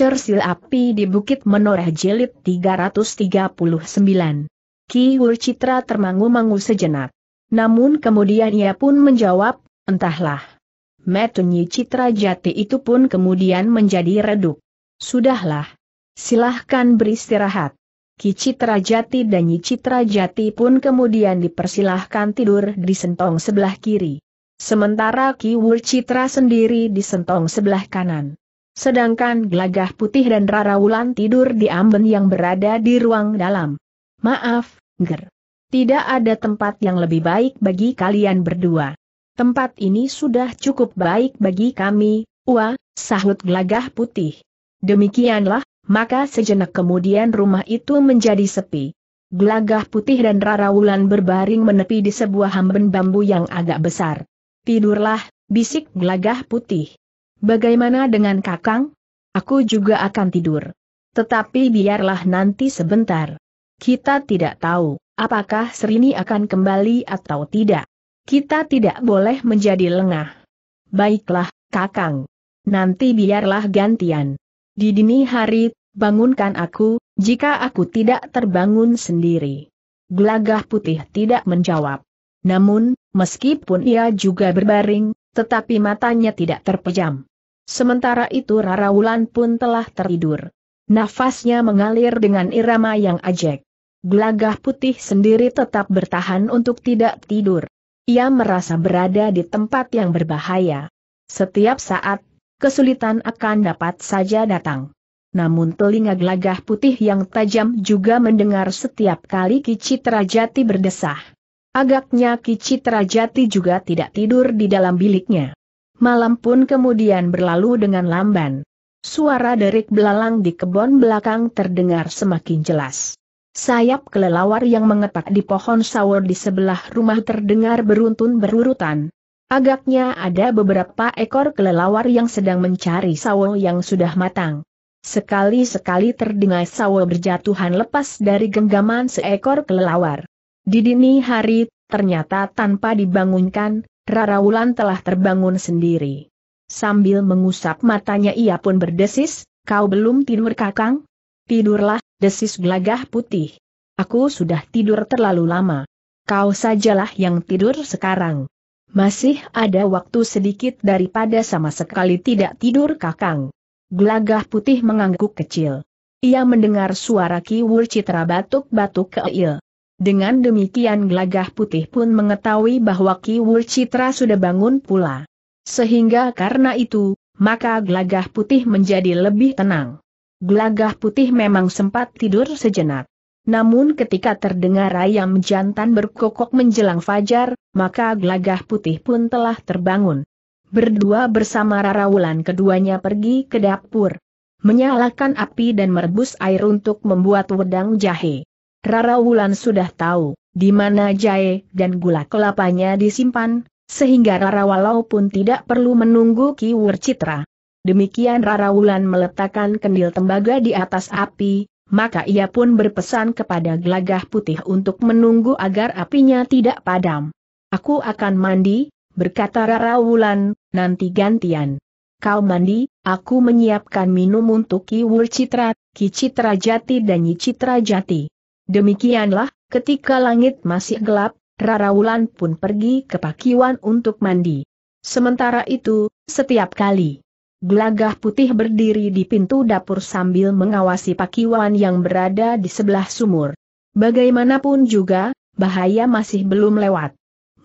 Sil Api di Bukit Menoreh Jelit 339. Ki Citra termangu-mangu sejenak. Namun kemudian ia pun menjawab, entahlah. Metunyi Citra Jati itu pun kemudian menjadi redup. Sudahlah. Silahkan beristirahat. Ki Citra Jati dan Nyi Citra Jati pun kemudian dipersilahkan tidur di sentong sebelah kiri. Sementara Ki Citra sendiri di sentong sebelah kanan. Sedangkan Gelagah Putih dan Rara Wulan tidur di amben yang berada di ruang dalam. Maaf, Ger. Tidak ada tempat yang lebih baik bagi kalian berdua. Tempat ini sudah cukup baik bagi kami, Wah, sahut Gelagah Putih. Demikianlah, maka sejenak kemudian rumah itu menjadi sepi. Gelagah putih dan Rara Wulan berbaring menepi di sebuah amben bambu yang agak besar. Tidurlah, bisik gelagah putih. Bagaimana dengan Kakang? Aku juga akan tidur. Tetapi biarlah nanti sebentar. Kita tidak tahu, apakah Serini akan kembali atau tidak. Kita tidak boleh menjadi lengah. Baiklah, Kakang. Nanti biarlah gantian. Di dini hari, bangunkan aku, jika aku tidak terbangun sendiri. Gelagah putih tidak menjawab. Namun, meskipun ia juga berbaring, tetapi matanya tidak terpejam. Sementara itu Rara Wulan pun telah tertidur. Nafasnya mengalir dengan irama yang ajek. Gelagah putih sendiri tetap bertahan untuk tidak tidur. Ia merasa berada di tempat yang berbahaya. Setiap saat, kesulitan akan dapat saja datang. Namun telinga gelagah putih yang tajam juga mendengar setiap kali Kici Jati berdesah. Agaknya Kici Jati juga tidak tidur di dalam biliknya. Malam pun kemudian berlalu dengan lamban. Suara derik belalang di kebon belakang terdengar semakin jelas. Sayap kelelawar yang mengetak di pohon sawer di sebelah rumah terdengar beruntun berurutan. Agaknya ada beberapa ekor kelelawar yang sedang mencari sawo yang sudah matang. Sekali-sekali terdengar sawo berjatuhan lepas dari genggaman seekor kelelawar. Di dini hari, ternyata tanpa dibangunkan, Rara Wulan telah terbangun sendiri. Sambil mengusap matanya ia pun berdesis, kau belum tidur kakang? Tidurlah, desis gelagah putih. Aku sudah tidur terlalu lama. Kau sajalah yang tidur sekarang. Masih ada waktu sedikit daripada sama sekali tidak tidur kakang. Gelagah putih mengangguk kecil. Ia mendengar suara Ki Wul Citra batuk-batuk keil. Dengan demikian Glagah putih pun mengetahui bahwa Ki Wur Citra sudah bangun pula. Sehingga karena itu, maka Glagah putih menjadi lebih tenang. Glagah putih memang sempat tidur sejenak. Namun ketika terdengar ayam jantan berkokok menjelang fajar, maka Glagah putih pun telah terbangun. Berdua bersama Raraulan keduanya pergi ke dapur menyalakan api dan merebus air untuk membuat wedang jahe. Rara Wulan sudah tahu di mana jahe dan gula kelapanya disimpan, sehingga Rara walaupun tidak perlu menunggu Wur Citra. Demikian Rara Wulan meletakkan kendil tembaga di atas api, maka ia pun berpesan kepada gelagah putih untuk menunggu agar apinya tidak padam. Aku akan mandi, berkata Rara Wulan, nanti gantian. Kau mandi, aku menyiapkan minum untuk Ki Wur Citra, Ki Citra Jati dan Nyi Citra Jati. Demikianlah, ketika langit masih gelap, Rara Wulan pun pergi ke pakiwan untuk mandi. Sementara itu, setiap kali Gelagah putih berdiri di pintu dapur sambil mengawasi pakiwan yang berada di sebelah sumur. Bagaimanapun juga, bahaya masih belum lewat.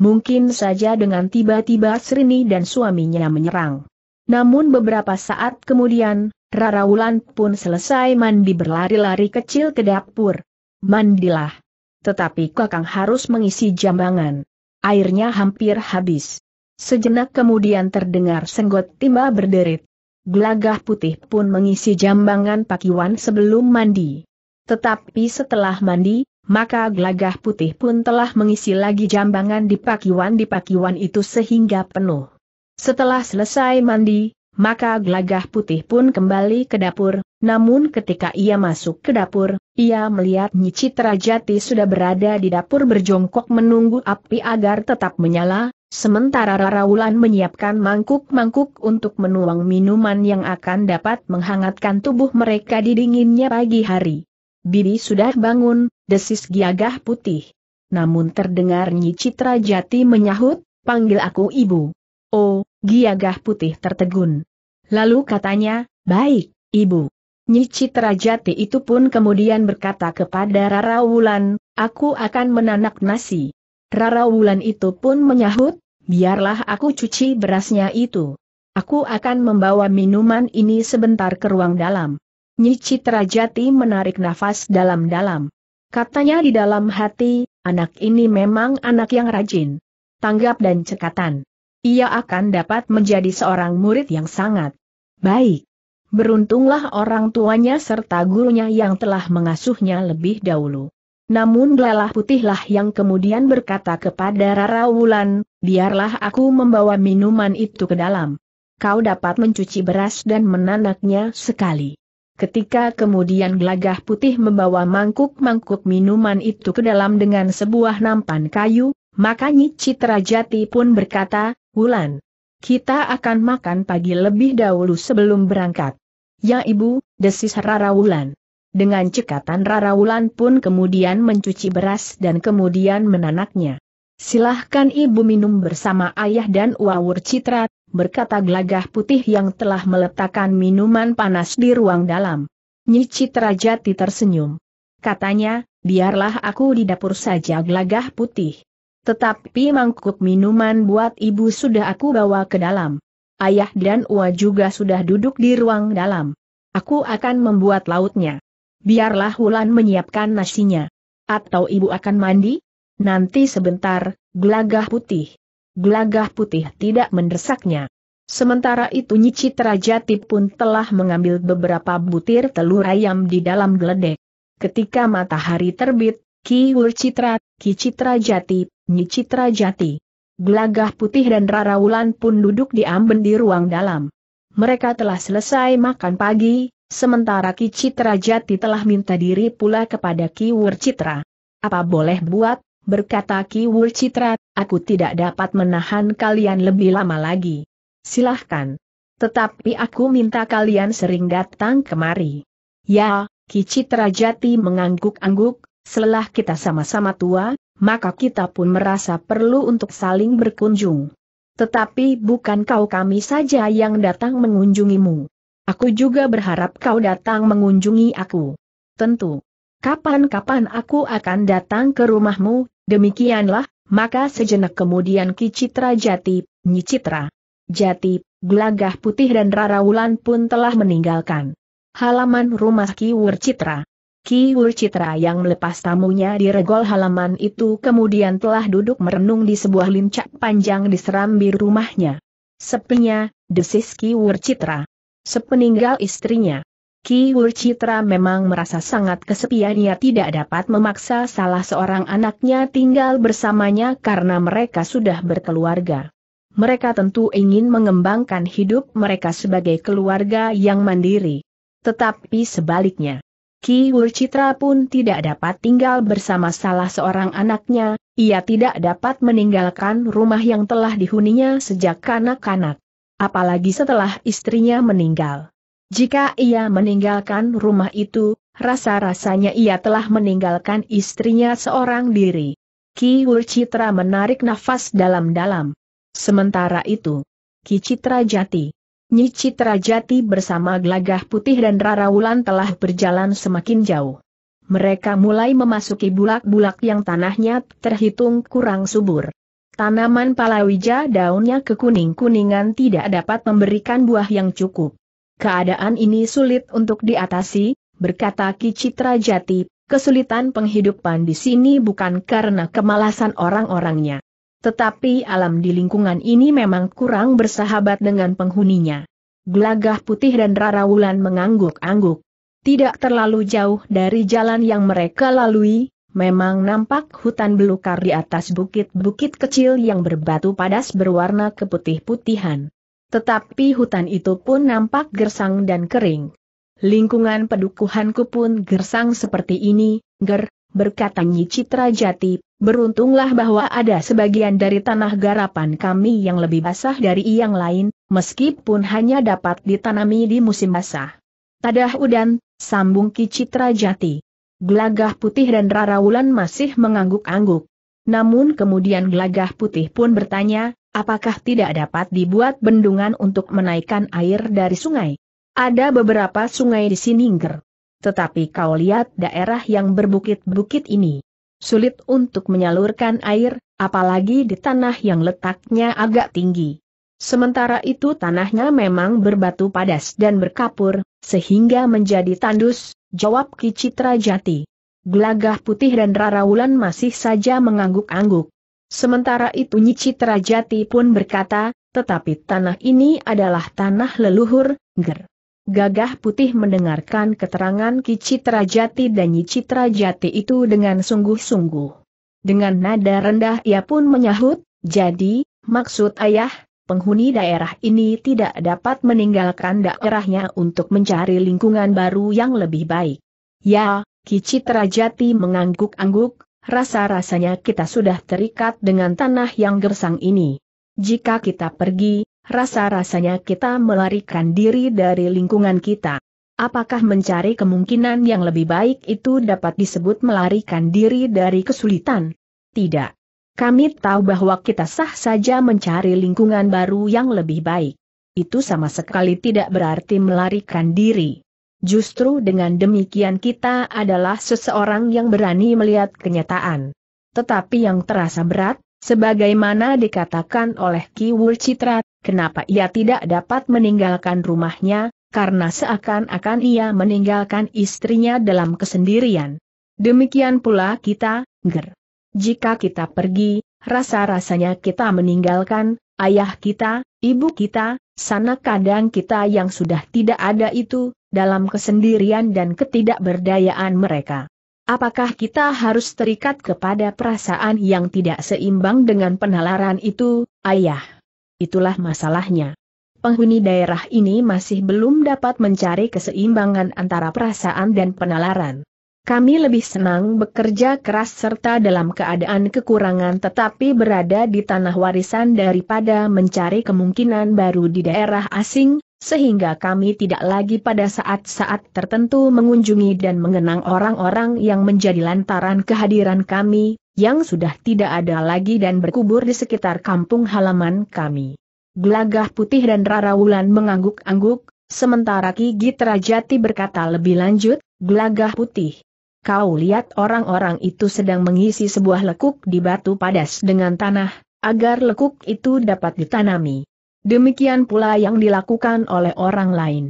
Mungkin saja dengan tiba-tiba Srini dan suaminya menyerang. Namun beberapa saat kemudian, Rara Wulan pun selesai mandi berlari-lari kecil ke dapur mandilah. Tetapi kakang harus mengisi jambangan. Airnya hampir habis. Sejenak kemudian terdengar senggot timba berderit. Gelagah putih pun mengisi jambangan pakiwan sebelum mandi. Tetapi setelah mandi, maka gelagah putih pun telah mengisi lagi jambangan di pakiwan di pakiwan itu sehingga penuh. Setelah selesai mandi, maka gelagah putih pun kembali ke dapur, namun ketika ia masuk ke dapur, ia melihat Nyi Citra Jati sudah berada di dapur berjongkok menunggu api agar tetap menyala, sementara Rara Wulan menyiapkan mangkuk-mangkuk untuk menuang minuman yang akan dapat menghangatkan tubuh mereka di dinginnya pagi hari. Bibi sudah bangun, desis giagah putih. Namun terdengar Nyi Citra Jati menyahut, panggil aku ibu. Oh, giagah putih tertegun. Lalu katanya, baik, ibu. Nyi Citra Jati itu pun kemudian berkata kepada Rara Wulan, aku akan menanak nasi. Rara Wulan itu pun menyahut, biarlah aku cuci berasnya itu. Aku akan membawa minuman ini sebentar ke ruang dalam. Nyi Citra Jati menarik nafas dalam-dalam. Katanya di dalam hati, anak ini memang anak yang rajin. Tanggap dan cekatan ia akan dapat menjadi seorang murid yang sangat baik. Beruntunglah orang tuanya serta gurunya yang telah mengasuhnya lebih dahulu. Namun belalah putihlah yang kemudian berkata kepada Rara Wulan, biarlah aku membawa minuman itu ke dalam. Kau dapat mencuci beras dan menanaknya sekali. Ketika kemudian gelagah putih membawa mangkuk-mangkuk minuman itu ke dalam dengan sebuah nampan kayu, maka Nyi Jati pun berkata, Wulan, kita akan makan pagi lebih dahulu sebelum berangkat. Ya ibu, desis Rara Wulan. Dengan cekatan Rara Wulan pun kemudian mencuci beras dan kemudian menanaknya. Silahkan ibu minum bersama ayah dan Wawur Citra, berkata gelagah putih yang telah meletakkan minuman panas di ruang dalam. Nyi Citra Jati tersenyum. Katanya, biarlah aku di dapur saja gelagah putih. Tetapi mangkuk minuman buat ibu sudah aku bawa ke dalam. Ayah dan Ua juga sudah duduk di ruang dalam. Aku akan membuat lautnya. Biarlah Wulan menyiapkan nasinya. Atau ibu akan mandi? Nanti sebentar, gelagah putih. Gelagah putih tidak mendesaknya. Sementara itu Nyi Citra Jati pun telah mengambil beberapa butir telur ayam di dalam geledek. Ketika matahari terbit, Ki Wur Citra, Ki Citra Jati Nyi Citra Jati. Gelagah Putih dan Rara Wulan pun duduk di amben di ruang dalam. Mereka telah selesai makan pagi, sementara Ki Citra Jati telah minta diri pula kepada Ki Wur Citra. Apa boleh buat, berkata Ki Wur Citra, aku tidak dapat menahan kalian lebih lama lagi. Silahkan. Tetapi aku minta kalian sering datang kemari. Ya, Ki Citra Jati mengangguk-angguk, setelah kita sama-sama tua, maka kita pun merasa perlu untuk saling berkunjung. Tetapi bukan kau kami saja yang datang mengunjungimu. Aku juga berharap kau datang mengunjungi aku. Tentu. Kapan-kapan aku akan datang ke rumahmu, demikianlah, maka sejenak kemudian Ki Citra Jati, Nyi Citra Jati, Gelagah Putih dan Rara Wulan pun telah meninggalkan halaman rumah Ki Wur Ki Wurcitra yang melepas tamunya di regol halaman itu kemudian telah duduk merenung di sebuah lincak panjang di serambi rumahnya. Sepinya, desis Ki Wurcitra. Sepeninggal istrinya. Ki Wurcitra memang merasa sangat kesepian ia tidak dapat memaksa salah seorang anaknya tinggal bersamanya karena mereka sudah berkeluarga. Mereka tentu ingin mengembangkan hidup mereka sebagai keluarga yang mandiri. Tetapi sebaliknya, Ki Citra pun tidak dapat tinggal bersama salah seorang anaknya, ia tidak dapat meninggalkan rumah yang telah dihuninya sejak kanak-kanak. Apalagi setelah istrinya meninggal. Jika ia meninggalkan rumah itu, rasa-rasanya ia telah meninggalkan istrinya seorang diri. Ki Citra menarik nafas dalam-dalam. Sementara itu, Ki Citra Jati, Nyi Citra Jati bersama Glagah Putih dan Rara Wulan telah berjalan semakin jauh. Mereka mulai memasuki bulak-bulak yang tanahnya terhitung kurang subur. Tanaman palawija daunnya kekuning-kuningan tidak dapat memberikan buah yang cukup. Keadaan ini sulit untuk diatasi, berkata Ki Citra Jati, kesulitan penghidupan di sini bukan karena kemalasan orang-orangnya. Tetapi alam di lingkungan ini memang kurang bersahabat dengan penghuninya. Gelagah putih dan Rara mengangguk-angguk. Tidak terlalu jauh dari jalan yang mereka lalui, memang nampak hutan belukar di atas bukit-bukit kecil yang berbatu padas berwarna keputih-putihan. Tetapi hutan itu pun nampak gersang dan kering. Lingkungan pedukuhanku pun gersang seperti ini, ger, berkata Nyi Citra Jati, beruntunglah bahwa ada sebagian dari tanah garapan kami yang lebih basah dari yang lain, meskipun hanya dapat ditanami di musim basah. Tadah udan, sambung Ki Citra Jati. Gelagah putih dan rarawulan masih mengangguk-angguk. Namun kemudian gelagah putih pun bertanya, apakah tidak dapat dibuat bendungan untuk menaikkan air dari sungai? Ada beberapa sungai di Siningger tetapi kau lihat daerah yang berbukit-bukit ini. Sulit untuk menyalurkan air, apalagi di tanah yang letaknya agak tinggi. Sementara itu tanahnya memang berbatu padas dan berkapur, sehingga menjadi tandus, jawab Ki Citra Jati. Gelagah putih dan Raraulan masih saja mengangguk-angguk. Sementara itu Nyi Jati pun berkata, tetapi tanah ini adalah tanah leluhur, ger. Gagah Putih mendengarkan keterangan Ki Citra Jati dan Nyi Citra Jati itu dengan sungguh-sungguh. Dengan nada rendah ia pun menyahut, jadi, maksud ayah, penghuni daerah ini tidak dapat meninggalkan daerahnya untuk mencari lingkungan baru yang lebih baik. Ya, Ki Citra Jati mengangguk-angguk, rasa-rasanya kita sudah terikat dengan tanah yang gersang ini. Jika kita pergi, rasa-rasanya kita melarikan diri dari lingkungan kita. Apakah mencari kemungkinan yang lebih baik itu dapat disebut melarikan diri dari kesulitan? Tidak. Kami tahu bahwa kita sah saja mencari lingkungan baru yang lebih baik. Itu sama sekali tidak berarti melarikan diri. Justru dengan demikian kita adalah seseorang yang berani melihat kenyataan. Tetapi yang terasa berat, Sebagaimana dikatakan oleh Ki Wul Citra, kenapa ia tidak dapat meninggalkan rumahnya, karena seakan-akan ia meninggalkan istrinya dalam kesendirian. Demikian pula kita, ger. Jika kita pergi, rasa-rasanya kita meninggalkan, ayah kita, ibu kita, sana kadang kita yang sudah tidak ada itu, dalam kesendirian dan ketidakberdayaan mereka. Apakah kita harus terikat kepada perasaan yang tidak seimbang dengan penalaran itu, ayah? Itulah masalahnya. Penghuni daerah ini masih belum dapat mencari keseimbangan antara perasaan dan penalaran. Kami lebih senang bekerja keras serta dalam keadaan kekurangan tetapi berada di tanah warisan daripada mencari kemungkinan baru di daerah asing, sehingga kami tidak lagi pada saat-saat tertentu mengunjungi dan mengenang orang-orang yang menjadi lantaran kehadiran kami, yang sudah tidak ada lagi dan berkubur di sekitar kampung halaman kami. Gelagah putih dan Rara Wulan mengangguk-angguk, sementara Ki Gitrajati berkata lebih lanjut, Gelagah putih kau lihat orang-orang itu sedang mengisi sebuah lekuk di batu padas dengan tanah, agar lekuk itu dapat ditanami. Demikian pula yang dilakukan oleh orang lain.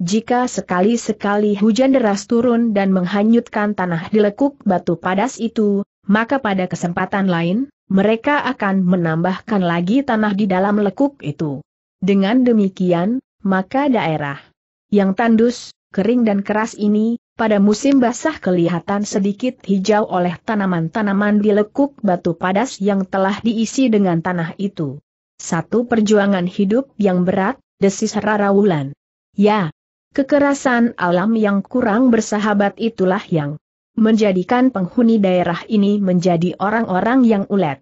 Jika sekali-sekali hujan deras turun dan menghanyutkan tanah di lekuk batu padas itu, maka pada kesempatan lain, mereka akan menambahkan lagi tanah di dalam lekuk itu. Dengan demikian, maka daerah yang tandus, kering dan keras ini, pada musim basah kelihatan sedikit hijau oleh tanaman-tanaman di lekuk batu padas yang telah diisi dengan tanah itu. Satu perjuangan hidup yang berat, desis Rara Wulan. Ya, kekerasan alam yang kurang bersahabat itulah yang menjadikan penghuni daerah ini menjadi orang-orang yang ulet.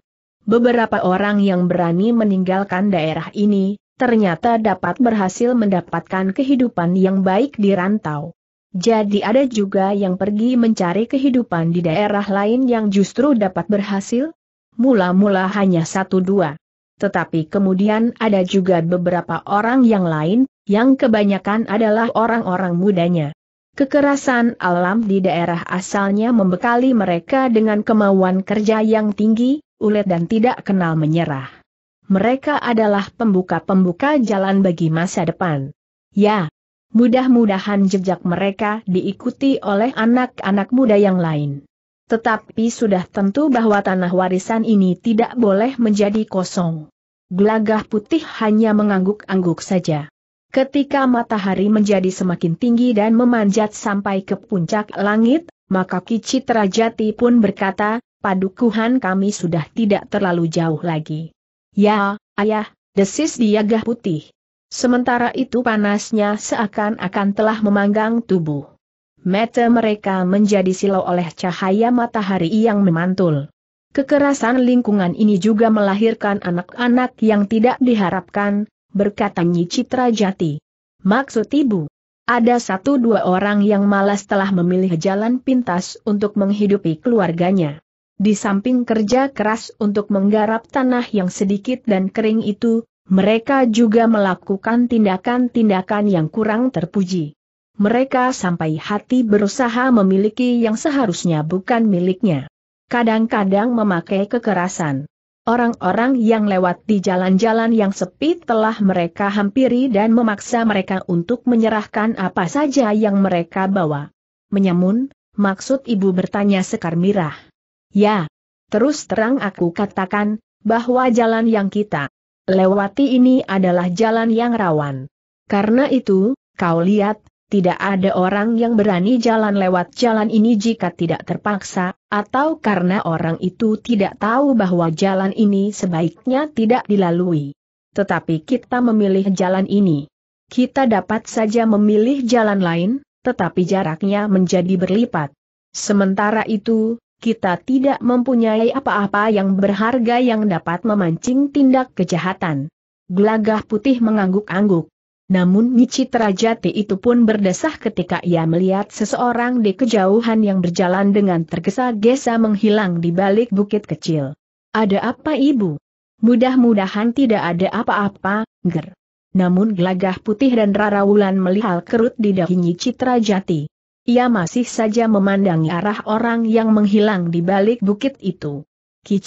Beberapa orang yang berani meninggalkan daerah ini, ternyata dapat berhasil mendapatkan kehidupan yang baik di rantau. Jadi ada juga yang pergi mencari kehidupan di daerah lain yang justru dapat berhasil? Mula-mula hanya satu dua. Tetapi kemudian ada juga beberapa orang yang lain, yang kebanyakan adalah orang-orang mudanya. Kekerasan alam di daerah asalnya membekali mereka dengan kemauan kerja yang tinggi, ulet dan tidak kenal menyerah. Mereka adalah pembuka-pembuka jalan bagi masa depan. Ya, mudah-mudahan jejak mereka diikuti oleh anak-anak muda yang lain tetapi sudah tentu bahwa tanah warisan ini tidak boleh menjadi kosong. Gelagah putih hanya mengangguk-angguk saja. Ketika matahari menjadi semakin tinggi dan memanjat sampai ke puncak langit, maka Kicitra Jati pun berkata, Padukuhan kami sudah tidak terlalu jauh lagi. Ya, ayah, desis diagah putih. Sementara itu panasnya seakan-akan telah memanggang tubuh. Mata mereka menjadi silau oleh cahaya matahari yang memantul. Kekerasan lingkungan ini juga melahirkan anak-anak yang tidak diharapkan, berkata Nyi Citra Jati. Maksud ibu, ada satu dua orang yang malas telah memilih jalan pintas untuk menghidupi keluarganya. Di samping kerja keras untuk menggarap tanah yang sedikit dan kering itu, mereka juga melakukan tindakan-tindakan yang kurang terpuji mereka sampai hati berusaha memiliki yang seharusnya bukan miliknya. Kadang-kadang memakai kekerasan. Orang-orang yang lewat di jalan-jalan yang sepi telah mereka hampiri dan memaksa mereka untuk menyerahkan apa saja yang mereka bawa. Menyamun, maksud ibu bertanya Sekar Mirah. Ya, terus terang aku katakan, bahwa jalan yang kita lewati ini adalah jalan yang rawan. Karena itu, kau lihat, tidak ada orang yang berani jalan lewat jalan ini jika tidak terpaksa, atau karena orang itu tidak tahu bahwa jalan ini sebaiknya tidak dilalui. Tetapi kita memilih jalan ini. Kita dapat saja memilih jalan lain, tetapi jaraknya menjadi berlipat. Sementara itu, kita tidak mempunyai apa-apa yang berharga yang dapat memancing tindak kejahatan. Gelagah putih mengangguk-angguk. Namun Michi Trajati itu pun berdesah ketika ia melihat seseorang di kejauhan yang berjalan dengan tergesa-gesa menghilang di balik bukit kecil. Ada apa ibu? Mudah-mudahan tidak ada apa-apa, ger. Namun gelagah putih dan rarawulan melihat kerut di dahinya Michi Trajati. Ia masih saja memandangi arah orang yang menghilang di balik bukit itu. Ki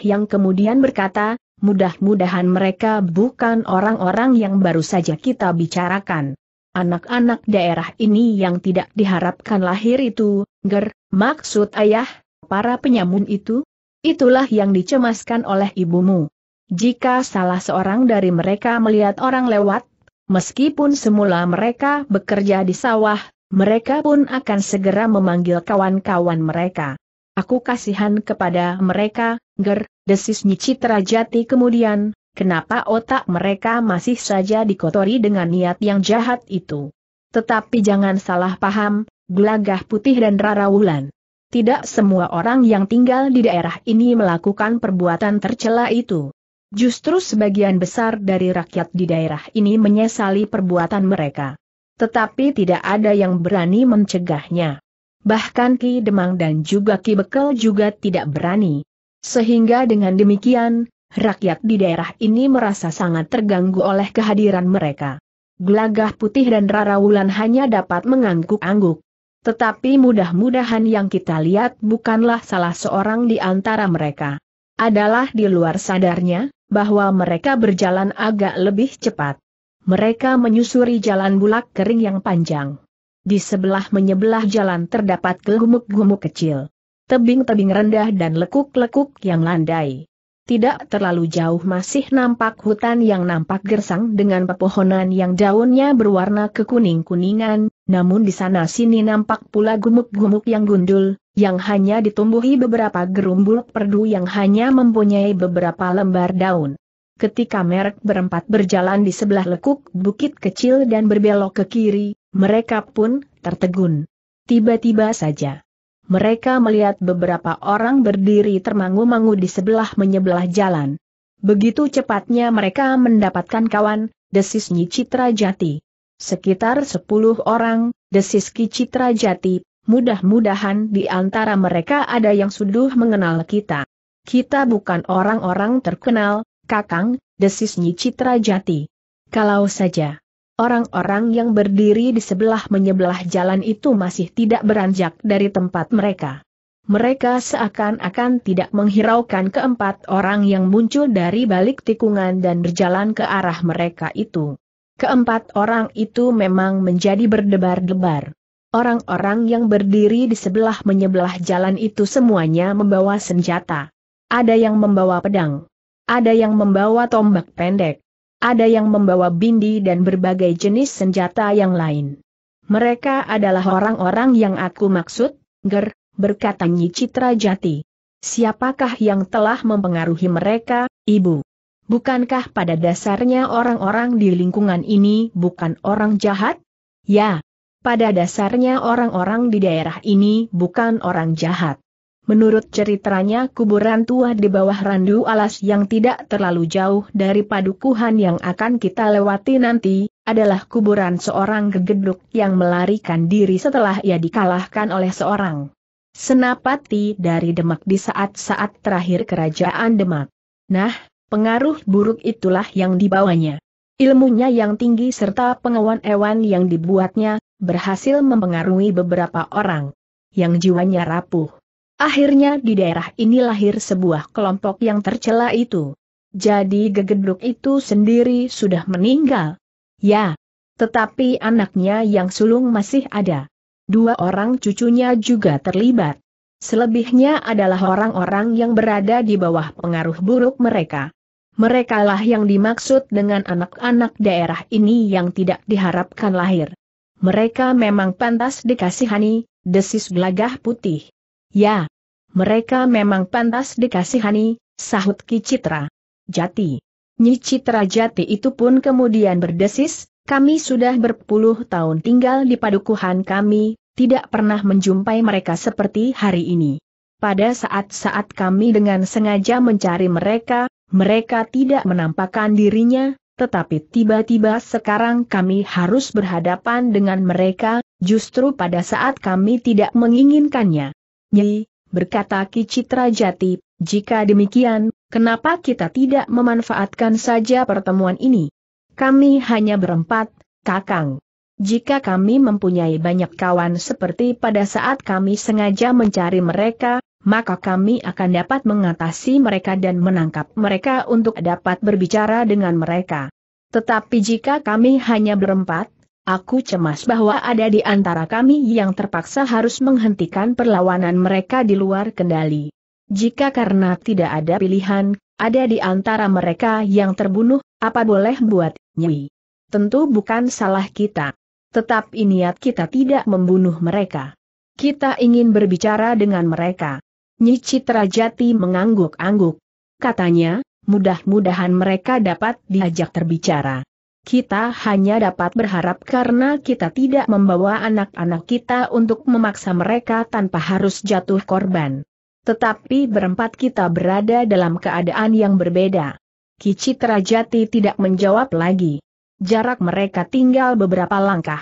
yang kemudian berkata, Mudah-mudahan mereka bukan orang-orang yang baru saja kita bicarakan. Anak-anak daerah ini yang tidak diharapkan lahir itu, ger, maksud ayah, para penyamun itu? Itulah yang dicemaskan oleh ibumu. Jika salah seorang dari mereka melihat orang lewat, meskipun semula mereka bekerja di sawah, mereka pun akan segera memanggil kawan-kawan mereka. Aku kasihan kepada mereka, ger, Desis Nyi Jati kemudian, kenapa otak mereka masih saja dikotori dengan niat yang jahat itu. Tetapi jangan salah paham, Gelagah Putih dan Rara Wulan. Tidak semua orang yang tinggal di daerah ini melakukan perbuatan tercela itu. Justru sebagian besar dari rakyat di daerah ini menyesali perbuatan mereka. Tetapi tidak ada yang berani mencegahnya. Bahkan Ki Demang dan juga Ki Bekel juga tidak berani. Sehingga dengan demikian, rakyat di daerah ini merasa sangat terganggu oleh kehadiran mereka. Gelagah putih dan rara wulan hanya dapat mengangguk-angguk. Tetapi mudah-mudahan yang kita lihat bukanlah salah seorang di antara mereka. Adalah di luar sadarnya, bahwa mereka berjalan agak lebih cepat. Mereka menyusuri jalan bulak kering yang panjang. Di sebelah menyebelah jalan terdapat gelumuk-gumuk kecil tebing-tebing rendah dan lekuk-lekuk yang landai. Tidak terlalu jauh masih nampak hutan yang nampak gersang dengan pepohonan yang daunnya berwarna kekuning-kuningan, namun di sana sini nampak pula gumuk-gumuk yang gundul, yang hanya ditumbuhi beberapa gerumbul perdu yang hanya mempunyai beberapa lembar daun. Ketika merek berempat berjalan di sebelah lekuk bukit kecil dan berbelok ke kiri, mereka pun tertegun. Tiba-tiba saja mereka melihat beberapa orang berdiri termangu-mangu di sebelah menyebelah jalan. Begitu cepatnya mereka mendapatkan kawan, desis Nyi Citra Jati. Sekitar sepuluh orang, desis Ki Citra Jati, mudah-mudahan di antara mereka ada yang sudah mengenal kita. Kita bukan orang-orang terkenal, Kakang, desis Nyi Citra Jati. Kalau saja Orang-orang yang berdiri di sebelah menyebelah jalan itu masih tidak beranjak dari tempat mereka. Mereka seakan-akan tidak menghiraukan keempat orang yang muncul dari balik tikungan dan berjalan ke arah mereka itu. Keempat orang itu memang menjadi berdebar-debar. Orang-orang yang berdiri di sebelah menyebelah jalan itu semuanya membawa senjata. Ada yang membawa pedang. Ada yang membawa tombak pendek ada yang membawa bindi dan berbagai jenis senjata yang lain. Mereka adalah orang-orang yang aku maksud, Ger, berkata Nyi Citra Jati. Siapakah yang telah mempengaruhi mereka, Ibu? Bukankah pada dasarnya orang-orang di lingkungan ini bukan orang jahat? Ya, pada dasarnya orang-orang di daerah ini bukan orang jahat. Menurut ceritanya kuburan tua di bawah randu alas yang tidak terlalu jauh dari padukuhan yang akan kita lewati nanti, adalah kuburan seorang gegeduk yang melarikan diri setelah ia dikalahkan oleh seorang senapati dari Demak di saat-saat terakhir kerajaan Demak. Nah, pengaruh buruk itulah yang dibawanya. Ilmunya yang tinggi serta pengawan ewan yang dibuatnya, berhasil mempengaruhi beberapa orang yang jiwanya rapuh. Akhirnya di daerah ini lahir sebuah kelompok yang tercela itu. Jadi gegedruk itu sendiri sudah meninggal. Ya, tetapi anaknya yang sulung masih ada. Dua orang cucunya juga terlibat. Selebihnya adalah orang-orang yang berada di bawah pengaruh buruk mereka. Merekalah yang dimaksud dengan anak-anak daerah ini yang tidak diharapkan lahir. Mereka memang pantas dikasihani, desis gelagah putih. Ya, mereka memang pantas dikasihani, sahut Ki Citra. Jati. Nyi Citra Jati itu pun kemudian berdesis, kami sudah berpuluh tahun tinggal di padukuhan kami, tidak pernah menjumpai mereka seperti hari ini. Pada saat-saat kami dengan sengaja mencari mereka, mereka tidak menampakkan dirinya, tetapi tiba-tiba sekarang kami harus berhadapan dengan mereka, justru pada saat kami tidak menginginkannya. Nyi, berkata Ki Citra Jati, jika demikian, kenapa kita tidak memanfaatkan saja pertemuan ini? Kami hanya berempat, Kakang. Jika kami mempunyai banyak kawan seperti pada saat kami sengaja mencari mereka, maka kami akan dapat mengatasi mereka dan menangkap mereka untuk dapat berbicara dengan mereka. Tetapi jika kami hanya berempat, Aku cemas bahwa ada di antara kami yang terpaksa harus menghentikan perlawanan mereka di luar kendali. Jika karena tidak ada pilihan, ada di antara mereka yang terbunuh, apa boleh buat, Nyi? Tentu bukan salah kita. Tetap niat kita tidak membunuh mereka. Kita ingin berbicara dengan mereka. Nyi Citrajati mengangguk-angguk. Katanya, mudah-mudahan mereka dapat diajak terbicara. Kita hanya dapat berharap karena kita tidak membawa anak-anak kita untuk memaksa mereka tanpa harus jatuh korban. Tetapi berempat kita berada dalam keadaan yang berbeda. Kicitra Jati tidak menjawab lagi. Jarak mereka tinggal beberapa langkah.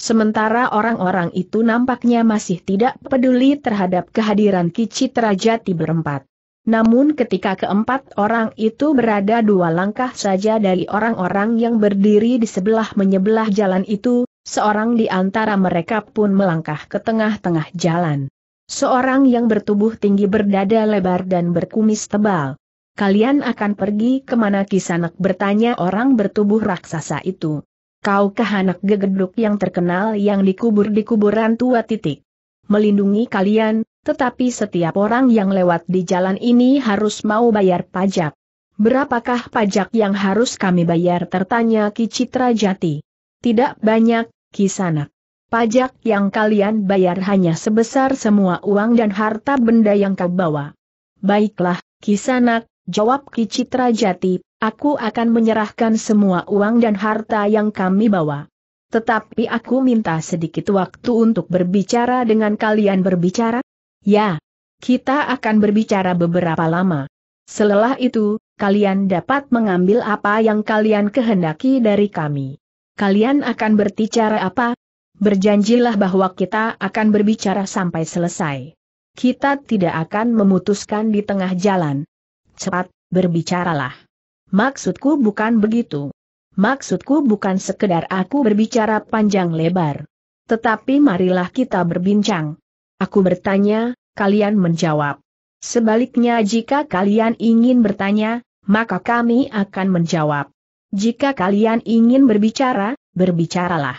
Sementara orang-orang itu nampaknya masih tidak peduli terhadap kehadiran Kicitra Jati berempat. Namun ketika keempat orang itu berada dua langkah saja dari orang-orang yang berdiri di sebelah menyebelah jalan itu, seorang di antara mereka pun melangkah ke tengah-tengah jalan. Seorang yang bertubuh tinggi berdada lebar dan berkumis tebal. Kalian akan pergi kemana kisanak bertanya orang bertubuh raksasa itu. Kau anak gegeduk yang terkenal yang dikubur di kuburan tua titik. Melindungi kalian, tetapi setiap orang yang lewat di jalan ini harus mau bayar pajak. Berapakah pajak yang harus kami bayar tertanya Ki Citra Jati. Tidak banyak, Kisanak. Pajak yang kalian bayar hanya sebesar semua uang dan harta benda yang kau bawa. Baiklah, Kisanak, jawab Ki Citra Jati, aku akan menyerahkan semua uang dan harta yang kami bawa. Tetapi aku minta sedikit waktu untuk berbicara dengan kalian berbicara, Ya, kita akan berbicara beberapa lama. Setelah itu, kalian dapat mengambil apa yang kalian kehendaki dari kami. Kalian akan berbicara apa? Berjanjilah bahwa kita akan berbicara sampai selesai. Kita tidak akan memutuskan di tengah jalan. Cepat, berbicaralah. Maksudku bukan begitu. Maksudku bukan sekedar aku berbicara panjang lebar. Tetapi marilah kita berbincang, Aku bertanya, kalian menjawab. Sebaliknya jika kalian ingin bertanya, maka kami akan menjawab. Jika kalian ingin berbicara, berbicaralah.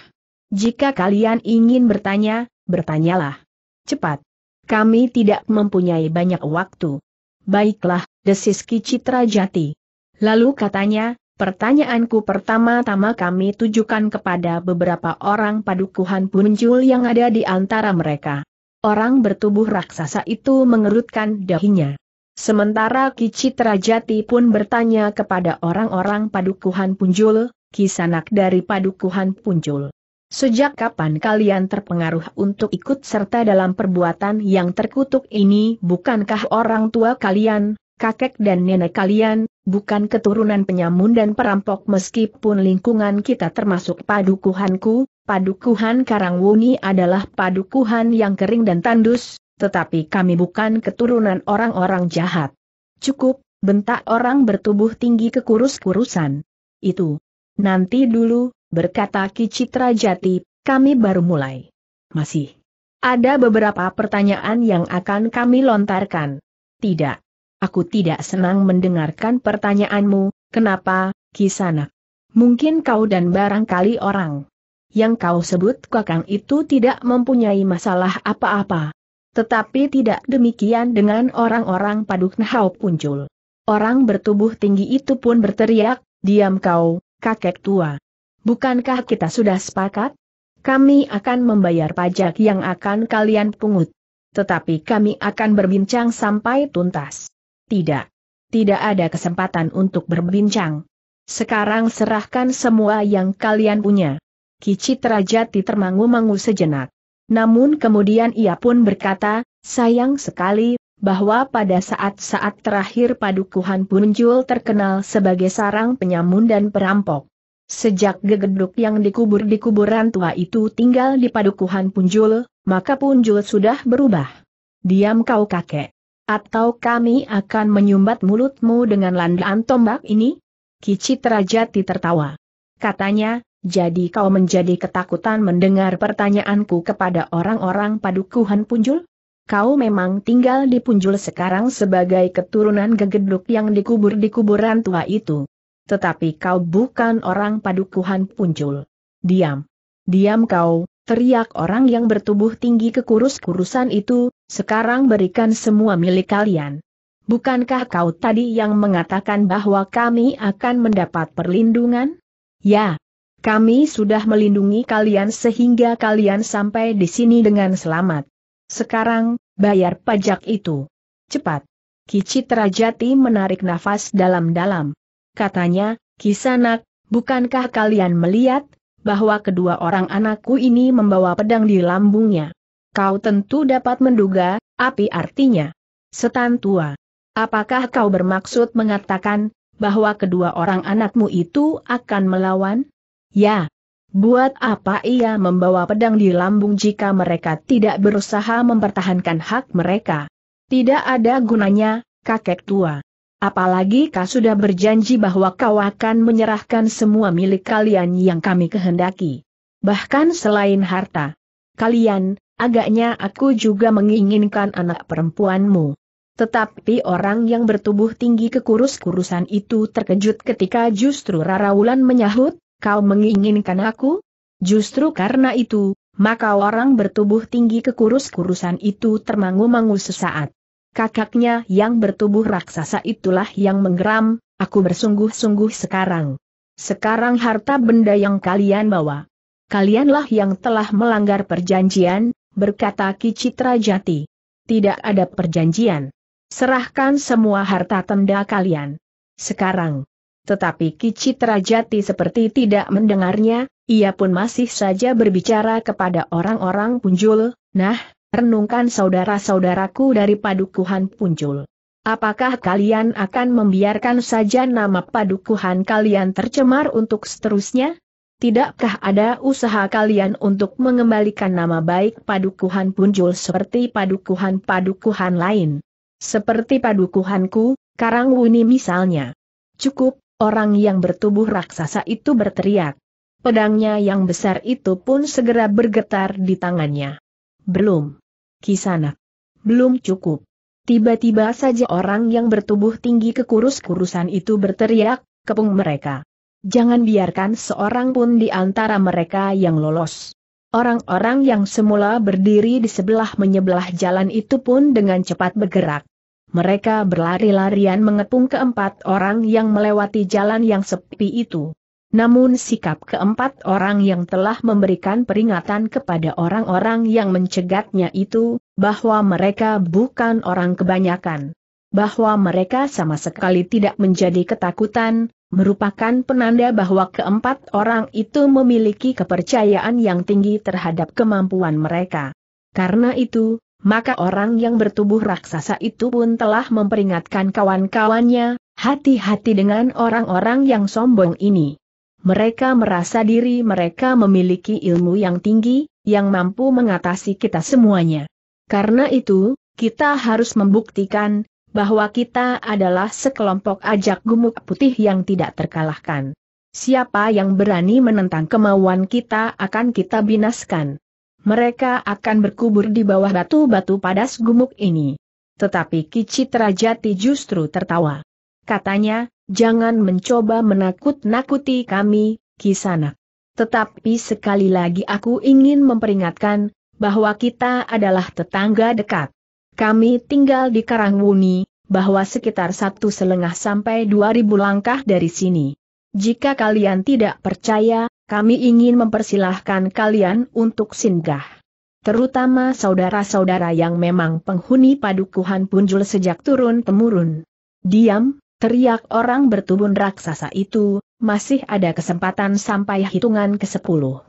Jika kalian ingin bertanya, bertanyalah. Cepat. Kami tidak mempunyai banyak waktu. Baiklah, desis Citra Jati. Lalu katanya, pertanyaanku pertama-tama kami tujukan kepada beberapa orang padukuhan punjul yang ada di antara mereka. Orang bertubuh raksasa itu mengerutkan dahinya. Sementara Kicitra Jati pun bertanya kepada orang-orang padukuhan punjul, kisanak dari padukuhan punjul. Sejak kapan kalian terpengaruh untuk ikut serta dalam perbuatan yang terkutuk ini bukankah orang tua kalian, kakek dan nenek kalian, bukan keturunan penyamun dan perampok meskipun lingkungan kita termasuk padukuhanku, Padukuhan Karangwuni adalah padukuhan yang kering dan tandus, tetapi kami bukan keturunan orang-orang jahat. Cukup, bentak orang bertubuh tinggi kekurus-kurusan. Itu. Nanti dulu, berkata Kicitra Jati, kami baru mulai. Masih. Ada beberapa pertanyaan yang akan kami lontarkan. Tidak. Aku tidak senang mendengarkan pertanyaanmu, kenapa, Kisana? Mungkin kau dan barangkali orang yang kau sebut kakang itu tidak mempunyai masalah apa-apa. Tetapi tidak demikian dengan orang-orang Paduk Nahau Puncul. Orang bertubuh tinggi itu pun berteriak, diam kau, kakek tua. Bukankah kita sudah sepakat? Kami akan membayar pajak yang akan kalian pungut. Tetapi kami akan berbincang sampai tuntas. Tidak. Tidak ada kesempatan untuk berbincang. Sekarang serahkan semua yang kalian punya. Kicit Rajati termangu-mangu sejenak. Namun kemudian ia pun berkata, sayang sekali, bahwa pada saat-saat terakhir Padukuhan Punjul terkenal sebagai sarang penyamun dan perampok. Sejak gegeduk yang dikubur di kuburan tua itu tinggal di Padukuhan Punjul, maka Punjul sudah berubah. Diam kau kakek. Atau kami akan menyumbat mulutmu dengan landaan tombak ini? Kicit Rajati tertawa. Katanya, jadi kau menjadi ketakutan mendengar pertanyaanku kepada orang-orang padukuhan punjul? Kau memang tinggal di punjul sekarang sebagai keturunan gegeduk yang dikubur di kuburan tua itu. Tetapi kau bukan orang padukuhan punjul. Diam. Diam kau, teriak orang yang bertubuh tinggi kekurus-kurusan itu, sekarang berikan semua milik kalian. Bukankah kau tadi yang mengatakan bahwa kami akan mendapat perlindungan? Ya, kami sudah melindungi kalian sehingga kalian sampai di sini dengan selamat. Sekarang, bayar pajak itu. Cepat. Kicitra Jati menarik nafas dalam-dalam. Katanya, Kisanak, bukankah kalian melihat, bahwa kedua orang anakku ini membawa pedang di lambungnya? Kau tentu dapat menduga, api artinya. Setan tua. Apakah kau bermaksud mengatakan, bahwa kedua orang anakmu itu akan melawan? Ya. Buat apa ia membawa pedang di lambung jika mereka tidak berusaha mempertahankan hak mereka? Tidak ada gunanya, kakek tua. Apalagi kau sudah berjanji bahwa kau akan menyerahkan semua milik kalian yang kami kehendaki. Bahkan selain harta. Kalian, agaknya aku juga menginginkan anak perempuanmu. Tetapi orang yang bertubuh tinggi kekurus-kurusan itu terkejut ketika justru Rara Wulan menyahut, kau menginginkan aku? Justru karena itu, maka orang bertubuh tinggi kekurus-kurusan itu termangu-mangu sesaat. Kakaknya yang bertubuh raksasa itulah yang menggeram, aku bersungguh-sungguh sekarang. Sekarang harta benda yang kalian bawa. Kalianlah yang telah melanggar perjanjian, berkata Citra Jati. Tidak ada perjanjian. Serahkan semua harta tenda kalian. Sekarang. Tetapi Kicitra Jati seperti tidak mendengarnya, ia pun masih saja berbicara kepada orang-orang punjul, nah, renungkan saudara-saudaraku dari padukuhan punjul. Apakah kalian akan membiarkan saja nama padukuhan kalian tercemar untuk seterusnya? Tidakkah ada usaha kalian untuk mengembalikan nama baik padukuhan punjul seperti padukuhan-padukuhan lain? Seperti padukuhanku, Karangwuni misalnya. Cukup, orang yang bertubuh raksasa itu berteriak. Pedangnya yang besar itu pun segera bergetar di tangannya. Belum. Kisana. Belum cukup. Tiba-tiba saja orang yang bertubuh tinggi kekurus-kurusan itu berteriak, kepung mereka. Jangan biarkan seorang pun di antara mereka yang lolos. Orang-orang yang semula berdiri di sebelah menyebelah jalan itu pun dengan cepat bergerak mereka berlari-larian mengepung keempat orang yang melewati jalan yang sepi itu. Namun sikap keempat orang yang telah memberikan peringatan kepada orang-orang yang mencegatnya itu, bahwa mereka bukan orang kebanyakan. Bahwa mereka sama sekali tidak menjadi ketakutan, merupakan penanda bahwa keempat orang itu memiliki kepercayaan yang tinggi terhadap kemampuan mereka. Karena itu, maka orang yang bertubuh raksasa itu pun telah memperingatkan kawan-kawannya, hati-hati dengan orang-orang yang sombong ini. Mereka merasa diri mereka memiliki ilmu yang tinggi, yang mampu mengatasi kita semuanya. Karena itu, kita harus membuktikan bahwa kita adalah sekelompok ajak gumuk putih yang tidak terkalahkan. Siapa yang berani menentang kemauan kita akan kita binaskan mereka akan berkubur di bawah batu-batu padas gumuk ini. Tetapi Kicit Rajati justru tertawa. Katanya, jangan mencoba menakut-nakuti kami, Kisana. Tetapi sekali lagi aku ingin memperingatkan, bahwa kita adalah tetangga dekat. Kami tinggal di Karangwuni, bahwa sekitar satu selengah sampai dua ribu langkah dari sini. Jika kalian tidak percaya, kami ingin mempersilahkan kalian untuk singgah. Terutama saudara-saudara yang memang penghuni padukuhan punjul sejak turun-temurun. Diam, teriak orang bertubun raksasa itu, masih ada kesempatan sampai hitungan ke sepuluh.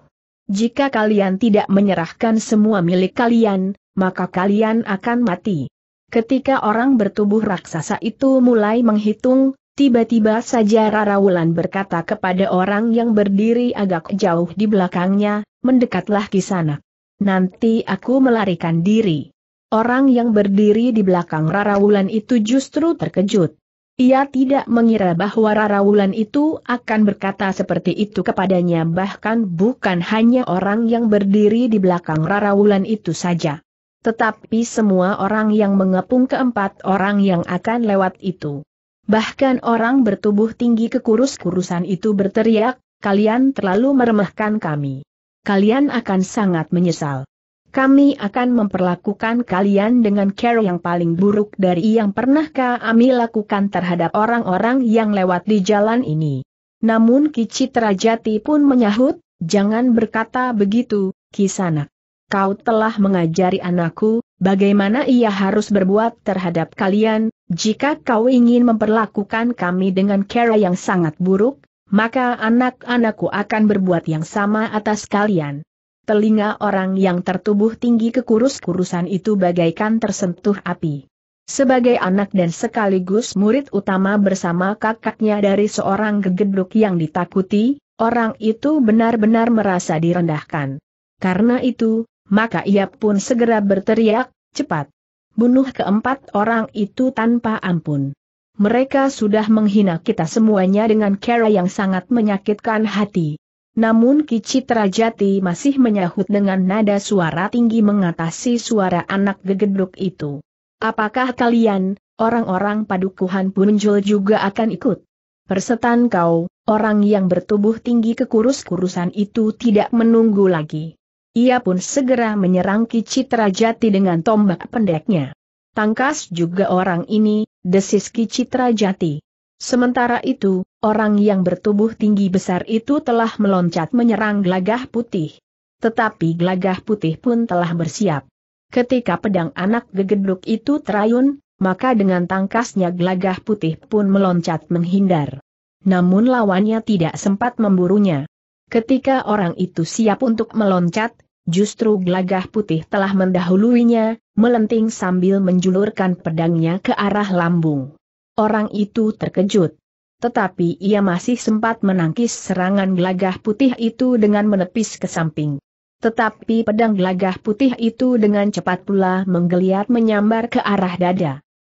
Jika kalian tidak menyerahkan semua milik kalian, maka kalian akan mati. Ketika orang bertubuh raksasa itu mulai menghitung, Tiba-tiba saja Rara Wulan berkata kepada orang yang berdiri agak jauh di belakangnya, mendekatlah ke sana. Nanti aku melarikan diri. Orang yang berdiri di belakang Rara Wulan itu justru terkejut. Ia tidak mengira bahwa Rara Wulan itu akan berkata seperti itu kepadanya bahkan bukan hanya orang yang berdiri di belakang Rara Wulan itu saja. Tetapi semua orang yang mengepung keempat orang yang akan lewat itu. Bahkan orang bertubuh tinggi kekurus-kurusan itu berteriak, kalian terlalu meremehkan kami. Kalian akan sangat menyesal. Kami akan memperlakukan kalian dengan cara yang paling buruk dari yang pernah kami lakukan terhadap orang-orang yang lewat di jalan ini. Namun Kici Terajati pun menyahut, jangan berkata begitu, Kisanak. Kau telah mengajari anakku, bagaimana ia harus berbuat terhadap kalian, jika kau ingin memperlakukan kami dengan cara yang sangat buruk, maka anak-anakku akan berbuat yang sama atas kalian. Telinga orang yang tertubuh tinggi kekurus-kurusan itu bagaikan tersentuh api. Sebagai anak dan sekaligus murid utama bersama kakaknya dari seorang gegedruk yang ditakuti, orang itu benar-benar merasa direndahkan. Karena itu, maka ia pun segera berteriak, cepat, bunuh keempat orang itu tanpa ampun. Mereka sudah menghina kita semuanya dengan cara yang sangat menyakitkan hati. Namun Kicitra Jati masih menyahut dengan nada suara tinggi mengatasi suara anak gegeduk itu. Apakah kalian, orang-orang padukuhan Punjul juga akan ikut? Persetan kau, orang yang bertubuh tinggi kekurus-kurusan itu tidak menunggu lagi. Ia pun segera menyerang Ki Jati dengan tombak pendeknya. Tangkas juga orang ini, desis Ki Jati. Sementara itu, orang yang bertubuh tinggi besar itu telah meloncat menyerang Glagah putih. Tetapi Glagah putih pun telah bersiap. Ketika pedang anak gegeduk itu terayun, maka dengan tangkasnya Glagah putih pun meloncat menghindar. Namun lawannya tidak sempat memburunya. Ketika orang itu siap untuk meloncat, Justru gelagah putih telah mendahuluinya, melenting sambil menjulurkan pedangnya ke arah lambung. Orang itu terkejut. Tetapi ia masih sempat menangkis serangan gelagah putih itu dengan menepis ke samping. Tetapi pedang gelagah putih itu dengan cepat pula menggeliat menyambar ke arah dada.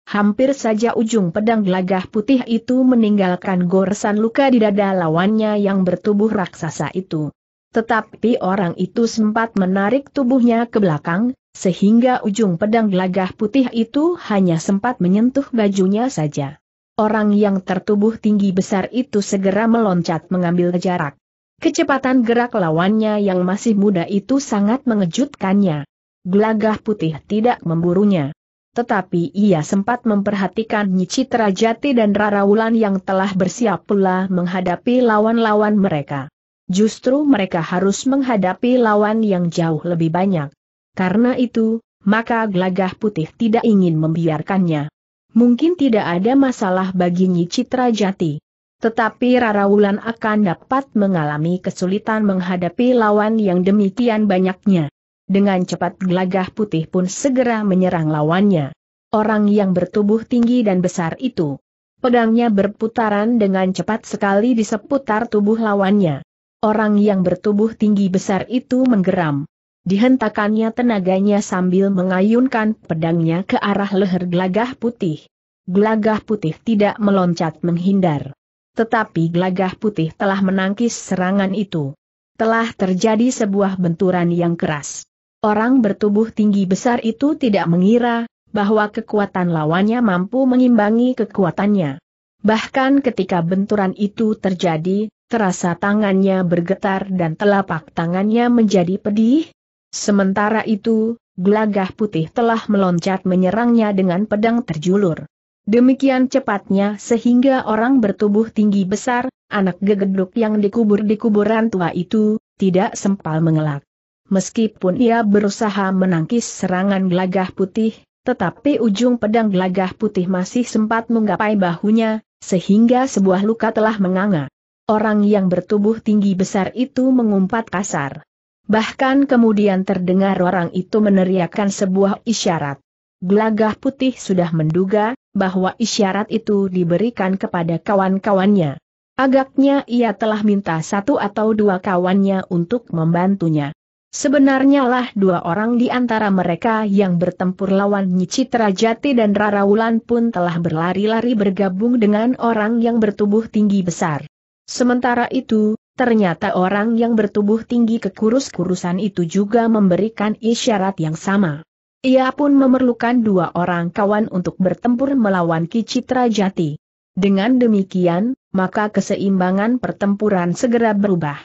Hampir saja ujung pedang gelagah putih itu meninggalkan goresan luka di dada lawannya yang bertubuh raksasa itu. Tetapi orang itu sempat menarik tubuhnya ke belakang, sehingga ujung pedang gelagah putih itu hanya sempat menyentuh bajunya saja. Orang yang tertubuh tinggi besar itu segera meloncat mengambil jarak. Kecepatan gerak lawannya yang masih muda itu sangat mengejutkannya. Gelagah putih tidak memburunya. Tetapi ia sempat memperhatikan Nyici Jati dan Rara yang telah bersiap pula menghadapi lawan-lawan mereka justru mereka harus menghadapi lawan yang jauh lebih banyak. Karena itu, maka gelagah putih tidak ingin membiarkannya. Mungkin tidak ada masalah bagi Nyi Citra Jati. Tetapi Rarawulan akan dapat mengalami kesulitan menghadapi lawan yang demikian banyaknya. Dengan cepat gelagah putih pun segera menyerang lawannya. Orang yang bertubuh tinggi dan besar itu. Pedangnya berputaran dengan cepat sekali di seputar tubuh lawannya. Orang yang bertubuh tinggi besar itu menggeram. Dihentakannya tenaganya sambil mengayunkan pedangnya ke arah leher gelagah putih. Gelagah putih tidak meloncat menghindar. Tetapi gelagah putih telah menangkis serangan itu. Telah terjadi sebuah benturan yang keras. Orang bertubuh tinggi besar itu tidak mengira bahwa kekuatan lawannya mampu mengimbangi kekuatannya. Bahkan ketika benturan itu terjadi, terasa tangannya bergetar dan telapak tangannya menjadi pedih. Sementara itu, gelagah putih telah meloncat menyerangnya dengan pedang terjulur. Demikian cepatnya sehingga orang bertubuh tinggi besar, anak gegeduk yang dikubur di kuburan tua itu, tidak sempal mengelak. Meskipun ia berusaha menangkis serangan gelagah putih, tetapi ujung pedang gelagah putih masih sempat menggapai bahunya, sehingga sebuah luka telah menganga. Orang yang bertubuh tinggi besar itu mengumpat kasar. Bahkan kemudian terdengar orang itu meneriakkan sebuah isyarat. Gelagah putih sudah menduga bahwa isyarat itu diberikan kepada kawan-kawannya. Agaknya ia telah minta satu atau dua kawannya untuk membantunya. Sebenarnya lah dua orang di antara mereka yang bertempur lawan Nyicitra Jati dan Rarawulan pun telah berlari-lari bergabung dengan orang yang bertubuh tinggi besar. Sementara itu, ternyata orang yang bertubuh tinggi kekurus-kurusan itu juga memberikan isyarat yang sama. Ia pun memerlukan dua orang kawan untuk bertempur melawan Kicitra Jati. Dengan demikian, maka keseimbangan pertempuran segera berubah.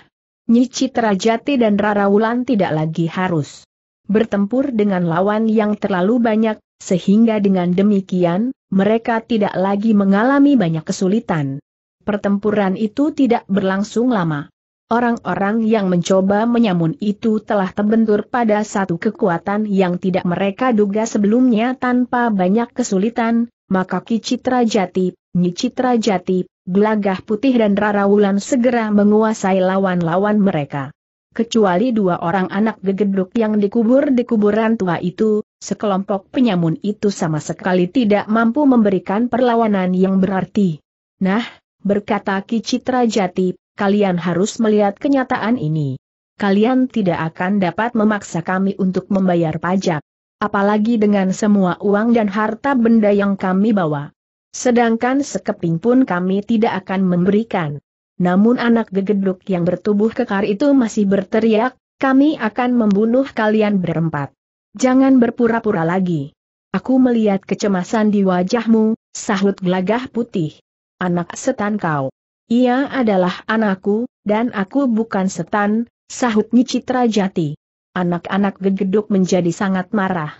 Nyi Citra Jati dan Rara Wulan tidak lagi harus bertempur dengan lawan yang terlalu banyak, sehingga dengan demikian, mereka tidak lagi mengalami banyak kesulitan. Pertempuran itu tidak berlangsung lama. Orang-orang yang mencoba menyamun itu telah terbentur pada satu kekuatan yang tidak mereka duga sebelumnya tanpa banyak kesulitan, maka Ki Citra Jati, Nyi Jati, Gelagah putih dan Rara Wulan segera menguasai lawan-lawan mereka. Kecuali dua orang anak gegeduk yang dikubur di kuburan tua itu, sekelompok penyamun itu sama sekali tidak mampu memberikan perlawanan yang berarti. Nah, berkata Ki Citra Jati, kalian harus melihat kenyataan ini. Kalian tidak akan dapat memaksa kami untuk membayar pajak. Apalagi dengan semua uang dan harta benda yang kami bawa. Sedangkan sekeping pun kami tidak akan memberikan. Namun anak gegeduk yang bertubuh kekar itu masih berteriak, kami akan membunuh kalian berempat. Jangan berpura-pura lagi. Aku melihat kecemasan di wajahmu, sahut gelagah putih. Anak setan kau. Ia adalah anakku, dan aku bukan setan, sahut nyicitra Jati. Anak-anak gegeduk menjadi sangat marah.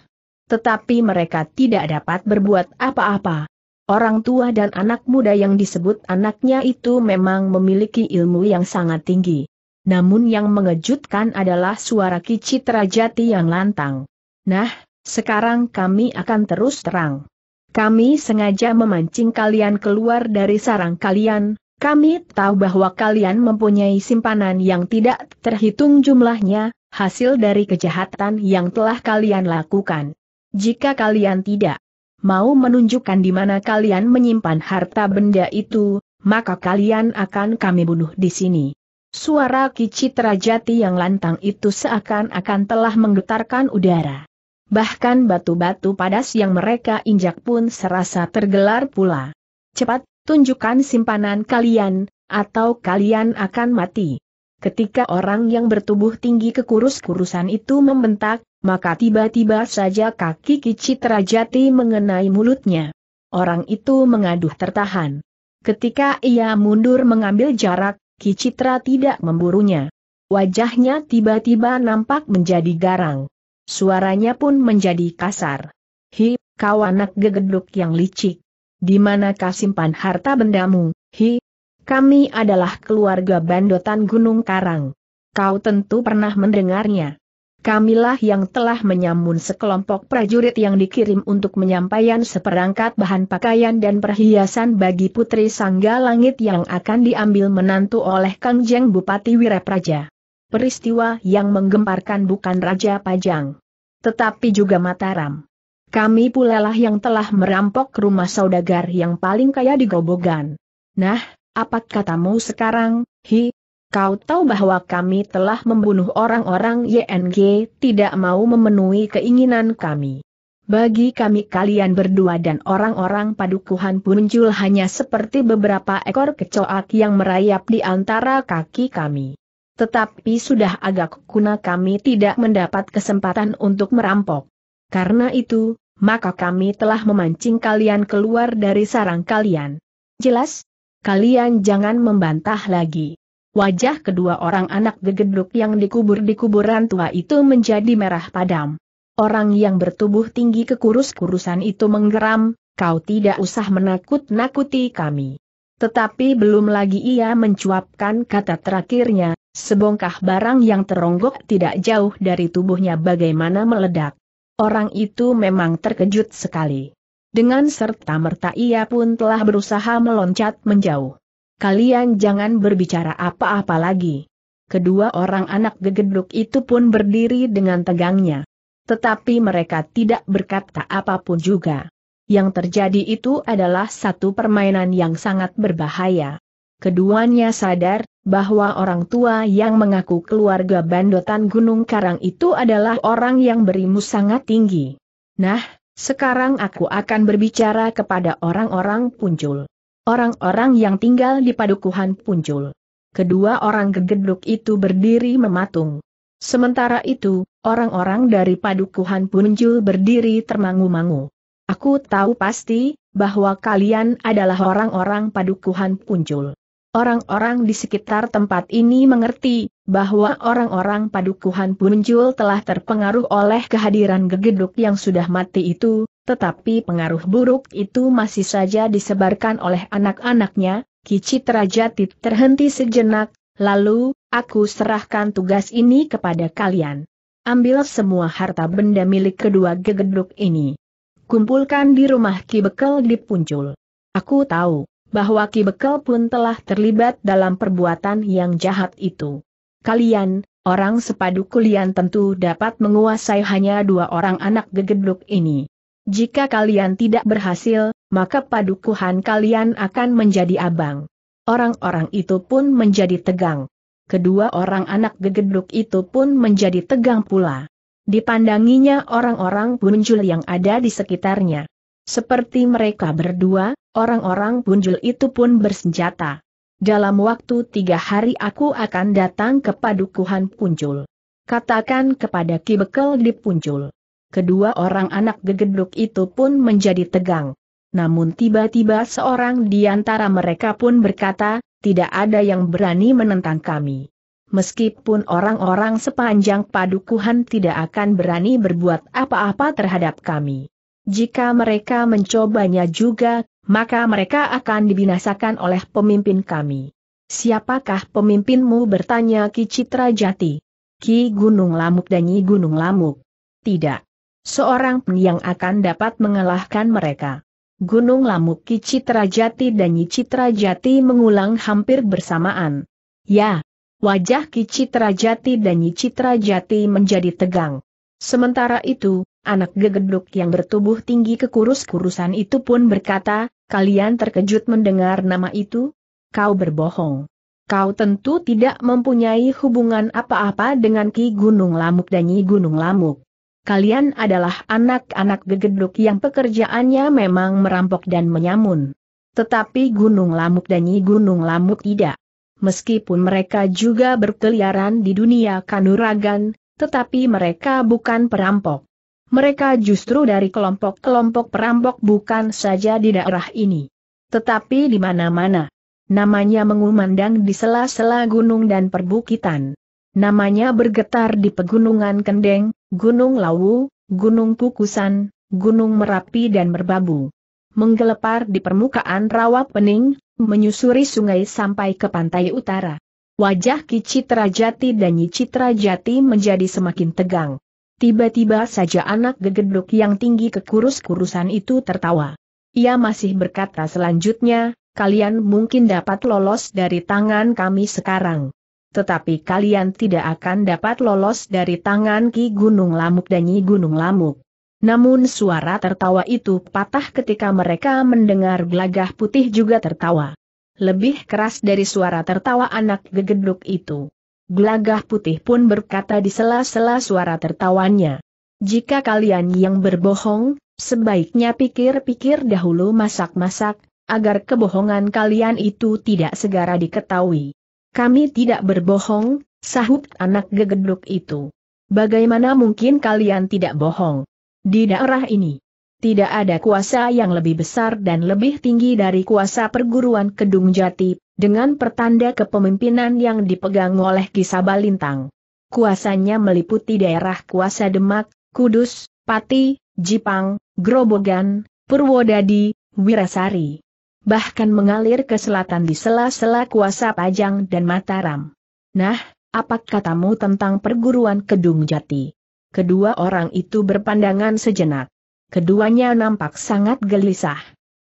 Tetapi mereka tidak dapat berbuat apa-apa. Orang tua dan anak muda yang disebut anaknya itu memang memiliki ilmu yang sangat tinggi. Namun yang mengejutkan adalah suara Kici Terajati yang lantang. Nah, sekarang kami akan terus terang. Kami sengaja memancing kalian keluar dari sarang kalian, kami tahu bahwa kalian mempunyai simpanan yang tidak terhitung jumlahnya, hasil dari kejahatan yang telah kalian lakukan. Jika kalian tidak mau menunjukkan di mana kalian menyimpan harta benda itu, maka kalian akan kami bunuh di sini. Suara kicit rajati yang lantang itu seakan-akan telah menggetarkan udara. Bahkan batu-batu padas yang mereka injak pun serasa tergelar pula. Cepat, tunjukkan simpanan kalian, atau kalian akan mati. Ketika orang yang bertubuh tinggi kekurus-kurusan itu membentak, maka tiba-tiba saja kaki Kicit Rajati mengenai mulutnya. Orang itu mengaduh tertahan. Ketika ia mundur mengambil jarak, Kicitra tidak memburunya. Wajahnya tiba-tiba nampak menjadi garang. Suaranya pun menjadi kasar. Hi, kau anak gegeduk yang licik. Di manakah simpan harta bendamu, hi? Kami adalah keluarga bandotan Gunung Karang. Kau tentu pernah mendengarnya kamilah yang telah menyamun sekelompok prajurit yang dikirim untuk menyampaikan seperangkat bahan pakaian dan perhiasan bagi Putri Sangga Langit yang akan diambil menantu oleh Kangjeng Bupati Wirapraja. Peristiwa yang menggemparkan bukan Raja Pajang, tetapi juga Mataram. Kami pula lah yang telah merampok rumah saudagar yang paling kaya di Gobogan. Nah, apa katamu sekarang, Hi? Kau tahu bahwa kami telah membunuh orang-orang YNG, tidak mau memenuhi keinginan kami. Bagi kami kalian berdua dan orang-orang padukuhan punjul hanya seperti beberapa ekor kecoak yang merayap di antara kaki kami. Tetapi sudah agak kuna kami tidak mendapat kesempatan untuk merampok. Karena itu, maka kami telah memancing kalian keluar dari sarang kalian. Jelas? Kalian jangan membantah lagi wajah kedua orang anak gegeduk yang dikubur di kuburan tua itu menjadi merah padam. Orang yang bertubuh tinggi kekurus-kurusan itu menggeram, kau tidak usah menakut-nakuti kami. Tetapi belum lagi ia mencuapkan kata terakhirnya, sebongkah barang yang teronggok tidak jauh dari tubuhnya bagaimana meledak. Orang itu memang terkejut sekali. Dengan serta merta ia pun telah berusaha meloncat menjauh kalian jangan berbicara apa-apa lagi. Kedua orang anak gegeduk itu pun berdiri dengan tegangnya. Tetapi mereka tidak berkata apapun juga. Yang terjadi itu adalah satu permainan yang sangat berbahaya. Keduanya sadar bahwa orang tua yang mengaku keluarga bandotan Gunung Karang itu adalah orang yang berimu sangat tinggi. Nah, sekarang aku akan berbicara kepada orang-orang puncul. Orang-orang yang tinggal di padukuhan punjul. Kedua orang gegeduk itu berdiri mematung. Sementara itu, orang-orang dari padukuhan punjul berdiri termangu-mangu. Aku tahu pasti, bahwa kalian adalah orang-orang padukuhan punjul. Orang-orang di sekitar tempat ini mengerti, bahwa orang-orang padukuhan Punjul telah terpengaruh oleh kehadiran gegeduk yang sudah mati itu, tetapi pengaruh buruk itu masih saja disebarkan oleh anak-anaknya, Kici Terajati terhenti sejenak, lalu, aku serahkan tugas ini kepada kalian. Ambil semua harta benda milik kedua gegeduk ini. Kumpulkan di rumah Ki Bekel di Puncul. Aku tahu, bahwa Ki Bekel pun telah terlibat dalam perbuatan yang jahat itu. Kalian, orang sepadu kulian tentu dapat menguasai hanya dua orang anak gegeduk ini. Jika kalian tidak berhasil, maka padukuhan kalian akan menjadi abang. Orang-orang itu pun menjadi tegang. Kedua orang anak gegeduk itu pun menjadi tegang pula. Dipandanginya orang-orang bunjul yang ada di sekitarnya. Seperti mereka berdua, orang-orang bunjul itu pun bersenjata. Dalam waktu tiga hari aku akan datang ke padukuhan punjul. Katakan kepada kibekel di punjul kedua orang anak gegeduk itu pun menjadi tegang. Namun tiba-tiba seorang di antara mereka pun berkata, tidak ada yang berani menentang kami. Meskipun orang-orang sepanjang padukuhan tidak akan berani berbuat apa-apa terhadap kami. Jika mereka mencobanya juga, maka mereka akan dibinasakan oleh pemimpin kami. Siapakah pemimpinmu bertanya Ki Citra Jati? Ki Gunung Lamuk dan Nyi Gunung Lamuk. Tidak seorang pun yang akan dapat mengalahkan mereka. Gunung Lamuk Kici Trajati dan Nyi Jati mengulang hampir bersamaan. Ya, wajah Ki Trajati dan Nyi Jati menjadi tegang. Sementara itu, anak gegeduk yang bertubuh tinggi kekurus-kurusan itu pun berkata, kalian terkejut mendengar nama itu? Kau berbohong. Kau tentu tidak mempunyai hubungan apa-apa dengan Ki Gunung Lamuk dan Nyi Gunung Lamuk kalian adalah anak-anak gegeduk yang pekerjaannya memang merampok dan menyamun. Tetapi Gunung Lamuk dan Nyi Gunung Lamuk tidak. Meskipun mereka juga berkeliaran di dunia kanuragan, tetapi mereka bukan perampok. Mereka justru dari kelompok-kelompok perampok bukan saja di daerah ini. Tetapi di mana-mana. Namanya mengumandang di sela-sela gunung dan perbukitan. Namanya bergetar di pegunungan Kendeng, Gunung Lawu, Gunung Kukusan, Gunung Merapi dan Merbabu. Menggelepar di permukaan rawa pening, menyusuri sungai sampai ke pantai utara. Wajah Ki Jati dan Nyi Jati menjadi semakin tegang. Tiba-tiba saja anak gegeduk yang tinggi kekurus-kurusan itu tertawa. Ia masih berkata selanjutnya, kalian mungkin dapat lolos dari tangan kami sekarang tetapi kalian tidak akan dapat lolos dari tangan Ki Gunung Lamuk dan Nyi Gunung Lamuk. Namun suara tertawa itu patah ketika mereka mendengar gelagah putih juga tertawa. Lebih keras dari suara tertawa anak gegeduk itu. Gelagah putih pun berkata di sela-sela suara tertawanya. Jika kalian yang berbohong, sebaiknya pikir-pikir dahulu masak-masak, agar kebohongan kalian itu tidak segera diketahui. Kami tidak berbohong, sahut anak gegeduk itu. Bagaimana mungkin kalian tidak bohong? Di daerah ini, tidak ada kuasa yang lebih besar dan lebih tinggi dari kuasa perguruan Kedung Jati, dengan pertanda kepemimpinan yang dipegang oleh balintang. Kuasanya meliputi daerah kuasa Demak, Kudus, Pati, Jipang, Grobogan, Purwodadi, Wirasari bahkan mengalir ke selatan di sela-sela kuasa Pajang dan Mataram. Nah, apa katamu tentang perguruan Kedung Jati? Kedua orang itu berpandangan sejenak. Keduanya nampak sangat gelisah.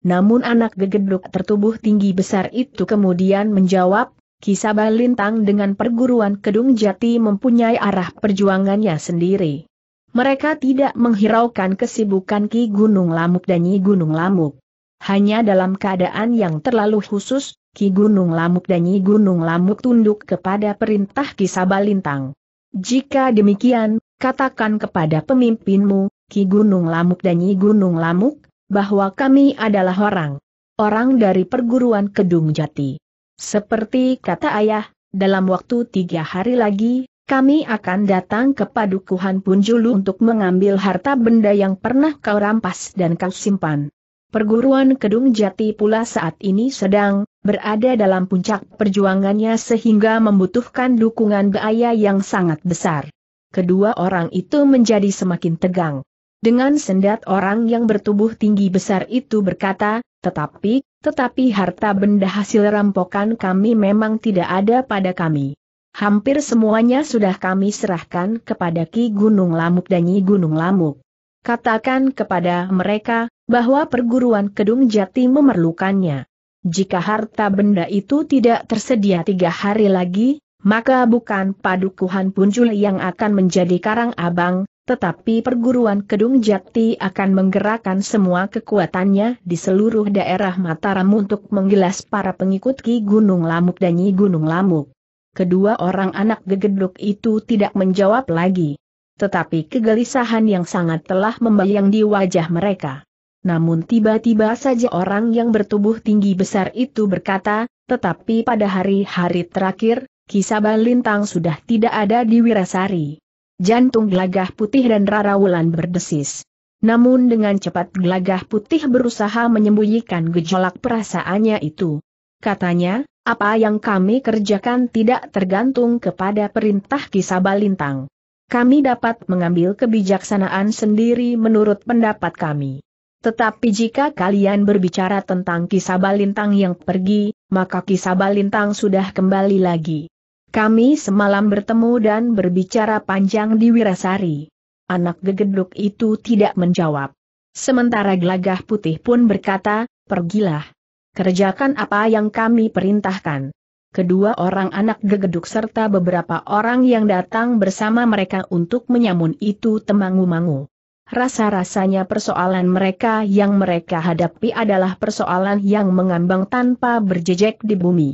Namun anak gegeduk tertubuh tinggi besar itu kemudian menjawab, Kisah Balintang dengan perguruan Kedung Jati mempunyai arah perjuangannya sendiri. Mereka tidak menghiraukan kesibukan Ki Gunung Lamuk dan Nyi Gunung Lamuk. Hanya dalam keadaan yang terlalu khusus, Ki Gunung Lamuk dan Nyi Gunung Lamuk tunduk kepada perintah Kisabalintang. Jika demikian, katakan kepada pemimpinmu, Ki Gunung Lamuk dan Nyi Gunung Lamuk, bahwa kami adalah orang. Orang dari perguruan Kedung Jati. Seperti kata ayah, dalam waktu tiga hari lagi, kami akan datang ke Padukuhan Punjulu untuk mengambil harta benda yang pernah kau rampas dan kau simpan. Perguruan Kedung Jati pula saat ini sedang berada dalam puncak perjuangannya sehingga membutuhkan dukungan daya yang sangat besar. Kedua orang itu menjadi semakin tegang. Dengan sendat orang yang bertubuh tinggi besar itu berkata, tetapi, tetapi harta benda hasil rampokan kami memang tidak ada pada kami. Hampir semuanya sudah kami serahkan kepada Ki Gunung Lamuk dan Nyi Gunung Lamuk. Katakan kepada mereka, bahwa perguruan Kedung Jati memerlukannya. Jika harta benda itu tidak tersedia tiga hari lagi, maka bukan padukuhan punjul yang akan menjadi karang abang, tetapi perguruan Kedung Jati akan menggerakkan semua kekuatannya di seluruh daerah Mataram untuk menggilas para pengikut Ki Gunung Lamuk dan Nyi Gunung Lamuk. Kedua orang anak gegeduk itu tidak menjawab lagi. Tetapi kegelisahan yang sangat telah membayang di wajah mereka. Namun tiba-tiba saja orang yang bertubuh tinggi besar itu berkata, tetapi pada hari-hari terakhir, kisah balintang sudah tidak ada di Wirasari. Jantung gelagah putih dan rara wulan berdesis. Namun dengan cepat gelagah putih berusaha menyembunyikan gejolak perasaannya itu. Katanya, apa yang kami kerjakan tidak tergantung kepada perintah kisah balintang. Kami dapat mengambil kebijaksanaan sendiri menurut pendapat kami. Tetapi jika kalian berbicara tentang kisah balintang yang pergi, maka kisah balintang sudah kembali lagi. Kami semalam bertemu dan berbicara panjang di Wirasari. Anak gegeduk itu tidak menjawab. Sementara gelagah putih pun berkata, pergilah. Kerjakan apa yang kami perintahkan. Kedua orang anak gegeduk serta beberapa orang yang datang bersama mereka untuk menyamun itu temangu-mangu rasa-rasanya persoalan mereka yang mereka hadapi adalah persoalan yang mengambang tanpa berjejak di bumi.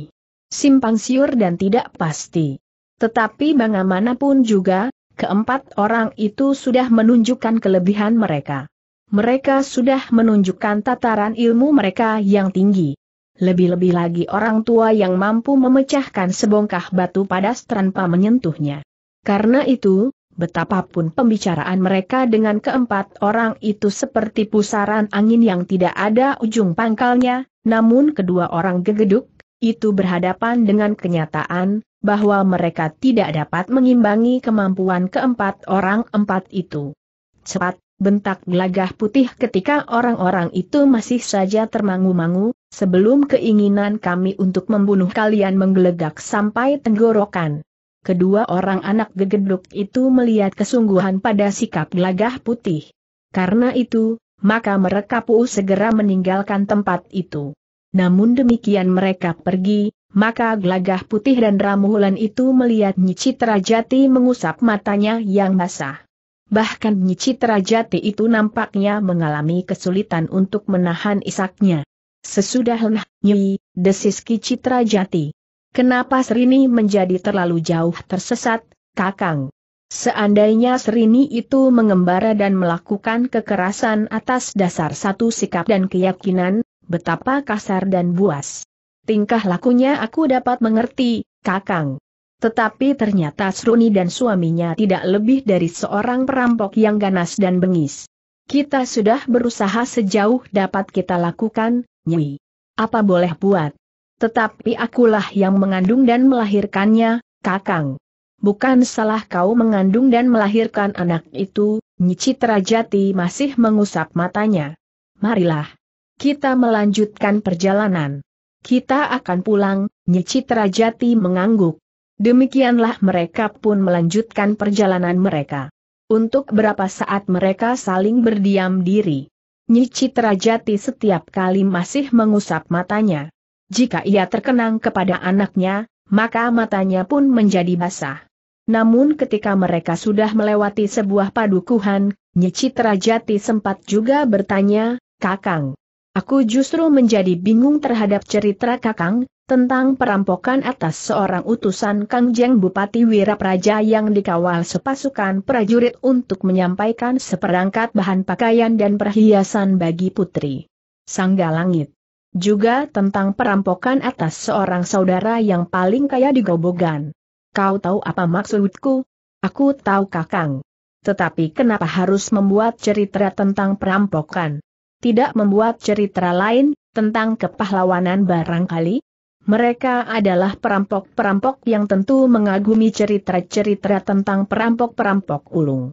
Simpang siur dan tidak pasti. Tetapi bagaimanapun juga, keempat orang itu sudah menunjukkan kelebihan mereka. Mereka sudah menunjukkan tataran ilmu mereka yang tinggi. Lebih-lebih lagi orang tua yang mampu memecahkan sebongkah batu padas tanpa menyentuhnya. Karena itu, betapapun pembicaraan mereka dengan keempat orang itu seperti pusaran angin yang tidak ada ujung pangkalnya, namun kedua orang gegeduk, itu berhadapan dengan kenyataan, bahwa mereka tidak dapat mengimbangi kemampuan keempat orang empat itu. Cepat, bentak gelagah putih ketika orang-orang itu masih saja termangu-mangu, sebelum keinginan kami untuk membunuh kalian menggelegak sampai tenggorokan kedua orang anak gegeduk itu melihat kesungguhan pada sikap gelagah putih. Karena itu, maka mereka pun segera meninggalkan tempat itu. Namun demikian mereka pergi, maka gelagah putih dan ramuhulan itu melihat Nyicitra Jati mengusap matanya yang basah. Bahkan Nyicitra Jati itu nampaknya mengalami kesulitan untuk menahan isaknya. Sesudah Nyi, desis Citra Jati. Kenapa Serini menjadi terlalu jauh tersesat, Kakang? Seandainya Serini itu mengembara dan melakukan kekerasan atas dasar satu sikap dan keyakinan, betapa kasar dan buas. Tingkah lakunya aku dapat mengerti, Kakang. Tetapi ternyata Sruni dan suaminya tidak lebih dari seorang perampok yang ganas dan bengis. Kita sudah berusaha sejauh dapat kita lakukan, Nyi. Apa boleh buat? Tetapi akulah yang mengandung dan melahirkannya, Kakang. Bukan salah kau mengandung dan melahirkan anak itu, Nyicitra Jati masih mengusap matanya. Marilah. Kita melanjutkan perjalanan. Kita akan pulang, Nyicitra Jati mengangguk. Demikianlah mereka pun melanjutkan perjalanan mereka. Untuk berapa saat mereka saling berdiam diri. Nyicitra Jati setiap kali masih mengusap matanya. Jika ia terkenang kepada anaknya, maka matanya pun menjadi basah. Namun ketika mereka sudah melewati sebuah padukuhan, Nyici Jati sempat juga bertanya, Kakang, aku justru menjadi bingung terhadap cerita Kakang, tentang perampokan atas seorang utusan Kangjeng Bupati Wirapraja yang dikawal sepasukan prajurit untuk menyampaikan seperangkat bahan pakaian dan perhiasan bagi putri. Sangga Langit. Juga tentang perampokan atas seorang saudara yang paling kaya di Gobogan. Kau tahu apa maksudku? Aku tahu kakang. Tetapi kenapa harus membuat cerita tentang perampokan? Tidak membuat cerita lain, tentang kepahlawanan barangkali? Mereka adalah perampok-perampok yang tentu mengagumi cerita-cerita tentang perampok-perampok ulung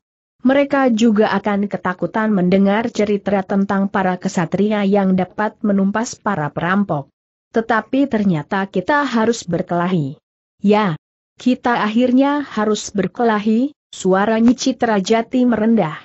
mereka juga akan ketakutan mendengar cerita tentang para kesatria yang dapat menumpas para perampok. Tetapi ternyata kita harus berkelahi. Ya, kita akhirnya harus berkelahi, suara Citra Jati merendah.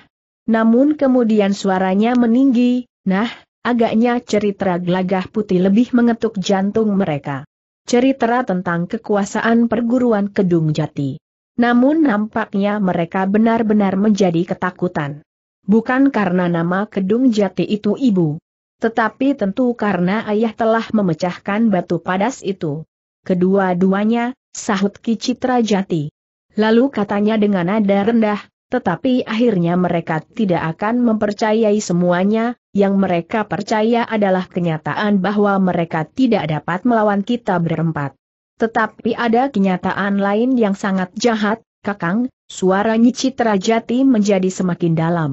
Namun kemudian suaranya meninggi, nah, agaknya cerita gelagah putih lebih mengetuk jantung mereka. Cerita tentang kekuasaan perguruan Kedung Jati namun nampaknya mereka benar-benar menjadi ketakutan. Bukan karena nama Kedung Jati itu ibu, tetapi tentu karena ayah telah memecahkan batu padas itu. Kedua-duanya, sahut Kicitra Jati. Lalu katanya dengan nada rendah, tetapi akhirnya mereka tidak akan mempercayai semuanya, yang mereka percaya adalah kenyataan bahwa mereka tidak dapat melawan kita berempat. Tetapi ada kenyataan lain yang sangat jahat, Kakang, suara Nyi Citra Jati menjadi semakin dalam.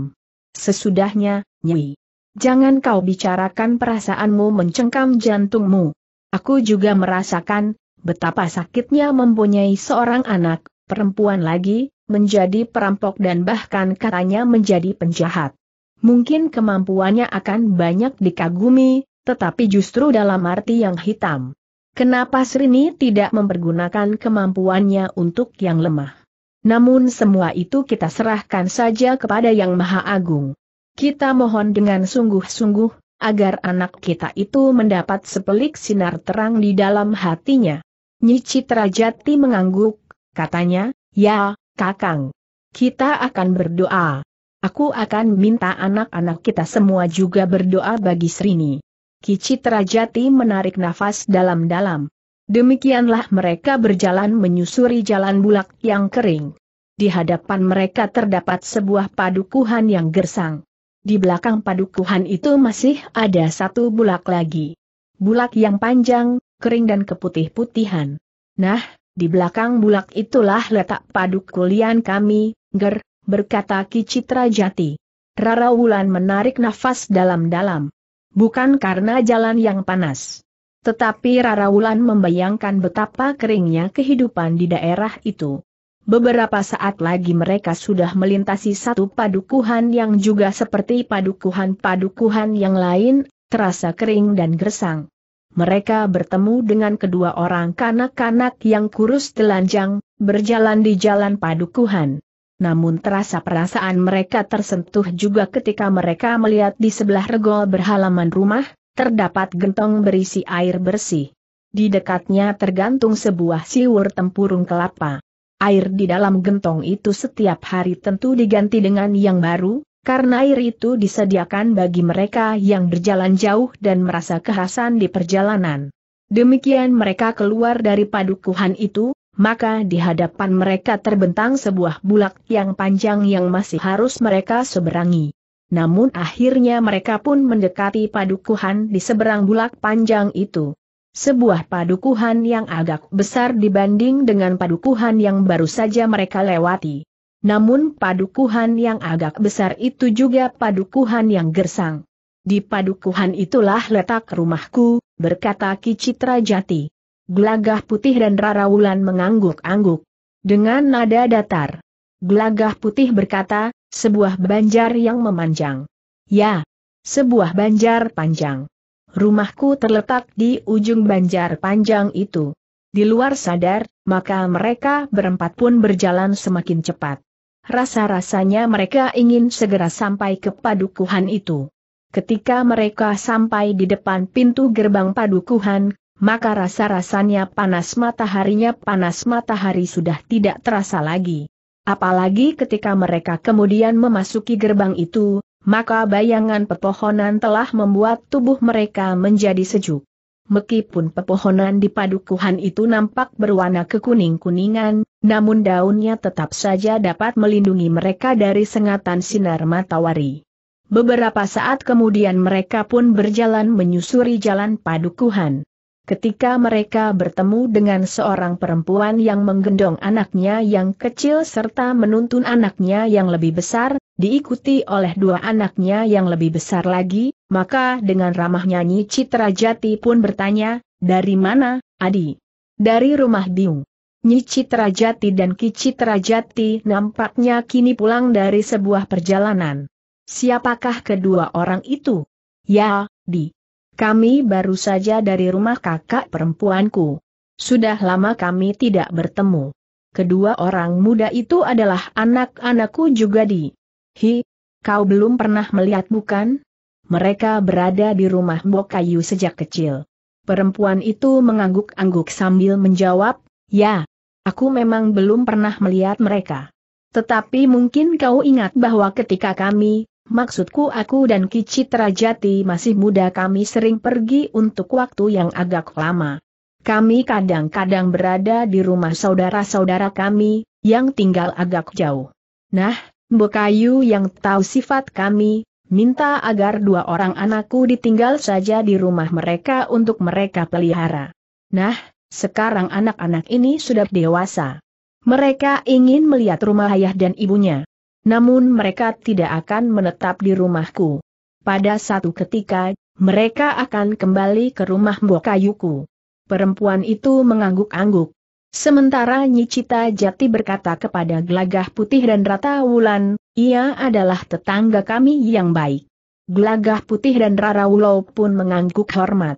Sesudahnya, Nyi. Jangan kau bicarakan perasaanmu mencengkam jantungmu. Aku juga merasakan, betapa sakitnya mempunyai seorang anak, perempuan lagi, menjadi perampok dan bahkan katanya menjadi penjahat. Mungkin kemampuannya akan banyak dikagumi, tetapi justru dalam arti yang hitam. Kenapa Srini tidak mempergunakan kemampuannya untuk yang lemah? Namun semua itu kita serahkan saja kepada Yang Maha Agung. Kita mohon dengan sungguh-sungguh, agar anak kita itu mendapat sepelik sinar terang di dalam hatinya. Nyi Citra Jati mengangguk, katanya, ya, kakang. Kita akan berdoa. Aku akan minta anak-anak kita semua juga berdoa bagi Srini. Kicitrajati Jati menarik nafas dalam-dalam. Demikianlah mereka berjalan menyusuri jalan bulak yang kering. Di hadapan mereka terdapat sebuah padukuhan yang gersang. Di belakang padukuhan itu masih ada satu bulak lagi. Bulak yang panjang, kering dan keputih-putihan. Nah, di belakang bulak itulah letak padukulian kami, ger, berkata Kicitrajati. Jati. Rara Wulan menarik nafas dalam-dalam bukan karena jalan yang panas. Tetapi Rara Wulan membayangkan betapa keringnya kehidupan di daerah itu. Beberapa saat lagi mereka sudah melintasi satu padukuhan yang juga seperti padukuhan-padukuhan yang lain, terasa kering dan gersang. Mereka bertemu dengan kedua orang kanak-kanak yang kurus telanjang, berjalan di jalan padukuhan. Namun terasa perasaan mereka tersentuh juga ketika mereka melihat di sebelah regol berhalaman rumah, terdapat gentong berisi air bersih. Di dekatnya tergantung sebuah siwur tempurung kelapa. Air di dalam gentong itu setiap hari tentu diganti dengan yang baru, karena air itu disediakan bagi mereka yang berjalan jauh dan merasa kehasan di perjalanan. Demikian mereka keluar dari padukuhan itu, maka di hadapan mereka terbentang sebuah bulak yang panjang yang masih harus mereka seberangi. Namun akhirnya mereka pun mendekati padukuhan di seberang bulak panjang itu. Sebuah padukuhan yang agak besar dibanding dengan padukuhan yang baru saja mereka lewati. Namun padukuhan yang agak besar itu juga padukuhan yang gersang. Di padukuhan itulah letak rumahku, berkata Kicitra Jati. Gelagah putih dan Rara Wulan mengangguk-angguk. Dengan nada datar. Gelagah putih berkata, sebuah banjar yang memanjang. Ya, sebuah banjar panjang. Rumahku terletak di ujung banjar panjang itu. Di luar sadar, maka mereka berempat pun berjalan semakin cepat. Rasa-rasanya mereka ingin segera sampai ke padukuhan itu. Ketika mereka sampai di depan pintu gerbang padukuhan, maka rasa-rasanya panas mataharinya panas matahari sudah tidak terasa lagi. Apalagi ketika mereka kemudian memasuki gerbang itu, maka bayangan pepohonan telah membuat tubuh mereka menjadi sejuk. Meskipun pepohonan di padukuhan itu nampak berwarna kekuning-kuningan, namun daunnya tetap saja dapat melindungi mereka dari sengatan sinar matahari. Beberapa saat kemudian mereka pun berjalan menyusuri jalan padukuhan ketika mereka bertemu dengan seorang perempuan yang menggendong anaknya yang kecil serta menuntun anaknya yang lebih besar, diikuti oleh dua anaknya yang lebih besar lagi, maka dengan ramahnya Citra Citrajati pun bertanya, dari mana, Adi? Dari rumah diung. Nyi Citrajati dan Ki Citrajati nampaknya kini pulang dari sebuah perjalanan. Siapakah kedua orang itu? Ya, Di. Kami baru saja dari rumah kakak perempuanku. Sudah lama kami tidak bertemu. Kedua orang muda itu adalah anak-anakku juga di. Hi, kau belum pernah melihat bukan? Mereka berada di rumah Bokayu sejak kecil. Perempuan itu mengangguk-angguk sambil menjawab, ya, aku memang belum pernah melihat mereka. Tetapi mungkin kau ingat bahwa ketika kami, Maksudku aku dan Kici Terajati masih muda kami sering pergi untuk waktu yang agak lama. Kami kadang-kadang berada di rumah saudara-saudara kami, yang tinggal agak jauh. Nah, Kayu yang tahu sifat kami, minta agar dua orang anakku ditinggal saja di rumah mereka untuk mereka pelihara. Nah, sekarang anak-anak ini sudah dewasa. Mereka ingin melihat rumah ayah dan ibunya namun mereka tidak akan menetap di rumahku. Pada satu ketika, mereka akan kembali ke rumah Mbokayuku. Perempuan itu mengangguk-angguk. Sementara Nyicita Jati berkata kepada Glagah Putih dan Rata Wulan, ia adalah tetangga kami yang baik. Glagah Putih dan Rara Wulau pun mengangguk hormat.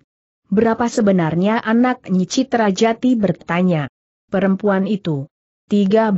Berapa sebenarnya anak Nyicitra Jati bertanya. Perempuan itu. 13,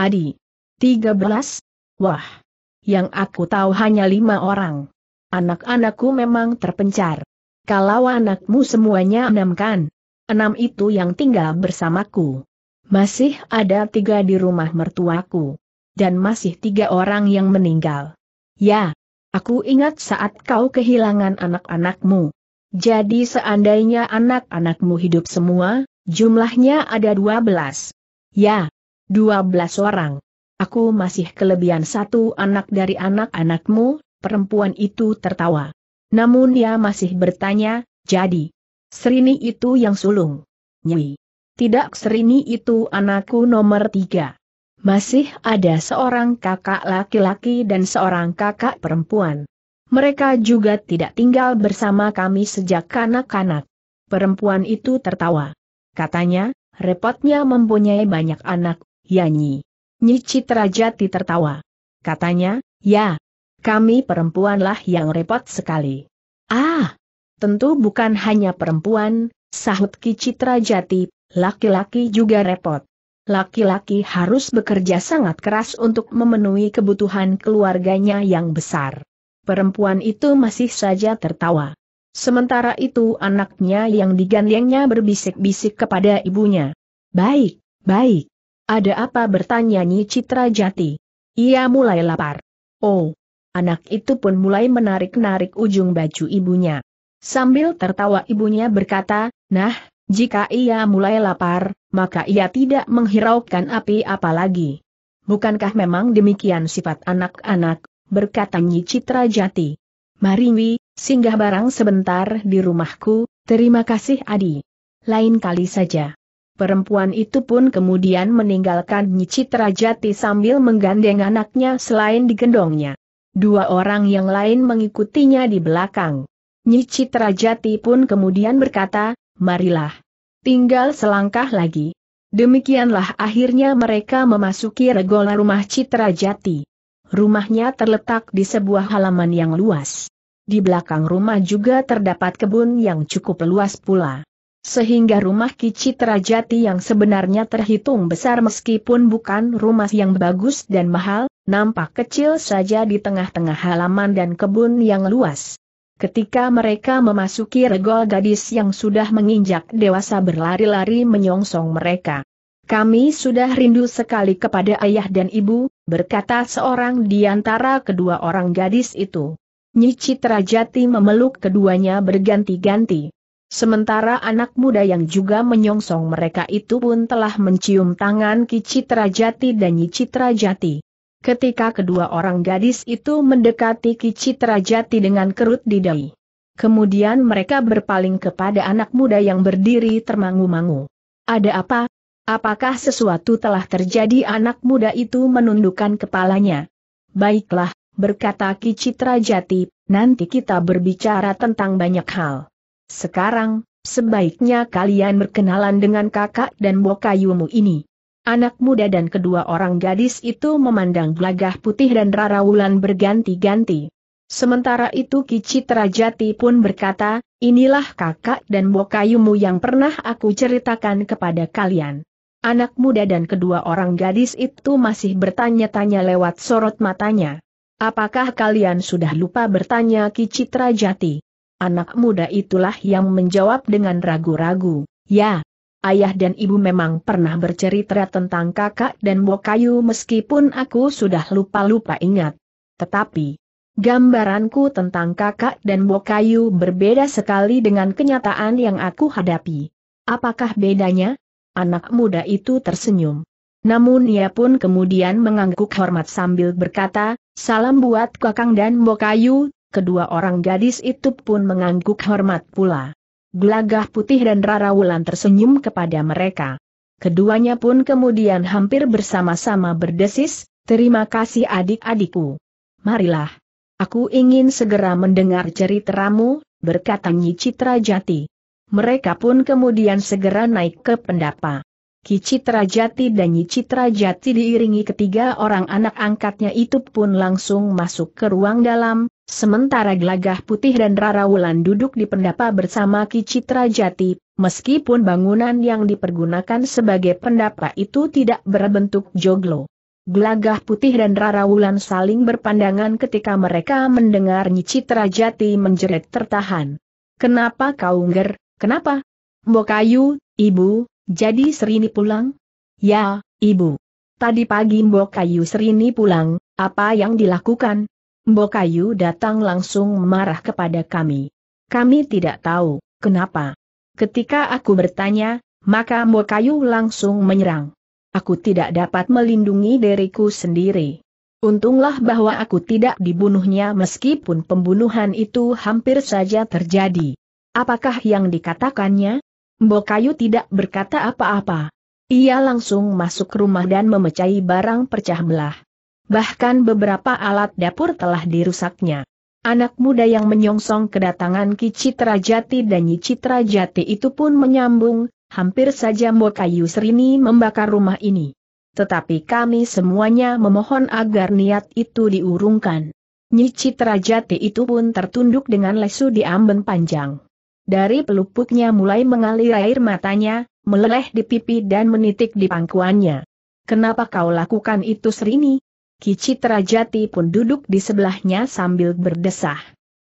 Adi. 13? Wah! Yang aku tahu hanya lima orang. Anak-anakku memang terpencar. Kalau anakmu semuanya enam kan? Enam itu yang tinggal bersamaku. Masih ada tiga di rumah mertuaku. Dan masih tiga orang yang meninggal. Ya, aku ingat saat kau kehilangan anak-anakmu. Jadi seandainya anak-anakmu hidup semua, jumlahnya ada dua belas. Ya, dua belas orang. Aku masih kelebihan satu anak dari anak-anakmu, perempuan itu tertawa. Namun dia masih bertanya, jadi, Serini itu yang sulung. Nyi. Tidak Serini itu anakku nomor tiga. Masih ada seorang kakak laki-laki dan seorang kakak perempuan. Mereka juga tidak tinggal bersama kami sejak kanak-kanak. Perempuan itu tertawa. Katanya, repotnya mempunyai banyak anak, Yani. Nyi Citra tertawa. Katanya, ya, kami perempuanlah yang repot sekali. Ah, tentu bukan hanya perempuan, sahut Ki Citra Jati, laki-laki juga repot. Laki-laki harus bekerja sangat keras untuk memenuhi kebutuhan keluarganya yang besar. Perempuan itu masih saja tertawa. Sementara itu anaknya yang digandengnya berbisik-bisik kepada ibunya. Baik, baik. Ada apa bertanya Nyi Citra Jati? Ia mulai lapar. Oh, anak itu pun mulai menarik-narik ujung baju ibunya. Sambil tertawa ibunya berkata, nah, jika ia mulai lapar, maka ia tidak menghiraukan api apalagi. Bukankah memang demikian sifat anak-anak, berkata Nyi Citra Jati. Mari singgah barang sebentar di rumahku, terima kasih Adi. Lain kali saja. Perempuan itu pun kemudian meninggalkan Nyicitra Jati sambil menggandeng anaknya selain digendongnya. Dua orang yang lain mengikutinya di belakang. Nyicitra Jati pun kemudian berkata, marilah. Tinggal selangkah lagi. Demikianlah akhirnya mereka memasuki regola rumah Citra Jati. Rumahnya terletak di sebuah halaman yang luas. Di belakang rumah juga terdapat kebun yang cukup luas pula. Sehingga rumah Kicitra Jati yang sebenarnya terhitung besar meskipun bukan rumah yang bagus dan mahal, nampak kecil saja di tengah-tengah halaman dan kebun yang luas. Ketika mereka memasuki regol gadis yang sudah menginjak dewasa berlari-lari menyongsong mereka. Kami sudah rindu sekali kepada ayah dan ibu, berkata seorang di antara kedua orang gadis itu. Nyi Citra memeluk keduanya berganti-ganti. Sementara anak muda yang juga menyongsong mereka itu pun telah mencium tangan Ki Citra Jati dan Nyi Citra Jati. Ketika kedua orang gadis itu mendekati Ki Citra Jati dengan kerut di dahi. Kemudian mereka berpaling kepada anak muda yang berdiri termangu-mangu. Ada apa? Apakah sesuatu telah terjadi anak muda itu menundukkan kepalanya? Baiklah, berkata Ki Citra Jati, nanti kita berbicara tentang banyak hal. Sekarang, sebaiknya kalian berkenalan dengan kakak dan bokayumu ini. Anak muda dan kedua orang gadis itu memandang gelagah putih dan Rara Wulan berganti-ganti. Sementara itu Kicitrajati pun berkata, inilah kakak dan bokayumu yang pernah aku ceritakan kepada kalian. Anak muda dan kedua orang gadis itu masih bertanya-tanya lewat sorot matanya. Apakah kalian sudah lupa bertanya Kicitrajati? Jati? Anak muda itulah yang menjawab dengan ragu-ragu, ya. Ayah dan ibu memang pernah bercerita tentang kakak dan Bokayu meskipun aku sudah lupa-lupa ingat. Tetapi, gambaranku tentang kakak dan Bokayu berbeda sekali dengan kenyataan yang aku hadapi. Apakah bedanya? Anak muda itu tersenyum. Namun ia pun kemudian mengangguk hormat sambil berkata, salam buat kakang dan Bokayu, kedua orang gadis itu pun mengangguk hormat pula. Gelagah putih dan Rara Wulan tersenyum kepada mereka. Keduanya pun kemudian hampir bersama-sama berdesis, terima kasih adik-adikku. Marilah. Aku ingin segera mendengar ceritamu, berkata Nyi Citra Jati. Mereka pun kemudian segera naik ke pendapa. Ki Citra Jati dan Nyi Citra Jati diiringi ketiga orang anak angkatnya itu pun langsung masuk ke ruang dalam, Sementara Gelagah Putih dan Rara Wulan duduk di pendapa bersama Ki Citra Jati, meskipun bangunan yang dipergunakan sebagai pendapa itu tidak berbentuk joglo. Gelagah Putih dan Rara Wulan saling berpandangan ketika mereka mendengar Nyi Citra Jati menjerit tertahan. Kenapa kau ngger, kenapa? Mbokayu, ibu, jadi Serini pulang? Ya, ibu. Tadi pagi Mbokayu Serini pulang, apa yang dilakukan? Mbokayu datang langsung marah kepada kami. Kami tidak tahu, kenapa. Ketika aku bertanya, maka Mbokayu langsung menyerang. Aku tidak dapat melindungi diriku sendiri. Untunglah bahwa aku tidak dibunuhnya meskipun pembunuhan itu hampir saja terjadi. Apakah yang dikatakannya? Mbokayu tidak berkata apa-apa. Ia langsung masuk rumah dan memecahi barang pecah belah. Bahkan beberapa alat dapur telah dirusaknya. Anak muda yang menyongsong kedatangan Ki Citra Jati dan Nyi Citra Jati itu pun menyambung, hampir saja Mbokayu Serini membakar rumah ini. Tetapi kami semuanya memohon agar niat itu diurungkan. Nyi Citra Jati itu pun tertunduk dengan lesu di amben panjang. Dari pelupuknya mulai mengalir air matanya, meleleh di pipi dan menitik di pangkuannya. Kenapa kau lakukan itu Serini? Kicit Jati pun duduk di sebelahnya sambil berdesah.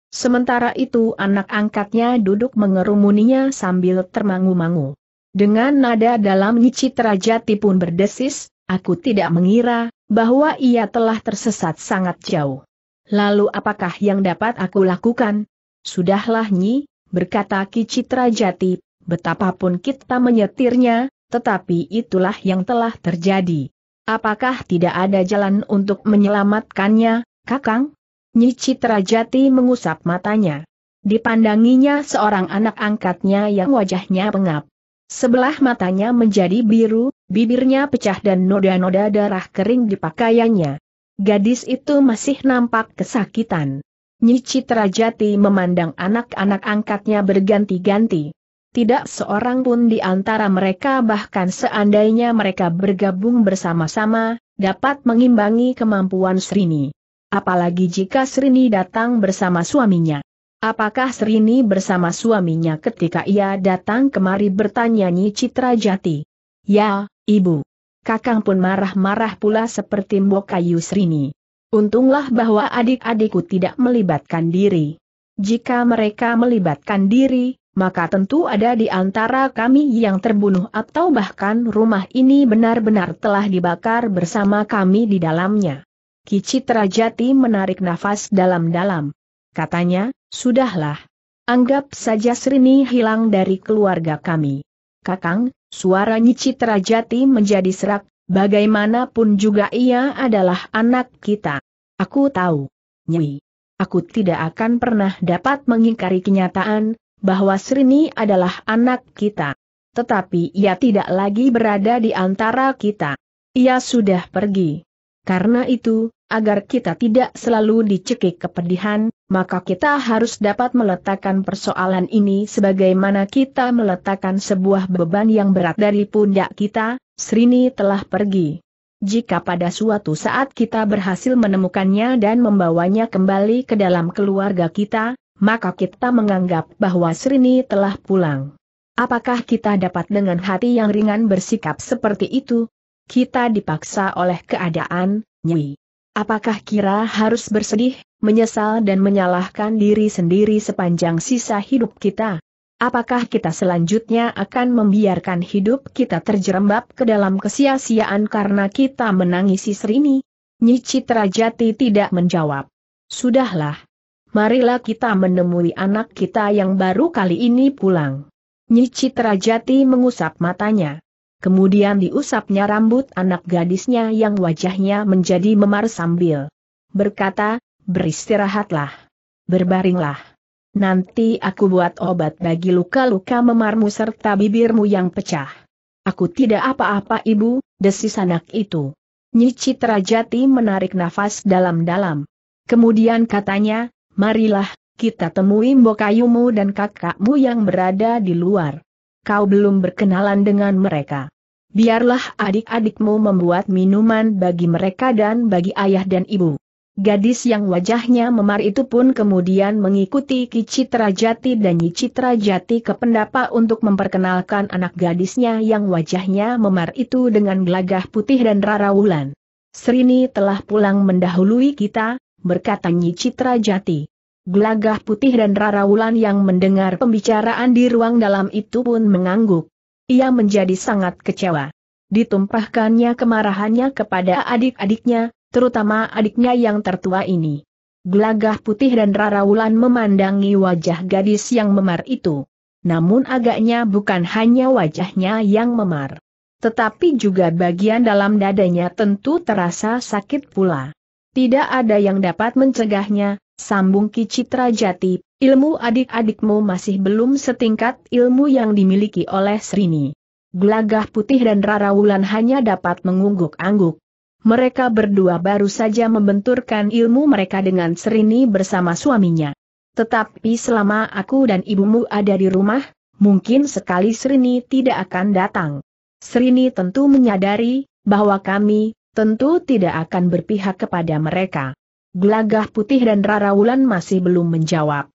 Sementara itu anak angkatnya duduk mengerumuninya sambil termangu-mangu. Dengan nada dalam Kicit Jati pun berdesis, aku tidak mengira, bahwa ia telah tersesat sangat jauh. Lalu apakah yang dapat aku lakukan? Sudahlah Nyi, berkata Kicit Jati, betapapun kita menyetirnya, tetapi itulah yang telah terjadi. Apakah tidak ada jalan untuk menyelamatkannya, Kakang? Nyi Jati mengusap matanya. Dipandanginya seorang anak angkatnya yang wajahnya pengap. Sebelah matanya menjadi biru, bibirnya pecah dan noda-noda darah kering di pakaiannya. Gadis itu masih nampak kesakitan. Nyi Jati memandang anak-anak angkatnya berganti-ganti tidak seorang pun di antara mereka bahkan seandainya mereka bergabung bersama-sama, dapat mengimbangi kemampuan Srini. Apalagi jika Srini datang bersama suaminya. Apakah Srini bersama suaminya ketika ia datang kemari bertanya Nyi Citra Jati? Ya, Ibu. Kakang pun marah-marah pula seperti Mbok Kayu Srini. Untunglah bahwa adik-adikku tidak melibatkan diri. Jika mereka melibatkan diri, maka tentu ada di antara kami yang terbunuh atau bahkan rumah ini benar-benar telah dibakar bersama kami di dalamnya. Kicitra Jati menarik nafas dalam-dalam. Katanya, sudahlah. Anggap saja Srini hilang dari keluarga kami. Kakang, suara Nyicitra Jati menjadi serak, bagaimanapun juga ia adalah anak kita. Aku tahu. Nyi. Aku tidak akan pernah dapat mengingkari kenyataan, bahwa Srini adalah anak kita. Tetapi ia tidak lagi berada di antara kita. Ia sudah pergi. Karena itu, agar kita tidak selalu dicekik kepedihan, maka kita harus dapat meletakkan persoalan ini sebagaimana kita meletakkan sebuah beban yang berat dari pundak kita, Srini telah pergi. Jika pada suatu saat kita berhasil menemukannya dan membawanya kembali ke dalam keluarga kita, maka kita menganggap bahwa Srini telah pulang. Apakah kita dapat dengan hati yang ringan bersikap seperti itu? Kita dipaksa oleh keadaan, Nyi. Apakah kira harus bersedih, menyesal dan menyalahkan diri sendiri sepanjang sisa hidup kita? Apakah kita selanjutnya akan membiarkan hidup kita terjerembab ke dalam kesia-siaan karena kita menangisi Srini? Nyi Citrajati tidak menjawab. Sudahlah, marilah kita menemui anak kita yang baru kali ini pulang. Nyi mengusap matanya. Kemudian diusapnya rambut anak gadisnya yang wajahnya menjadi memar sambil berkata, beristirahatlah. Berbaringlah. Nanti aku buat obat bagi luka-luka memarmu serta bibirmu yang pecah. Aku tidak apa-apa ibu, desis anak itu. Nyi Jati menarik nafas dalam-dalam. Kemudian katanya, Marilah, kita temui mbokayumu dan kakakmu yang berada di luar. Kau belum berkenalan dengan mereka. Biarlah adik-adikmu membuat minuman bagi mereka dan bagi ayah dan ibu. Gadis yang wajahnya memar itu pun kemudian mengikuti Ki Jati dan Nyi Jati ke pendapa untuk memperkenalkan anak gadisnya yang wajahnya memar itu dengan gelagah putih dan rara wulan. Serini telah pulang mendahului kita, berkata Nyi Citra Jati. Gelagah putih dan Rara yang mendengar pembicaraan di ruang dalam itu pun mengangguk. Ia menjadi sangat kecewa. Ditumpahkannya kemarahannya kepada adik-adiknya, terutama adiknya yang tertua ini. Gelagah putih dan Rara memandangi wajah gadis yang memar itu. Namun agaknya bukan hanya wajahnya yang memar. Tetapi juga bagian dalam dadanya tentu terasa sakit pula. Tidak ada yang dapat mencegahnya, sambung Kicitra Jati, ilmu adik-adikmu masih belum setingkat ilmu yang dimiliki oleh Srini. Gelagah putih dan Rara Wulan hanya dapat mengungguk-angguk. Mereka berdua baru saja membenturkan ilmu mereka dengan Srini bersama suaminya. Tetapi selama aku dan ibumu ada di rumah, mungkin sekali Srini tidak akan datang. Srini tentu menyadari bahwa kami, tentu tidak akan berpihak kepada mereka. Gelagah putih dan Rara Wulan masih belum menjawab.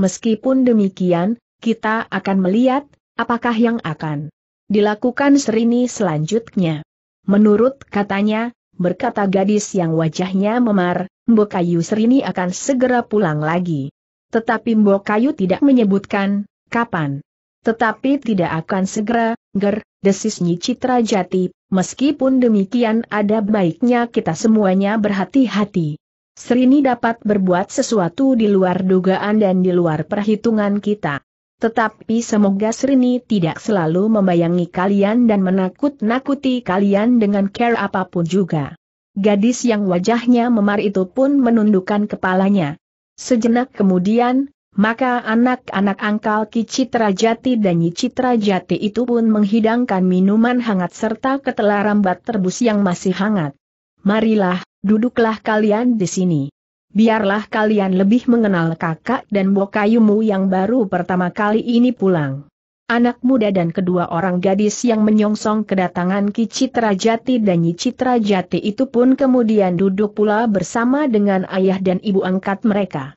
Meskipun demikian, kita akan melihat apakah yang akan dilakukan Serini selanjutnya. Menurut katanya, berkata gadis yang wajahnya memar, Mbok Kayu Serini akan segera pulang lagi. Tetapi Mbok Kayu tidak menyebutkan, kapan. Tetapi tidak akan segera, ger, desis Nyi Citra Jati, Meskipun demikian ada baiknya kita semuanya berhati-hati. Serini dapat berbuat sesuatu di luar dugaan dan di luar perhitungan kita. Tetapi semoga Serini tidak selalu membayangi kalian dan menakut-nakuti kalian dengan care apapun juga. Gadis yang wajahnya memar itu pun menundukkan kepalanya. Sejenak kemudian, maka anak-anak angkal Ki Citra Jati dan Nyi Citra Jati itu pun menghidangkan minuman hangat serta ketela rambat terbus yang masih hangat. Marilah, duduklah kalian di sini. Biarlah kalian lebih mengenal kakak dan bokayumu yang baru pertama kali ini pulang. Anak muda dan kedua orang gadis yang menyongsong kedatangan Ki Citra Jati dan Nyi Citra Jati itu pun kemudian duduk pula bersama dengan ayah dan ibu angkat mereka.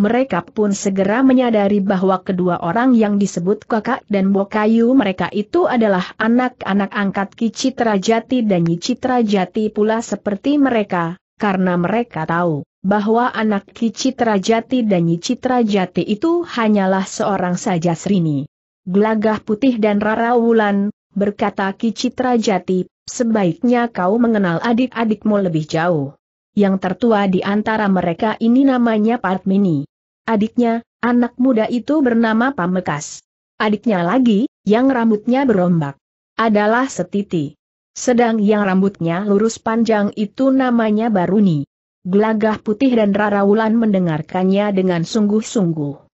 Mereka pun segera menyadari bahwa kedua orang yang disebut kakak dan bokayu mereka itu adalah anak-anak angkat Ki Citra Jati dan Nyi Citra Jati pula seperti mereka, karena mereka tahu bahwa anak Ki Citra Jati dan Nyi Citra Jati itu hanyalah seorang saja Srini. Glagah putih dan Rara Wulan, berkata Ki Citra Jati, sebaiknya kau mengenal adik-adikmu lebih jauh. Yang tertua di antara mereka ini namanya Padmini adiknya, anak muda itu bernama Pamekas. Adiknya lagi, yang rambutnya berombak, adalah Setiti. Sedang yang rambutnya lurus panjang itu namanya Baruni. Gelagah putih dan Raraulan mendengarkannya dengan sungguh-sungguh.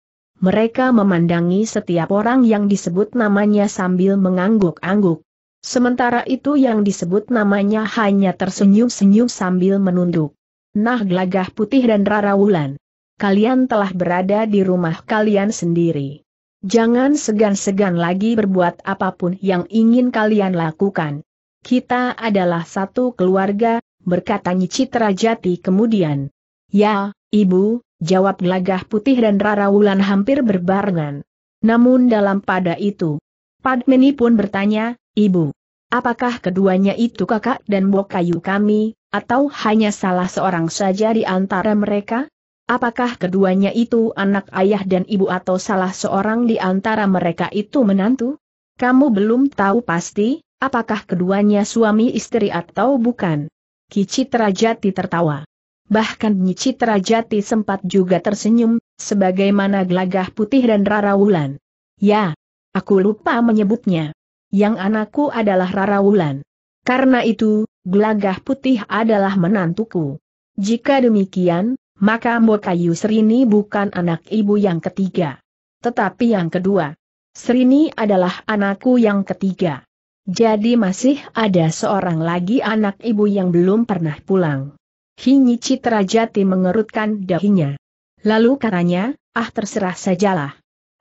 Mereka memandangi setiap orang yang disebut namanya sambil mengangguk-angguk. Sementara itu yang disebut namanya hanya tersenyum-senyum sambil menunduk. Nah gelagah putih dan Raraulan kalian telah berada di rumah kalian sendiri. Jangan segan-segan lagi berbuat apapun yang ingin kalian lakukan. Kita adalah satu keluarga, berkata Citra Jati kemudian. Ya, Ibu, jawab Gelagah Putih dan Rara Wulan hampir berbarengan. Namun dalam pada itu, Padmini pun bertanya, Ibu, apakah keduanya itu kakak dan bokayu kami, atau hanya salah seorang saja di antara mereka? Apakah keduanya itu anak ayah dan ibu atau salah seorang di antara mereka itu menantu? Kamu belum tahu pasti, apakah keduanya suami istri atau bukan? Kicitra Jati tertawa. Bahkan Nyicitra Jati sempat juga tersenyum, sebagaimana gelagah putih dan Rara Wulan. Ya, aku lupa menyebutnya. Yang anakku adalah Rara Wulan. Karena itu, gelagah putih adalah menantuku. Jika demikian, maka Mbokayu Serini bukan anak ibu yang ketiga. Tetapi yang kedua. Serini adalah anakku yang ketiga. Jadi masih ada seorang lagi anak ibu yang belum pernah pulang. Hinyi Citra Jati mengerutkan dahinya. Lalu katanya, ah terserah sajalah.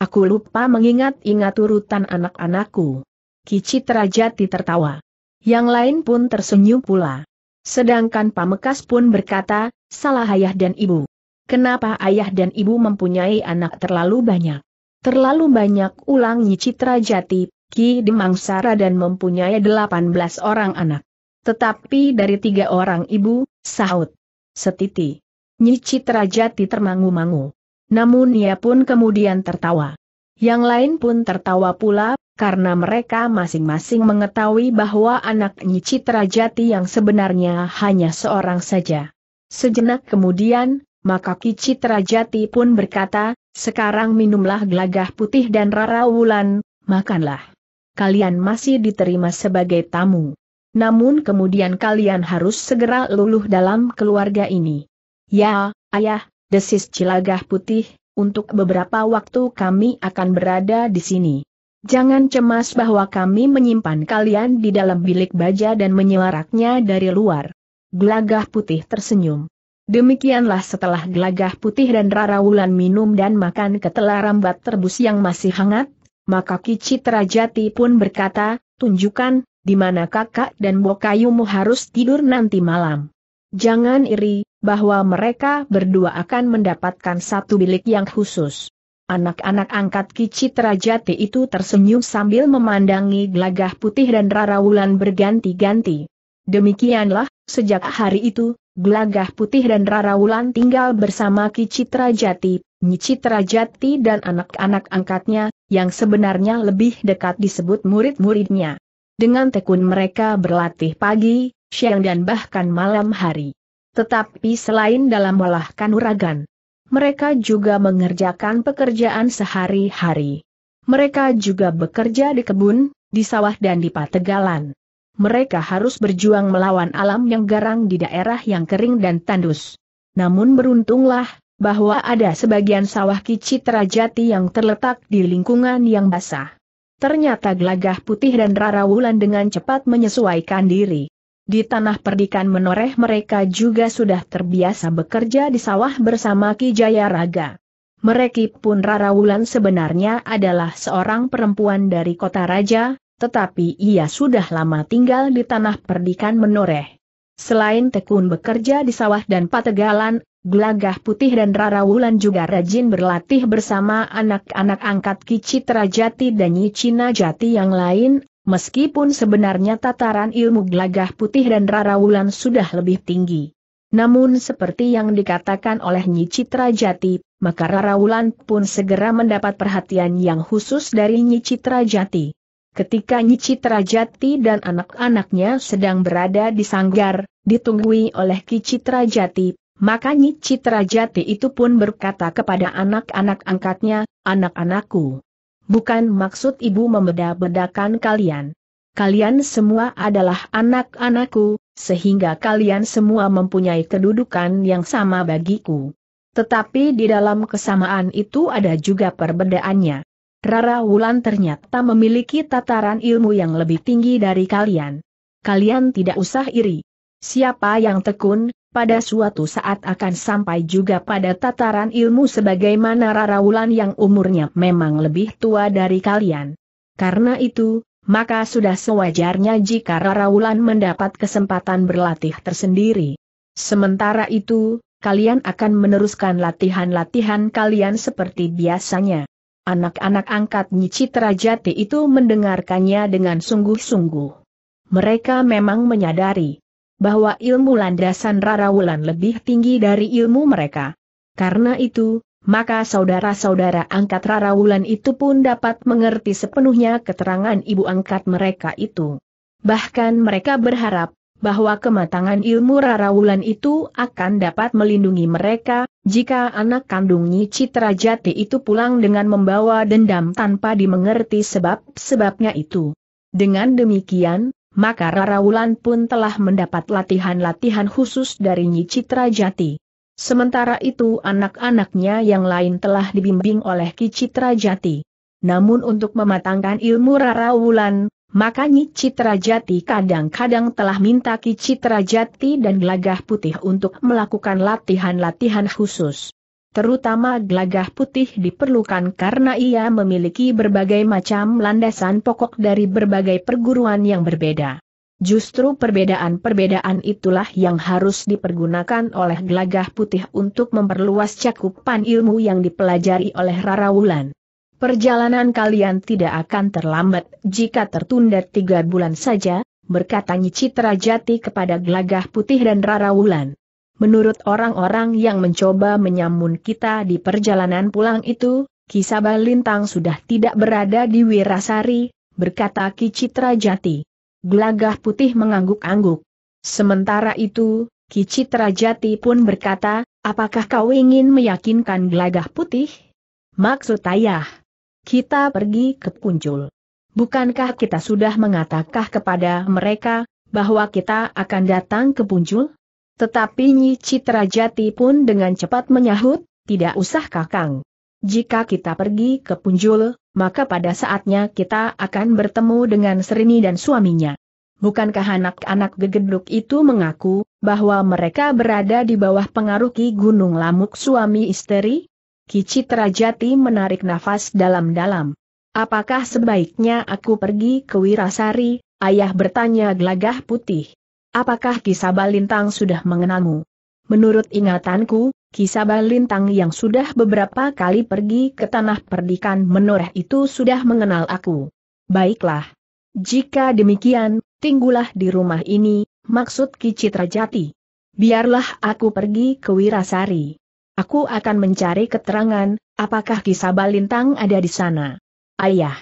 Aku lupa mengingat-ingat urutan anak-anakku. Ki Citra Jati tertawa. Yang lain pun tersenyum pula. Sedangkan Pamekas pun berkata, salah ayah dan ibu. Kenapa ayah dan ibu mempunyai anak terlalu banyak? Terlalu banyak ulang Citra Jati, Ki Demangsara dan mempunyai 18 orang anak. Tetapi dari tiga orang ibu, sahut. Setiti. Nyi Citra Jati termangu-mangu. Namun ia pun kemudian tertawa. Yang lain pun tertawa pula, karena mereka masing-masing mengetahui bahwa anak Nyi Citra Jati yang sebenarnya hanya seorang saja. Sejenak kemudian, maka Ki Citra Jati pun berkata, sekarang minumlah gelagah putih dan rara wulan, makanlah. Kalian masih diterima sebagai tamu. Namun kemudian kalian harus segera luluh dalam keluarga ini. Ya, ayah, desis cilagah putih, untuk beberapa waktu kami akan berada di sini. Jangan cemas bahwa kami menyimpan kalian di dalam bilik baja dan menyelaraknya dari luar. Gelagah putih tersenyum. Demikianlah setelah gelagah putih dan Rara Wulan minum dan makan ketela rambat terbus yang masih hangat, maka Kici Rajati pun berkata, tunjukkan, di mana kakak dan Bokayumu harus tidur nanti malam. Jangan iri, bahwa mereka berdua akan mendapatkan satu bilik yang khusus. Anak-anak angkat Kicit Rajati itu tersenyum sambil memandangi gelagah putih dan Rara Wulan berganti-ganti. Demikianlah, sejak hari itu, gelagah putih dan Rara Wulan tinggal bersama Kicit Rajati, Nyicit Rajati dan anak-anak angkatnya, yang sebenarnya lebih dekat disebut murid-muridnya. Dengan tekun mereka berlatih pagi, siang dan bahkan malam hari. Tetapi selain dalam olah kanuragan, mereka juga mengerjakan pekerjaan sehari-hari. Mereka juga bekerja di kebun, di sawah dan di pategalan. Mereka harus berjuang melawan alam yang garang di daerah yang kering dan tandus. Namun beruntunglah, bahwa ada sebagian sawah kicitra jati yang terletak di lingkungan yang basah. Ternyata gelagah putih dan Rara Wulan dengan cepat menyesuaikan diri. Di tanah perdikan menoreh mereka juga sudah terbiasa bekerja di sawah bersama Ki Jaya Raga. Mereka pun Rara Wulan sebenarnya adalah seorang perempuan dari kota raja, tetapi ia sudah lama tinggal di tanah perdikan menoreh. Selain tekun bekerja di sawah dan pategalan, Gelagah Putih dan Rara Wulan juga rajin berlatih bersama anak-anak angkat Ki Citra Jati dan Nyi Cina Jati yang lain, meskipun sebenarnya tataran ilmu gelagah putih dan rarawulan sudah lebih tinggi. Namun seperti yang dikatakan oleh Nyi Citra Jati, maka Rarawulan pun segera mendapat perhatian yang khusus dari Nyi Citra Jati. Ketika Nyi Citra Jati dan anak-anaknya sedang berada di sanggar, ditunggui oleh Ki Citra Jati, maka Nyi Citra Jati itu pun berkata kepada anak-anak angkatnya, anak-anakku. Bukan maksud ibu membeda-bedakan kalian. Kalian semua adalah anak-anakku, sehingga kalian semua mempunyai kedudukan yang sama bagiku. Tetapi di dalam kesamaan itu ada juga perbedaannya. Rara Wulan ternyata memiliki tataran ilmu yang lebih tinggi dari kalian. Kalian tidak usah iri. Siapa yang tekun, pada suatu saat akan sampai juga pada tataran ilmu sebagaimana Raraulan yang umurnya memang lebih tua dari kalian. Karena itu, maka sudah sewajarnya jika Raraulan mendapat kesempatan berlatih tersendiri. Sementara itu, kalian akan meneruskan latihan-latihan kalian seperti biasanya. Anak-anak angkat Citra Jati itu mendengarkannya dengan sungguh-sungguh. Mereka memang menyadari bahwa ilmu landasan Rarawulan lebih tinggi dari ilmu mereka. Karena itu, maka saudara-saudara angkat Rarawulan itu pun dapat mengerti sepenuhnya keterangan ibu angkat mereka itu. Bahkan mereka berharap bahwa kematangan ilmu Rarawulan itu akan dapat melindungi mereka, jika anak kandungnya Citra Jati itu pulang dengan membawa dendam tanpa dimengerti sebab-sebabnya itu. Dengan demikian, maka Rara Wulan pun telah mendapat latihan-latihan khusus dari Nyi Citra Jati. Sementara itu anak-anaknya yang lain telah dibimbing oleh Ki Citra Jati. Namun untuk mematangkan ilmu Rara Wulan, maka Nyi Citra Jati kadang-kadang telah minta Ki Citra Jati dan Gelagah Putih untuk melakukan latihan-latihan khusus terutama gelagah putih diperlukan karena ia memiliki berbagai macam landasan pokok dari berbagai perguruan yang berbeda. Justru perbedaan-perbedaan itulah yang harus dipergunakan oleh gelagah putih untuk memperluas cakupan ilmu yang dipelajari oleh Rara Wulan. Perjalanan kalian tidak akan terlambat jika tertunda tiga bulan saja, berkata Nyi Jati kepada gelagah putih dan Rara Wulan. Menurut orang-orang yang mencoba menyamun kita di perjalanan pulang itu, Kisabah Lintang sudah tidak berada di Wirasari, berkata Ki Citra Jati. Gelagah putih mengangguk-angguk. Sementara itu, Ki Citra Jati pun berkata, apakah kau ingin meyakinkan gelagah putih? Maksud ayah, kita pergi ke Puncul. Bukankah kita sudah mengatakan kepada mereka, bahwa kita akan datang ke Puncul? Tetapi Nyi Citra Jati pun dengan cepat menyahut, tidak usah kakang. Jika kita pergi ke Punjul, maka pada saatnya kita akan bertemu dengan Serini dan suaminya. Bukankah anak-anak gegeduk itu mengaku bahwa mereka berada di bawah pengaruh Ki Gunung Lamuk suami istri? Ki Citra Jati menarik nafas dalam-dalam. Apakah sebaiknya aku pergi ke Wirasari? Ayah bertanya gelagah putih. Apakah kisah Lintang sudah mengenalmu? Menurut ingatanku, kisah Lintang yang sudah beberapa kali pergi ke tanah perdikan menoreh itu sudah mengenal aku. Baiklah. Jika demikian, tinggulah di rumah ini, maksud Kicitra Jati. Biarlah aku pergi ke Wirasari. Aku akan mencari keterangan, apakah kisah Lintang ada di sana. Ayah.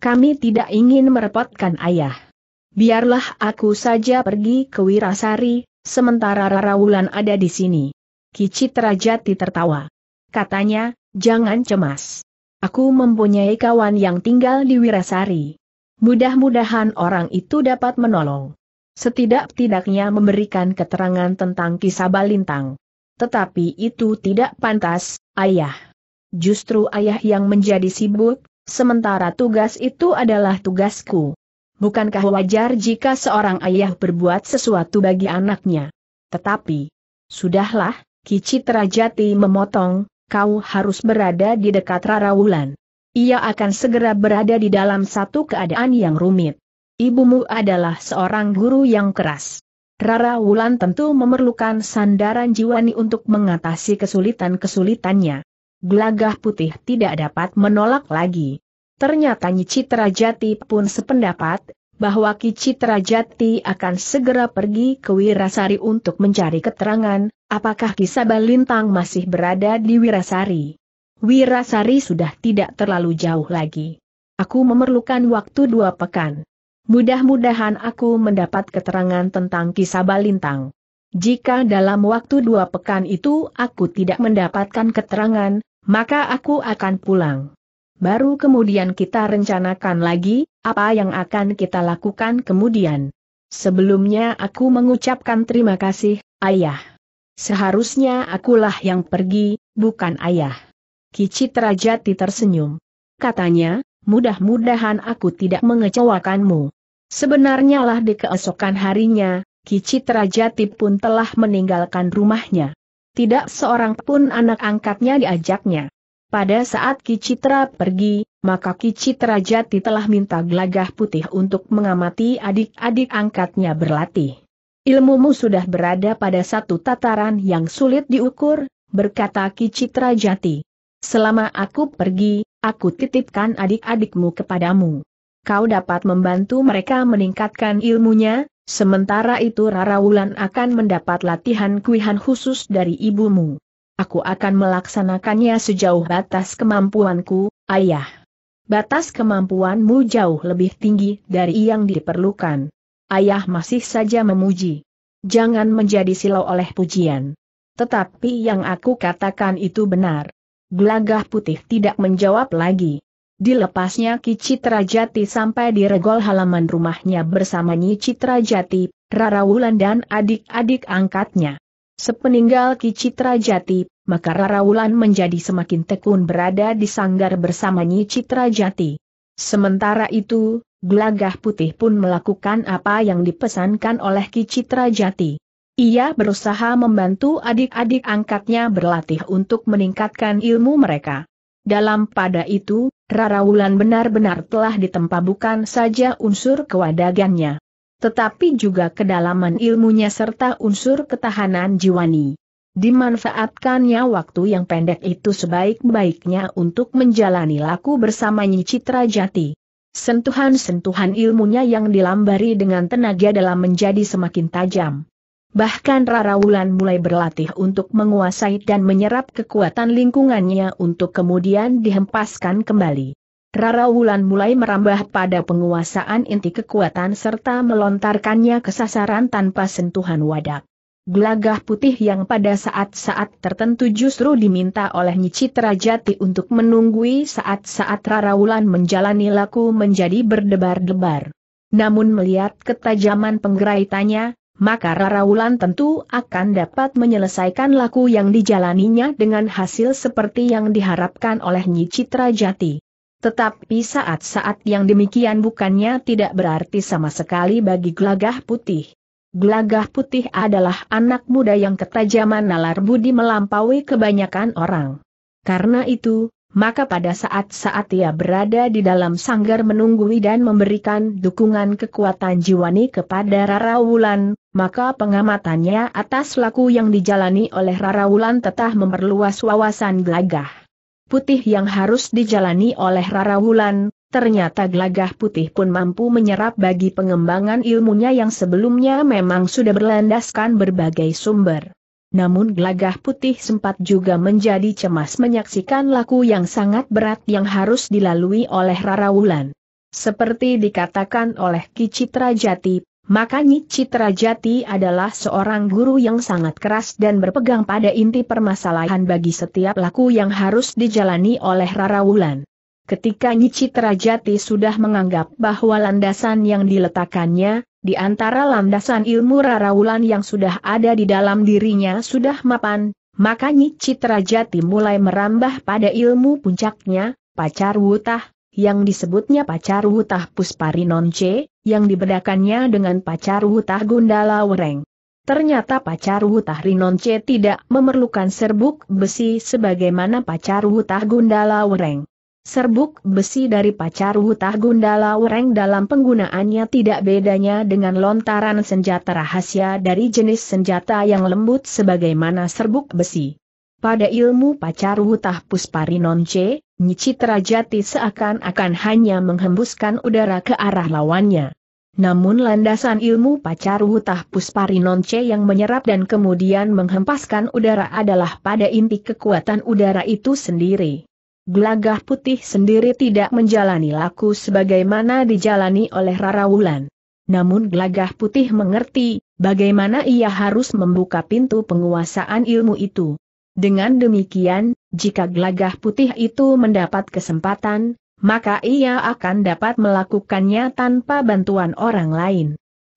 Kami tidak ingin merepotkan ayah biarlah aku saja pergi ke Wirasari, sementara Rara Wulan ada di sini. Kicit Rajati tertawa. Katanya, jangan cemas. Aku mempunyai kawan yang tinggal di Wirasari. Mudah-mudahan orang itu dapat menolong. Setidak-tidaknya memberikan keterangan tentang kisah Balintang. Tetapi itu tidak pantas, ayah. Justru ayah yang menjadi sibuk, sementara tugas itu adalah tugasku. Bukankah wajar jika seorang ayah berbuat sesuatu bagi anaknya? Tetapi, sudahlah, Kici Terajati memotong, kau harus berada di dekat Rara Wulan. Ia akan segera berada di dalam satu keadaan yang rumit. Ibumu adalah seorang guru yang keras. Rara Wulan tentu memerlukan sandaran jiwani untuk mengatasi kesulitan-kesulitannya. Gelagah putih tidak dapat menolak lagi. Ternyata Nyi Citrajati pun sependapat, bahwa Ki Jati akan segera pergi ke Wirasari untuk mencari keterangan, apakah Ki Lintang masih berada di Wirasari. Wirasari sudah tidak terlalu jauh lagi. Aku memerlukan waktu dua pekan. Mudah-mudahan aku mendapat keterangan tentang Ki Lintang. Jika dalam waktu dua pekan itu aku tidak mendapatkan keterangan, maka aku akan pulang. Baru kemudian kita rencanakan lagi, apa yang akan kita lakukan kemudian. Sebelumnya aku mengucapkan terima kasih, ayah. Seharusnya akulah yang pergi, bukan ayah. Kicit Rajati tersenyum. Katanya, mudah-mudahan aku tidak mengecewakanmu. Sebenarnya lah di keesokan harinya, Kicit Rajati pun telah meninggalkan rumahnya. Tidak seorang pun anak angkatnya diajaknya. Pada saat Kicitra pergi, maka Ki Jati telah minta gelagah putih untuk mengamati adik-adik angkatnya berlatih. Ilmumu sudah berada pada satu tataran yang sulit diukur, berkata Ki Jati. Selama aku pergi, aku titipkan adik-adikmu kepadamu. Kau dapat membantu mereka meningkatkan ilmunya, sementara itu Rara Wulan akan mendapat latihan kuihan khusus dari ibumu. Aku akan melaksanakannya sejauh batas kemampuanku, ayah. Batas kemampuanmu jauh lebih tinggi dari yang diperlukan. Ayah masih saja memuji. Jangan menjadi silau oleh pujian. Tetapi yang aku katakan itu benar. Gelagah putih tidak menjawab lagi. Dilepasnya Ki Jati sampai di regol halaman rumahnya bersama Nyi Jati, Rara Wulan dan adik-adik angkatnya. Sepeninggal Ki Jati, maka Rara Wulan menjadi semakin tekun berada di sanggar bersama Nyi Jati. Sementara itu, Glagah Putih pun melakukan apa yang dipesankan oleh Ki Jati. Ia berusaha membantu adik-adik angkatnya berlatih untuk meningkatkan ilmu mereka. Dalam pada itu, Rara Wulan benar-benar telah ditempa bukan saja unsur kewadagannya tetapi juga kedalaman ilmunya serta unsur ketahanan jiwani. Dimanfaatkannya waktu yang pendek itu sebaik-baiknya untuk menjalani laku bersama Nyi Citra Jati. Sentuhan-sentuhan ilmunya yang dilambari dengan tenaga dalam menjadi semakin tajam. Bahkan Rara Wulan mulai berlatih untuk menguasai dan menyerap kekuatan lingkungannya untuk kemudian dihempaskan kembali. Rara Wulan mulai merambah pada penguasaan inti kekuatan serta melontarkannya ke sasaran tanpa sentuhan wadak. Gelagah putih yang pada saat-saat tertentu justru diminta oleh Nyici Jati untuk menunggui saat-saat Rara Wulan menjalani laku menjadi berdebar-debar. Namun melihat ketajaman penggeraitannya, maka Rara Wulan tentu akan dapat menyelesaikan laku yang dijalaninya dengan hasil seperti yang diharapkan oleh Nyi Citra Jati. Tetapi saat-saat yang demikian bukannya tidak berarti sama sekali bagi Glagah putih. Glagah putih adalah anak muda yang ketajaman nalar budi melampaui kebanyakan orang. Karena itu, maka pada saat-saat ia berada di dalam sanggar menunggui dan memberikan dukungan kekuatan jiwani kepada Rara Wulan, maka pengamatannya atas laku yang dijalani oleh Rara Wulan tetap memperluas wawasan Glagah putih yang harus dijalani oleh Rara Wulan, ternyata gelagah putih pun mampu menyerap bagi pengembangan ilmunya yang sebelumnya memang sudah berlandaskan berbagai sumber. Namun gelagah putih sempat juga menjadi cemas menyaksikan laku yang sangat berat yang harus dilalui oleh Rara Wulan. Seperti dikatakan oleh Kicitra Jati, maka Nyi Citra Jati adalah seorang guru yang sangat keras dan berpegang pada inti permasalahan bagi setiap laku yang harus dijalani oleh Rara Wulan. Ketika Nyi Citra Jati sudah menganggap bahwa landasan yang diletakkannya, di antara landasan ilmu Rara Wulan yang sudah ada di dalam dirinya sudah mapan, maka Nyi Citra Jati mulai merambah pada ilmu puncaknya, pacar wutah, yang disebutnya pacar wutah pusparinonce, yang dibedakannya dengan pacar Wutah Gundala Wereng. Ternyata pacar Wutah Rinonce tidak memerlukan serbuk besi sebagaimana pacar Wutah Gundala Wereng. Serbuk besi dari pacar Wutah Gundala Wereng dalam penggunaannya tidak bedanya dengan lontaran senjata rahasia dari jenis senjata yang lembut sebagaimana serbuk besi. Pada ilmu pacaruhutah pusparinonce, Nyicitra Jati seakan-akan hanya menghembuskan udara ke arah lawannya. Namun landasan ilmu pacaruhutah pusparinonce yang menyerap dan kemudian menghempaskan udara adalah pada inti kekuatan udara itu sendiri. Gelagah putih sendiri tidak menjalani laku sebagaimana dijalani oleh Rara Wulan. Namun gelagah putih mengerti, bagaimana ia harus membuka pintu penguasaan ilmu itu. Dengan demikian, jika gelagah putih itu mendapat kesempatan, maka ia akan dapat melakukannya tanpa bantuan orang lain.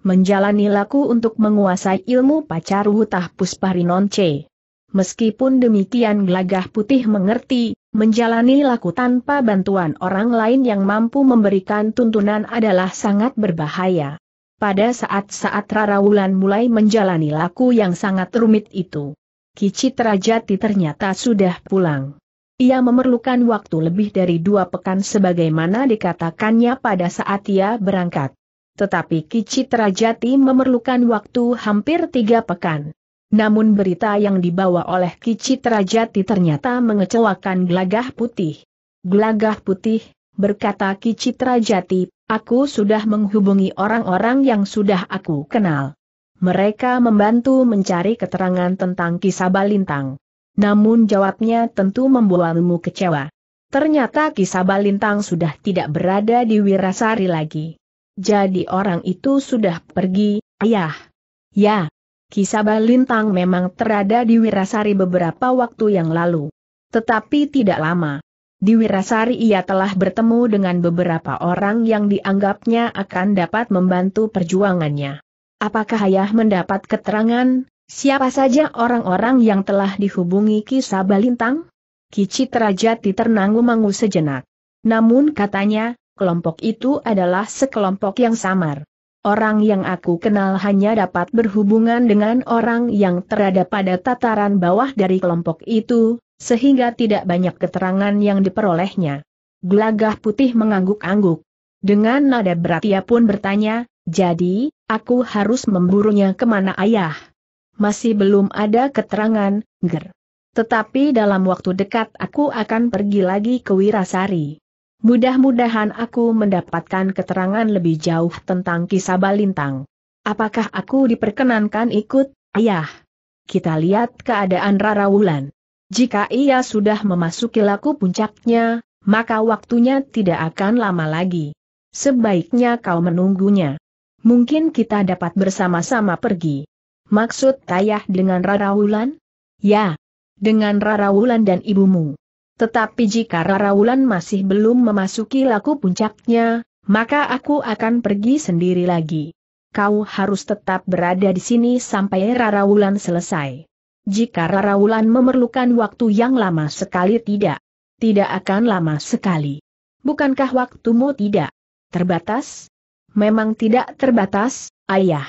Menjalani laku untuk menguasai ilmu pacar hutah puspari nonce. Meskipun demikian gelagah putih mengerti, menjalani laku tanpa bantuan orang lain yang mampu memberikan tuntunan adalah sangat berbahaya. Pada saat-saat Rara mulai menjalani laku yang sangat rumit itu Kicit Rajati ternyata sudah pulang. Ia memerlukan waktu lebih dari dua pekan sebagaimana dikatakannya pada saat ia berangkat. Tetapi Kicit Rajati memerlukan waktu hampir tiga pekan. Namun berita yang dibawa oleh Kicit Rajati ternyata mengecewakan Gelagah Putih. Gelagah Putih, berkata Kicit Rajati, aku sudah menghubungi orang-orang yang sudah aku kenal mereka membantu mencari keterangan tentang kisah Balintang. Namun jawabnya tentu membuatmu kecewa. Ternyata kisah Balintang sudah tidak berada di Wirasari lagi. Jadi orang itu sudah pergi, ayah. Ya, kisah Balintang memang terada di Wirasari beberapa waktu yang lalu. Tetapi tidak lama. Di Wirasari ia telah bertemu dengan beberapa orang yang dianggapnya akan dapat membantu perjuangannya. Apakah ayah mendapat keterangan, siapa saja orang-orang yang telah dihubungi Ki Sabalintang? Kici terajati ternangu-mangu sejenak. Namun katanya, kelompok itu adalah sekelompok yang samar. Orang yang aku kenal hanya dapat berhubungan dengan orang yang terada pada tataran bawah dari kelompok itu, sehingga tidak banyak keterangan yang diperolehnya. Gelagah putih mengangguk-angguk. Dengan nada berat ia pun bertanya, jadi, Aku harus memburunya kemana ayah. Masih belum ada keterangan, ger. Tetapi dalam waktu dekat aku akan pergi lagi ke Wirasari. Mudah-mudahan aku mendapatkan keterangan lebih jauh tentang kisah Balintang. Apakah aku diperkenankan ikut, ayah? Kita lihat keadaan Rara Wulan. Jika ia sudah memasuki laku puncaknya, maka waktunya tidak akan lama lagi. Sebaiknya kau menunggunya. Mungkin kita dapat bersama-sama pergi. Maksud Tayah dengan Rara Wulan? Ya, dengan Rara Wulan dan ibumu. Tetapi jika Rara Wulan masih belum memasuki laku puncaknya, maka aku akan pergi sendiri lagi. Kau harus tetap berada di sini sampai Rara Wulan selesai. Jika Rara Wulan memerlukan waktu yang lama sekali tidak. Tidak akan lama sekali. Bukankah waktumu tidak terbatas? memang tidak terbatas, ayah.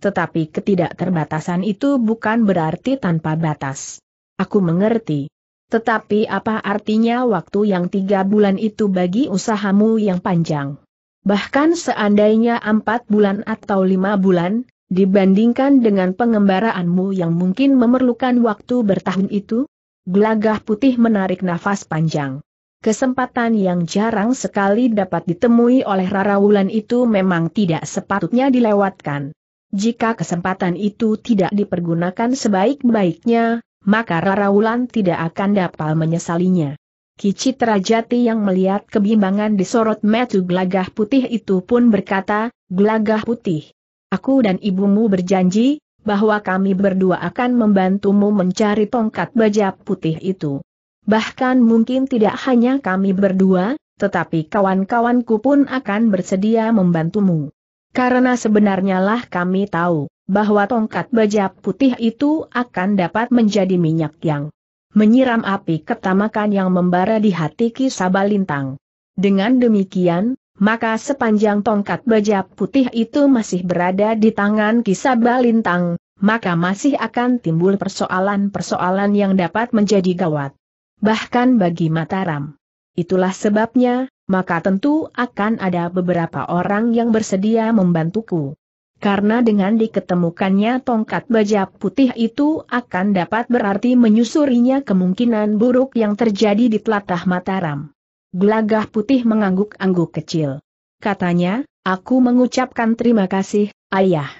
Tetapi ketidakterbatasan itu bukan berarti tanpa batas. Aku mengerti. Tetapi apa artinya waktu yang tiga bulan itu bagi usahamu yang panjang? Bahkan seandainya empat bulan atau lima bulan, dibandingkan dengan pengembaraanmu yang mungkin memerlukan waktu bertahun itu? Gelagah putih menarik nafas panjang kesempatan yang jarang sekali dapat ditemui oleh Rara Wulan itu memang tidak sepatutnya dilewatkan. Jika kesempatan itu tidak dipergunakan sebaik-baiknya, maka Rara Wulan tidak akan dapat menyesalinya. Kicit Rajati yang melihat kebimbangan di sorot metu gelagah putih itu pun berkata, Gelagah putih, aku dan ibumu berjanji, bahwa kami berdua akan membantumu mencari tongkat baja putih itu. Bahkan mungkin tidak hanya kami berdua, tetapi kawan-kawanku pun akan bersedia membantumu. Karena sebenarnya lah kami tahu, bahwa tongkat baja putih itu akan dapat menjadi minyak yang menyiram api ketamakan yang membara di hati Ki Sabalintang. Dengan demikian, maka sepanjang tongkat baja putih itu masih berada di tangan Ki Sabalintang, maka masih akan timbul persoalan-persoalan yang dapat menjadi gawat bahkan bagi Mataram. Itulah sebabnya, maka tentu akan ada beberapa orang yang bersedia membantuku. Karena dengan diketemukannya tongkat baja putih itu akan dapat berarti menyusurinya kemungkinan buruk yang terjadi di telatah Mataram. Gelagah putih mengangguk-angguk kecil. Katanya, aku mengucapkan terima kasih, ayah.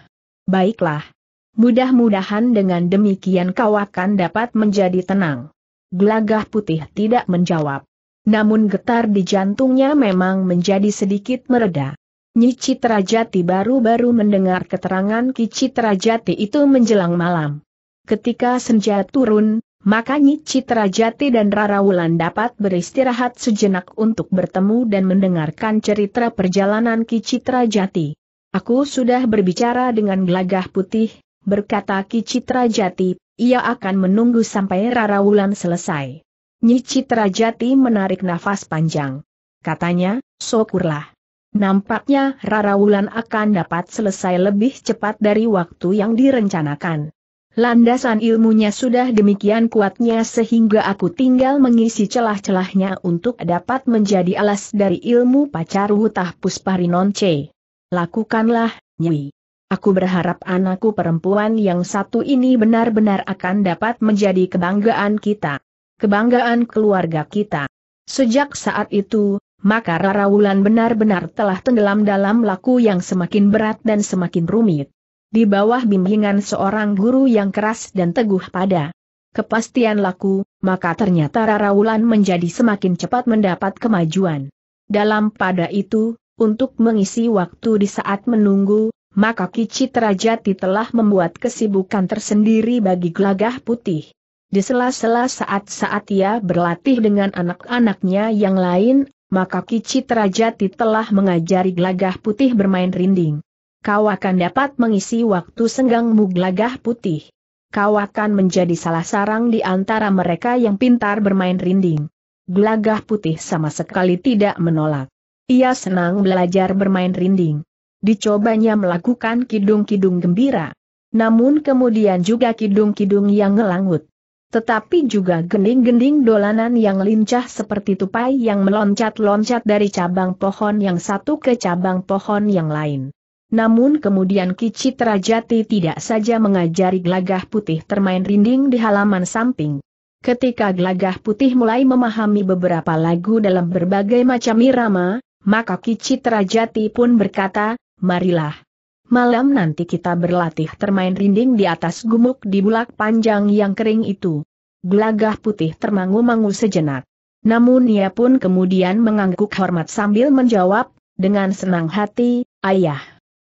Baiklah. Mudah-mudahan dengan demikian kau akan dapat menjadi tenang. Gelagah putih tidak menjawab. Namun getar di jantungnya memang menjadi sedikit mereda. Nyi Citrajati baru-baru mendengar keterangan Ki Citrajati itu menjelang malam. Ketika senja turun, maka Nyi Citrajati dan Rara Wulan dapat beristirahat sejenak untuk bertemu dan mendengarkan cerita perjalanan Ki Citrajati. Aku sudah berbicara dengan gelagah putih, berkata Ki Citrajati, ia akan menunggu sampai Rara Wulan selesai. Nyi Citra Jati menarik nafas panjang. Katanya, syukurlah. Nampaknya Rara Wulan akan dapat selesai lebih cepat dari waktu yang direncanakan. Landasan ilmunya sudah demikian kuatnya sehingga aku tinggal mengisi celah-celahnya untuk dapat menjadi alas dari ilmu pacar Wutah Pusparinonce. Lakukanlah, Nyi. Aku berharap anakku perempuan yang satu ini benar-benar akan dapat menjadi kebanggaan kita. Kebanggaan keluarga kita. Sejak saat itu, maka Rara Wulan benar-benar telah tenggelam dalam laku yang semakin berat dan semakin rumit. Di bawah bimbingan seorang guru yang keras dan teguh pada kepastian laku, maka ternyata Rara Wulan menjadi semakin cepat mendapat kemajuan. Dalam pada itu, untuk mengisi waktu di saat menunggu, maka Kici Terajati telah membuat kesibukan tersendiri bagi Glagah putih. Di sela-sela saat-saat ia berlatih dengan anak-anaknya yang lain, maka Kici Terajati telah mengajari Glagah putih bermain rinding. Kau akan dapat mengisi waktu senggangmu gelagah putih. Kau akan menjadi salah sarang di antara mereka yang pintar bermain rinding. Glagah putih sama sekali tidak menolak. Ia senang belajar bermain rinding. Dicobanya melakukan kidung-kidung gembira. Namun kemudian juga kidung-kidung yang ngelangut. Tetapi juga gending-gending dolanan yang lincah seperti tupai yang meloncat-loncat dari cabang pohon yang satu ke cabang pohon yang lain. Namun kemudian Kicit Rajati tidak saja mengajari gelagah putih termain rinding di halaman samping. Ketika gelagah putih mulai memahami beberapa lagu dalam berbagai macam irama, maka Kicit Rajati pun berkata, marilah. Malam nanti kita berlatih termain rinding di atas gumuk di bulak panjang yang kering itu. Gelagah putih termangu-mangu sejenak. Namun ia pun kemudian mengangguk hormat sambil menjawab, dengan senang hati, ayah.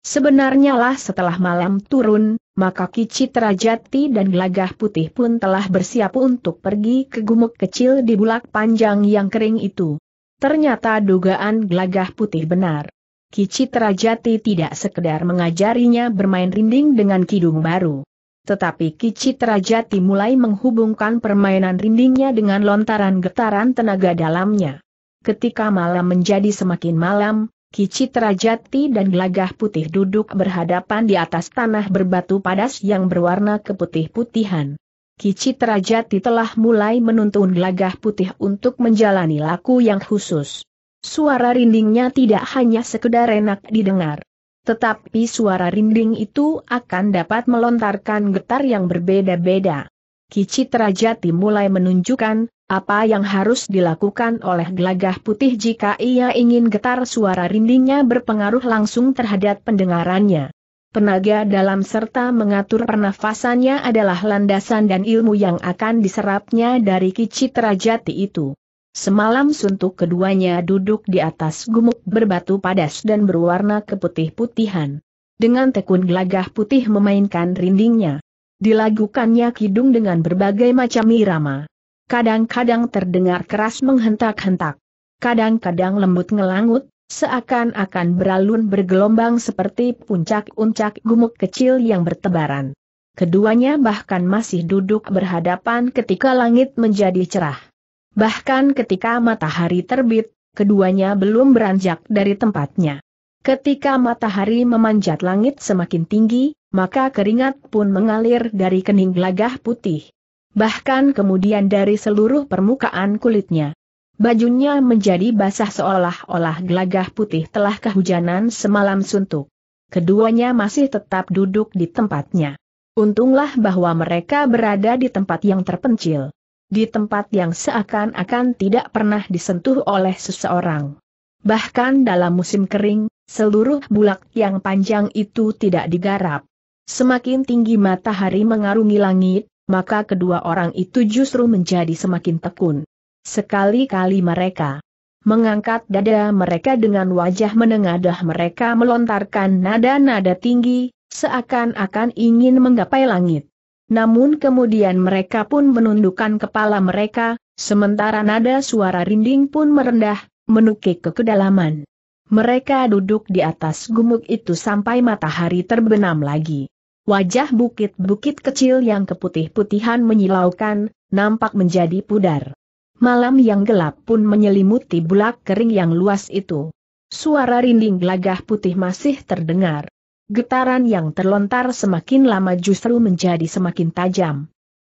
Sebenarnya lah setelah malam turun, maka Kici Terajati dan Gelagah Putih pun telah bersiap untuk pergi ke gumuk kecil di bulak panjang yang kering itu. Ternyata dugaan Gelagah Putih benar. Kici Terajati tidak sekedar mengajarinya bermain rinding dengan kidung baru. Tetapi Kici Terajati mulai menghubungkan permainan rindingnya dengan lontaran getaran tenaga dalamnya. Ketika malam menjadi semakin malam, Kici Terajati dan Gelagah Putih duduk berhadapan di atas tanah berbatu padas yang berwarna keputih-putihan. Kici Terajati telah mulai menuntun Gelagah Putih untuk menjalani laku yang khusus. Suara rindingnya tidak hanya sekedar enak didengar. Tetapi suara rinding itu akan dapat melontarkan getar yang berbeda-beda. Kicitra Rajati mulai menunjukkan, apa yang harus dilakukan oleh gelagah putih jika ia ingin getar suara rindingnya berpengaruh langsung terhadap pendengarannya. Penaga dalam serta mengatur pernafasannya adalah landasan dan ilmu yang akan diserapnya dari Kicitra rajati itu. Semalam suntuk keduanya duduk di atas gumuk berbatu padas dan berwarna keputih-putihan. Dengan tekun gelagah putih memainkan rindingnya. Dilagukannya kidung dengan berbagai macam irama. Kadang-kadang terdengar keras menghentak-hentak. Kadang-kadang lembut ngelangut, seakan-akan beralun bergelombang seperti puncak-uncak gumuk kecil yang bertebaran. Keduanya bahkan masih duduk berhadapan ketika langit menjadi cerah. Bahkan ketika matahari terbit, keduanya belum beranjak dari tempatnya. Ketika matahari memanjat langit semakin tinggi, maka keringat pun mengalir dari kening gelagah putih. Bahkan kemudian dari seluruh permukaan kulitnya. Bajunya menjadi basah seolah-olah gelagah putih telah kehujanan semalam suntuk. Keduanya masih tetap duduk di tempatnya. Untunglah bahwa mereka berada di tempat yang terpencil di tempat yang seakan-akan tidak pernah disentuh oleh seseorang. Bahkan dalam musim kering, seluruh bulak yang panjang itu tidak digarap. Semakin tinggi matahari mengarungi langit, maka kedua orang itu justru menjadi semakin tekun. Sekali-kali mereka mengangkat dada mereka dengan wajah menengadah mereka melontarkan nada-nada tinggi, seakan-akan ingin menggapai langit. Namun kemudian mereka pun menundukkan kepala mereka, sementara nada suara rinding pun merendah, menukik ke kedalaman. Mereka duduk di atas gumuk itu sampai matahari terbenam lagi. Wajah bukit-bukit kecil yang keputih-putihan menyilaukan, nampak menjadi pudar. Malam yang gelap pun menyelimuti bulak kering yang luas itu. Suara rinding gelagah putih masih terdengar. Getaran yang terlontar semakin lama justru menjadi semakin tajam.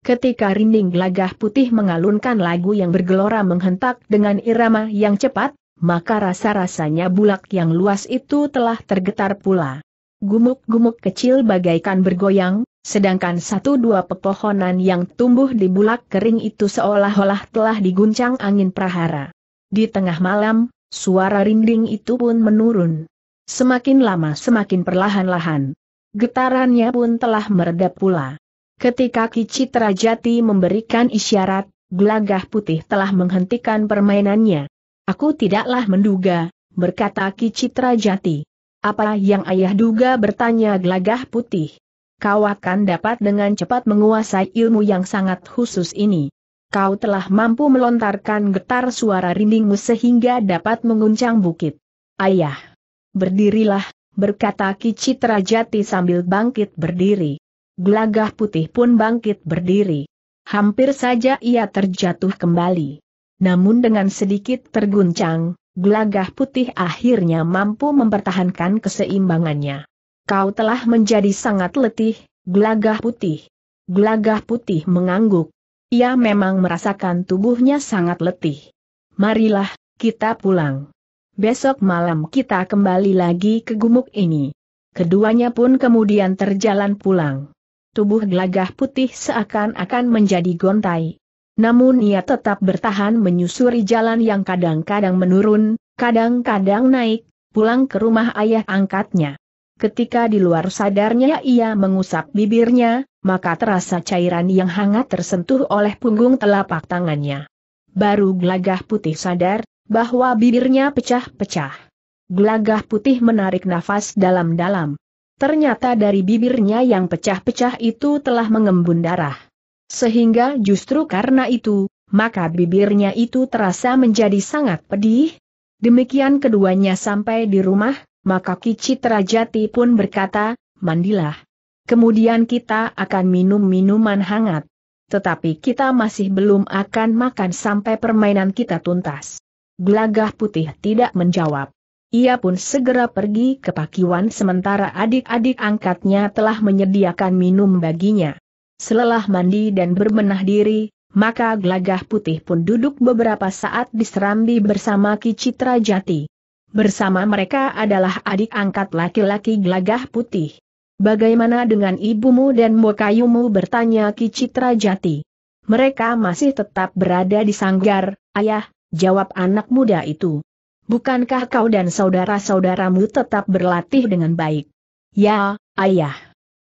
Ketika rinding gelagah putih mengalunkan lagu yang bergelora menghentak dengan irama yang cepat, maka rasa-rasanya bulak yang luas itu telah tergetar pula. Gumuk-gumuk kecil bagaikan bergoyang, sedangkan satu dua pepohonan yang tumbuh di bulak kering itu seolah-olah telah diguncang angin prahara. Di tengah malam, suara rinding itu pun menurun. Semakin lama semakin perlahan-lahan. Getarannya pun telah meredap pula. Ketika Kicitra Jati memberikan isyarat, gelagah putih telah menghentikan permainannya. Aku tidaklah menduga, berkata Kicitra Jati. Apa yang ayah duga bertanya gelagah putih? Kau akan dapat dengan cepat menguasai ilmu yang sangat khusus ini. Kau telah mampu melontarkan getar suara rindingmu sehingga dapat menguncang bukit. Ayah, berdirilah, berkata Kicit Rajati sambil bangkit berdiri. Gelagah putih pun bangkit berdiri. Hampir saja ia terjatuh kembali. Namun dengan sedikit terguncang, gelagah putih akhirnya mampu mempertahankan keseimbangannya. Kau telah menjadi sangat letih, gelagah putih. Gelagah putih mengangguk. Ia memang merasakan tubuhnya sangat letih. Marilah, kita pulang. Besok malam kita kembali lagi ke gumuk ini. Keduanya pun kemudian terjalan pulang. Tubuh gelagah putih seakan-akan menjadi gontai. Namun ia tetap bertahan menyusuri jalan yang kadang-kadang menurun, kadang-kadang naik, pulang ke rumah ayah angkatnya. Ketika di luar sadarnya ia mengusap bibirnya, maka terasa cairan yang hangat tersentuh oleh punggung telapak tangannya. Baru gelagah putih sadar, bahwa bibirnya pecah-pecah. Gelagah putih menarik nafas dalam-dalam. Ternyata dari bibirnya yang pecah-pecah itu telah mengembun darah. Sehingga justru karena itu, maka bibirnya itu terasa menjadi sangat pedih. Demikian keduanya sampai di rumah, maka Kicitra Trajati pun berkata, mandilah. Kemudian kita akan minum minuman hangat. Tetapi kita masih belum akan makan sampai permainan kita tuntas. Gelagah putih tidak menjawab. Ia pun segera pergi ke pakiwan sementara adik-adik angkatnya telah menyediakan minum baginya. Selelah mandi dan berbenah diri, maka gelagah putih pun duduk beberapa saat di serambi bersama Ki Citra Jati. Bersama mereka adalah adik angkat laki-laki gelagah putih. Bagaimana dengan ibumu dan Mokayumu bertanya Ki Citra Jati. Mereka masih tetap berada di sanggar, ayah, jawab anak muda itu. Bukankah kau dan saudara-saudaramu tetap berlatih dengan baik? Ya, ayah.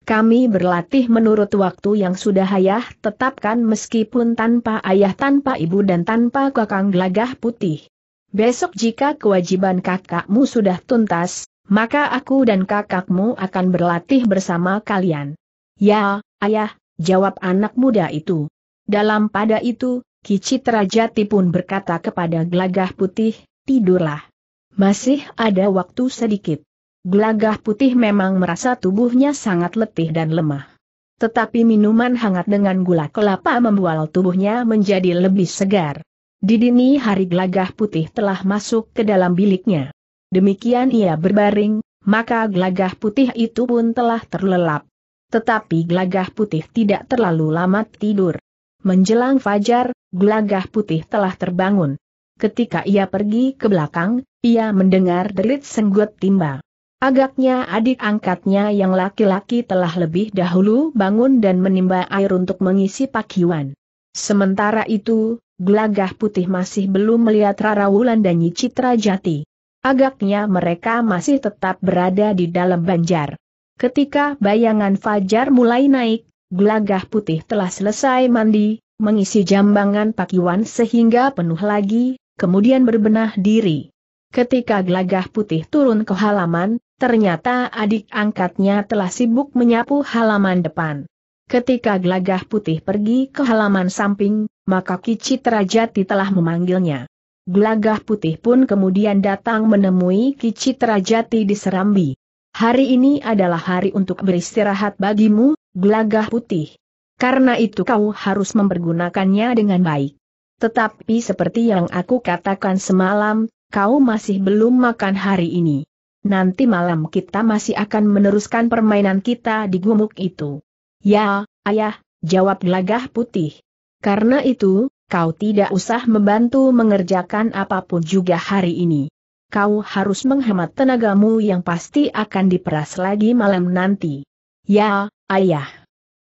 Kami berlatih menurut waktu yang sudah ayah tetapkan meskipun tanpa ayah tanpa ibu dan tanpa kakang gelagah putih. Besok jika kewajiban kakakmu sudah tuntas, maka aku dan kakakmu akan berlatih bersama kalian. Ya, ayah, jawab anak muda itu. Dalam pada itu, Kici Terajati pun berkata kepada Glagah Putih, tidurlah. Masih ada waktu sedikit. Glagah Putih memang merasa tubuhnya sangat letih dan lemah. Tetapi minuman hangat dengan gula kelapa membual tubuhnya menjadi lebih segar. Di dini hari Glagah Putih telah masuk ke dalam biliknya. Demikian ia berbaring, maka Glagah Putih itu pun telah terlelap. Tetapi Glagah Putih tidak terlalu lama tidur. Menjelang fajar, gelagah putih telah terbangun. Ketika ia pergi ke belakang, ia mendengar derit senggut timba. Agaknya adik angkatnya yang laki-laki telah lebih dahulu bangun dan menimba air untuk mengisi pakiwan. Sementara itu, gelagah putih masih belum melihat Rara Wulan dan Citra Jati. Agaknya mereka masih tetap berada di dalam banjar. Ketika bayangan Fajar mulai naik, Gelagah putih telah selesai mandi, mengisi jambangan pakiwan sehingga penuh lagi, kemudian berbenah diri. Ketika gelagah putih turun ke halaman, ternyata adik angkatnya telah sibuk menyapu halaman depan. Ketika gelagah putih pergi ke halaman samping, maka Kici Terajati telah memanggilnya. Gelagah putih pun kemudian datang menemui Kici Terajati di Serambi. Hari ini adalah hari untuk beristirahat bagimu, gelagah putih. Karena itu kau harus mempergunakannya dengan baik. Tetapi seperti yang aku katakan semalam, kau masih belum makan hari ini. Nanti malam kita masih akan meneruskan permainan kita di gumuk itu. Ya, ayah, jawab gelagah putih. Karena itu, kau tidak usah membantu mengerjakan apapun juga hari ini kau harus menghemat tenagamu yang pasti akan diperas lagi malam nanti. Ya, ayah.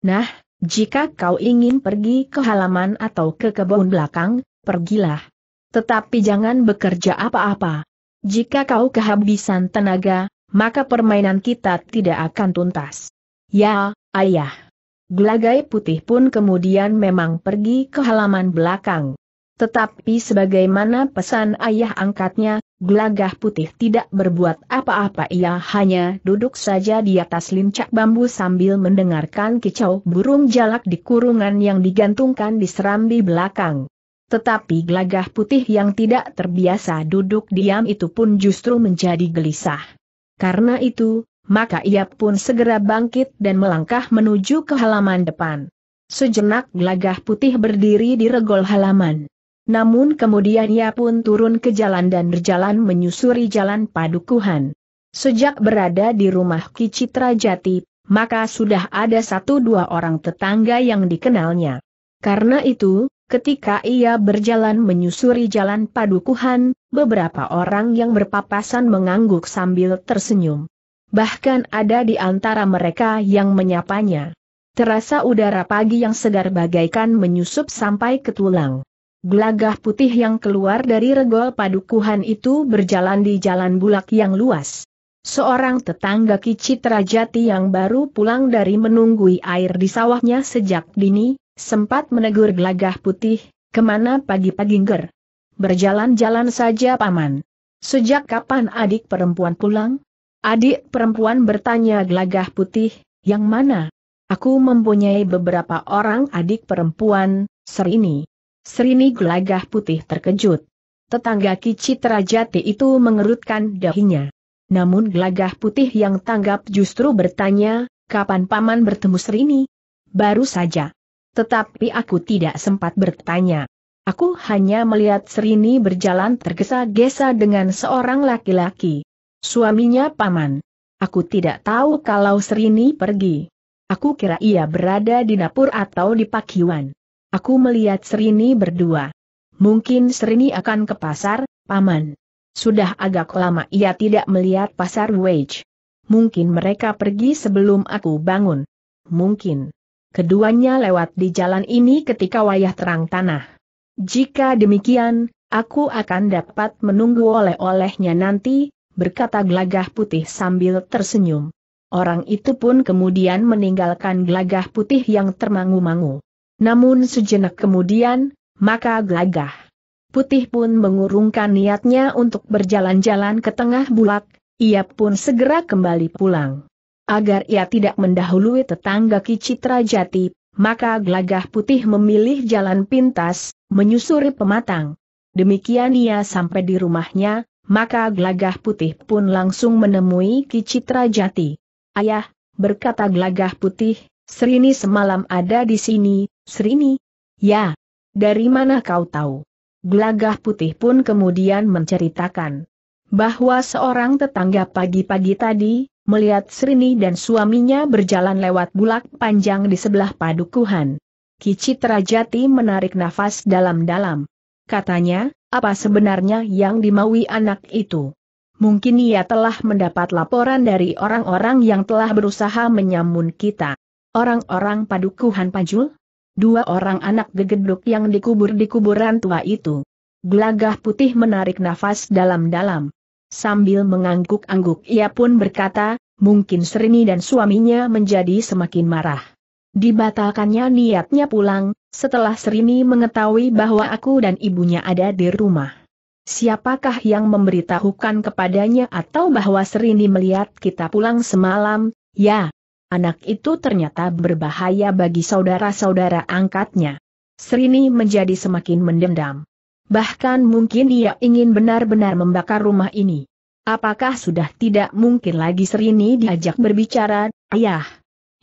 Nah, jika kau ingin pergi ke halaman atau ke kebun belakang, pergilah. Tetapi jangan bekerja apa-apa. Jika kau kehabisan tenaga, maka permainan kita tidak akan tuntas. Ya, ayah. Gelagai putih pun kemudian memang pergi ke halaman belakang. Tetapi sebagaimana pesan ayah angkatnya, Gelagah putih tidak berbuat apa-apa ia hanya duduk saja di atas lincak bambu sambil mendengarkan kicau burung jalak di kurungan yang digantungkan di serambi belakang. Tetapi gelagah putih yang tidak terbiasa duduk diam itu pun justru menjadi gelisah. Karena itu, maka ia pun segera bangkit dan melangkah menuju ke halaman depan. Sejenak gelagah putih berdiri di regol halaman. Namun kemudian ia pun turun ke jalan dan berjalan menyusuri jalan padukuhan. Sejak berada di rumah Kicitra Jati, maka sudah ada satu dua orang tetangga yang dikenalnya. Karena itu, ketika ia berjalan menyusuri jalan padukuhan, beberapa orang yang berpapasan mengangguk sambil tersenyum. Bahkan ada di antara mereka yang menyapanya. Terasa udara pagi yang segar bagaikan menyusup sampai ke tulang. Gelagah putih yang keluar dari regol padukuhan itu berjalan di jalan bulak yang luas. Seorang tetangga Kicit Rajati yang baru pulang dari menunggui air di sawahnya sejak dini, sempat menegur gelagah putih, kemana pagi-pagi ger. Berjalan-jalan saja paman. Sejak kapan adik perempuan pulang? Adik perempuan bertanya gelagah putih, yang mana? Aku mempunyai beberapa orang adik perempuan, Serini. Serini gelagah putih terkejut. Tetangga Kici Terajati itu mengerutkan dahinya. Namun gelagah putih yang tanggap justru bertanya, kapan paman bertemu Serini? Baru saja. Tetapi aku tidak sempat bertanya. Aku hanya melihat Serini berjalan tergesa-gesa dengan seorang laki-laki. Suaminya paman. Aku tidak tahu kalau Serini pergi. Aku kira ia berada di dapur atau di pakiwan. Aku melihat Serini berdua. Mungkin Serini akan ke pasar, Paman. Sudah agak lama ia tidak melihat pasar Wage. Mungkin mereka pergi sebelum aku bangun. Mungkin. Keduanya lewat di jalan ini ketika wayah terang tanah. Jika demikian, aku akan dapat menunggu oleh-olehnya nanti, berkata gelagah putih sambil tersenyum. Orang itu pun kemudian meninggalkan gelagah putih yang termangu-mangu. Namun sejenak kemudian, maka gelagah. Putih pun mengurungkan niatnya untuk berjalan-jalan ke tengah bulak, ia pun segera kembali pulang. Agar ia tidak mendahului tetangga Kicitra Jati, maka gelagah putih memilih jalan pintas, menyusuri pematang. Demikian ia sampai di rumahnya, maka gelagah putih pun langsung menemui Kicitra Jati. Ayah, berkata gelagah putih, Serini semalam ada di sini, Serini? Ya. Dari mana kau tahu? Gelagah putih pun kemudian menceritakan bahwa seorang tetangga pagi-pagi tadi melihat Serini dan suaminya berjalan lewat bulak panjang di sebelah padukuhan. Kicit Rajati menarik nafas dalam-dalam. Katanya, apa sebenarnya yang dimaui anak itu? Mungkin ia telah mendapat laporan dari orang-orang yang telah berusaha menyamun kita. Orang-orang padukuhan Panjul? dua orang anak gegeduk yang dikubur di kuburan tua itu. Gelagah putih menarik nafas dalam-dalam. Sambil mengangguk-angguk ia pun berkata, mungkin Serini dan suaminya menjadi semakin marah. Dibatalkannya niatnya pulang, setelah Serini mengetahui bahwa aku dan ibunya ada di rumah. Siapakah yang memberitahukan kepadanya atau bahwa Serini melihat kita pulang semalam? Ya, anak itu ternyata berbahaya bagi saudara-saudara angkatnya. Serini menjadi semakin mendendam. Bahkan mungkin ia ingin benar-benar membakar rumah ini. Apakah sudah tidak mungkin lagi Serini diajak berbicara, ayah?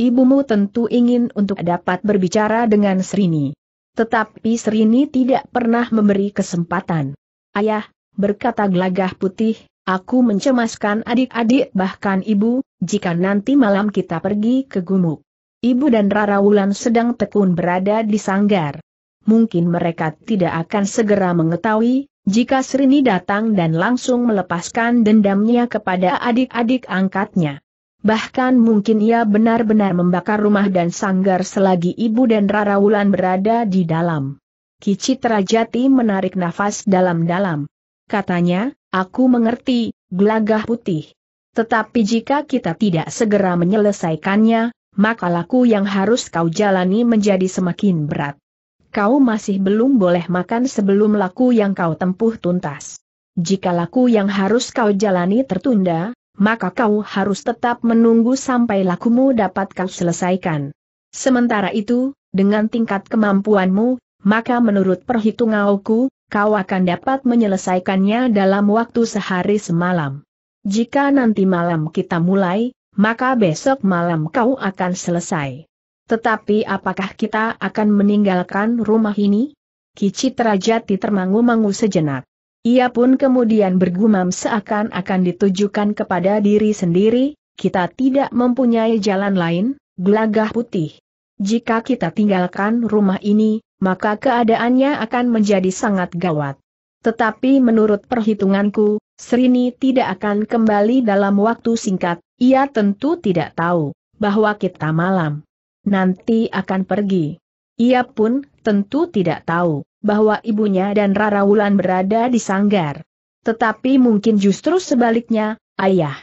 Ibumu tentu ingin untuk dapat berbicara dengan Serini. Tetapi Serini tidak pernah memberi kesempatan. Ayah, berkata gelagah putih, Aku mencemaskan adik-adik bahkan ibu, jika nanti malam kita pergi ke gumuk. Ibu dan Rara Wulan sedang tekun berada di sanggar. Mungkin mereka tidak akan segera mengetahui, jika Srini datang dan langsung melepaskan dendamnya kepada adik-adik angkatnya. Bahkan mungkin ia benar-benar membakar rumah dan sanggar selagi ibu dan Rara Wulan berada di dalam. Kicitra Jati menarik nafas dalam-dalam. Katanya, Aku mengerti, gelagah putih. Tetapi jika kita tidak segera menyelesaikannya, maka laku yang harus kau jalani menjadi semakin berat. Kau masih belum boleh makan sebelum laku yang kau tempuh tuntas. Jika laku yang harus kau jalani tertunda, maka kau harus tetap menunggu sampai lakumu dapat kau selesaikan. Sementara itu, dengan tingkat kemampuanmu, maka menurut perhitunganku, kau akan dapat menyelesaikannya dalam waktu sehari semalam. Jika nanti malam kita mulai, maka besok malam kau akan selesai. Tetapi apakah kita akan meninggalkan rumah ini? Kicitra Jati termangu-mangu sejenak. Ia pun kemudian bergumam seakan-akan ditujukan kepada diri sendiri, kita tidak mempunyai jalan lain, gelagah putih. Jika kita tinggalkan rumah ini, maka keadaannya akan menjadi sangat gawat. Tetapi menurut perhitunganku, Srini tidak akan kembali dalam waktu singkat, ia tentu tidak tahu bahwa kita malam nanti akan pergi. Ia pun tentu tidak tahu bahwa ibunya dan Rara Wulan berada di sanggar. Tetapi mungkin justru sebaliknya, ayah.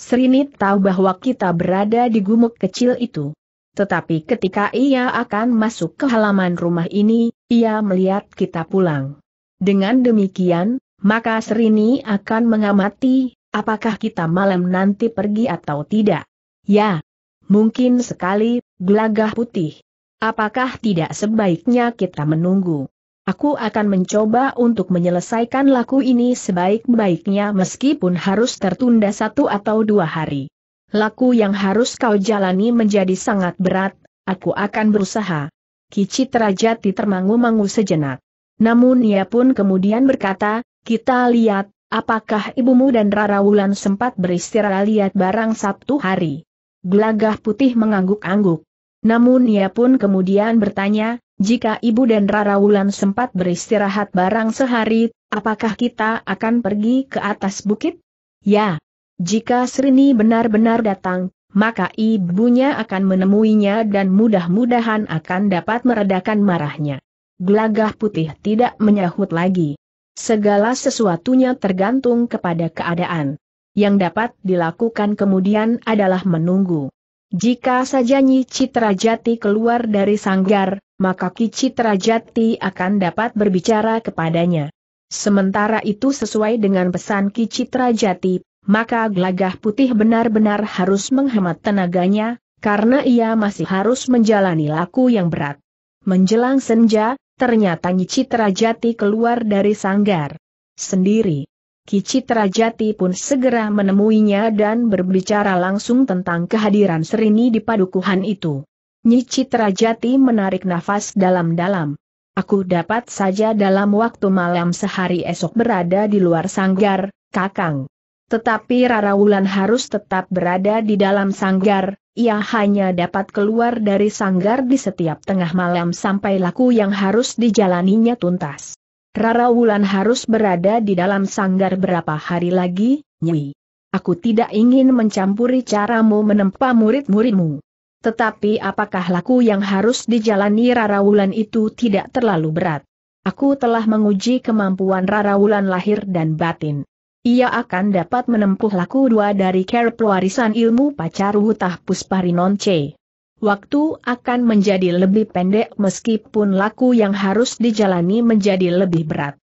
Srini tahu bahwa kita berada di gumuk kecil itu. Tetapi ketika ia akan masuk ke halaman rumah ini, ia melihat kita pulang. Dengan demikian, maka Serini akan mengamati, apakah kita malam nanti pergi atau tidak. Ya, mungkin sekali, gelagah putih. Apakah tidak sebaiknya kita menunggu? Aku akan mencoba untuk menyelesaikan laku ini sebaik-baiknya meskipun harus tertunda satu atau dua hari. Laku yang harus kau jalani menjadi sangat berat, aku akan berusaha. Kicit Rajati termangu-mangu sejenak. Namun ia pun kemudian berkata, kita lihat, apakah ibumu dan Rara Wulan sempat beristirahat lihat barang Sabtu hari. Gelagah putih mengangguk-angguk. Namun ia pun kemudian bertanya, jika ibu dan Rara Wulan sempat beristirahat barang sehari, apakah kita akan pergi ke atas bukit? Ya, jika Srini benar-benar datang, maka ibunya akan menemuinya dan mudah-mudahan akan dapat meredakan marahnya. Gelagah putih tidak menyahut lagi. Segala sesuatunya tergantung kepada keadaan. Yang dapat dilakukan kemudian adalah menunggu. Jika saja Nyi Citrajati keluar dari sanggar, maka Ki Citrajati akan dapat berbicara kepadanya. Sementara itu sesuai dengan pesan Ki Citrajati, maka gelagah putih benar-benar harus menghemat tenaganya, karena ia masih harus menjalani laku yang berat. Menjelang senja, ternyata Citra Jati keluar dari sanggar. Sendiri. Citra Jati pun segera menemuinya dan berbicara langsung tentang kehadiran Serini di padukuhan itu. Citra Jati menarik nafas dalam-dalam. Aku dapat saja dalam waktu malam sehari esok berada di luar sanggar, Kakang. Tetapi Rara Wulan harus tetap berada di dalam sanggar, ia hanya dapat keluar dari sanggar di setiap tengah malam sampai laku yang harus dijalaninya tuntas. Rara Wulan harus berada di dalam sanggar berapa hari lagi, Nyi. Aku tidak ingin mencampuri caramu menempa murid-muridmu. Tetapi apakah laku yang harus dijalani Rara Wulan itu tidak terlalu berat? Aku telah menguji kemampuan Rara Wulan lahir dan batin. Ia akan dapat menempuh laku dua dari care pewarisan ilmu Wutah Pusparinon C. Waktu akan menjadi lebih pendek meskipun laku yang harus dijalani menjadi lebih berat.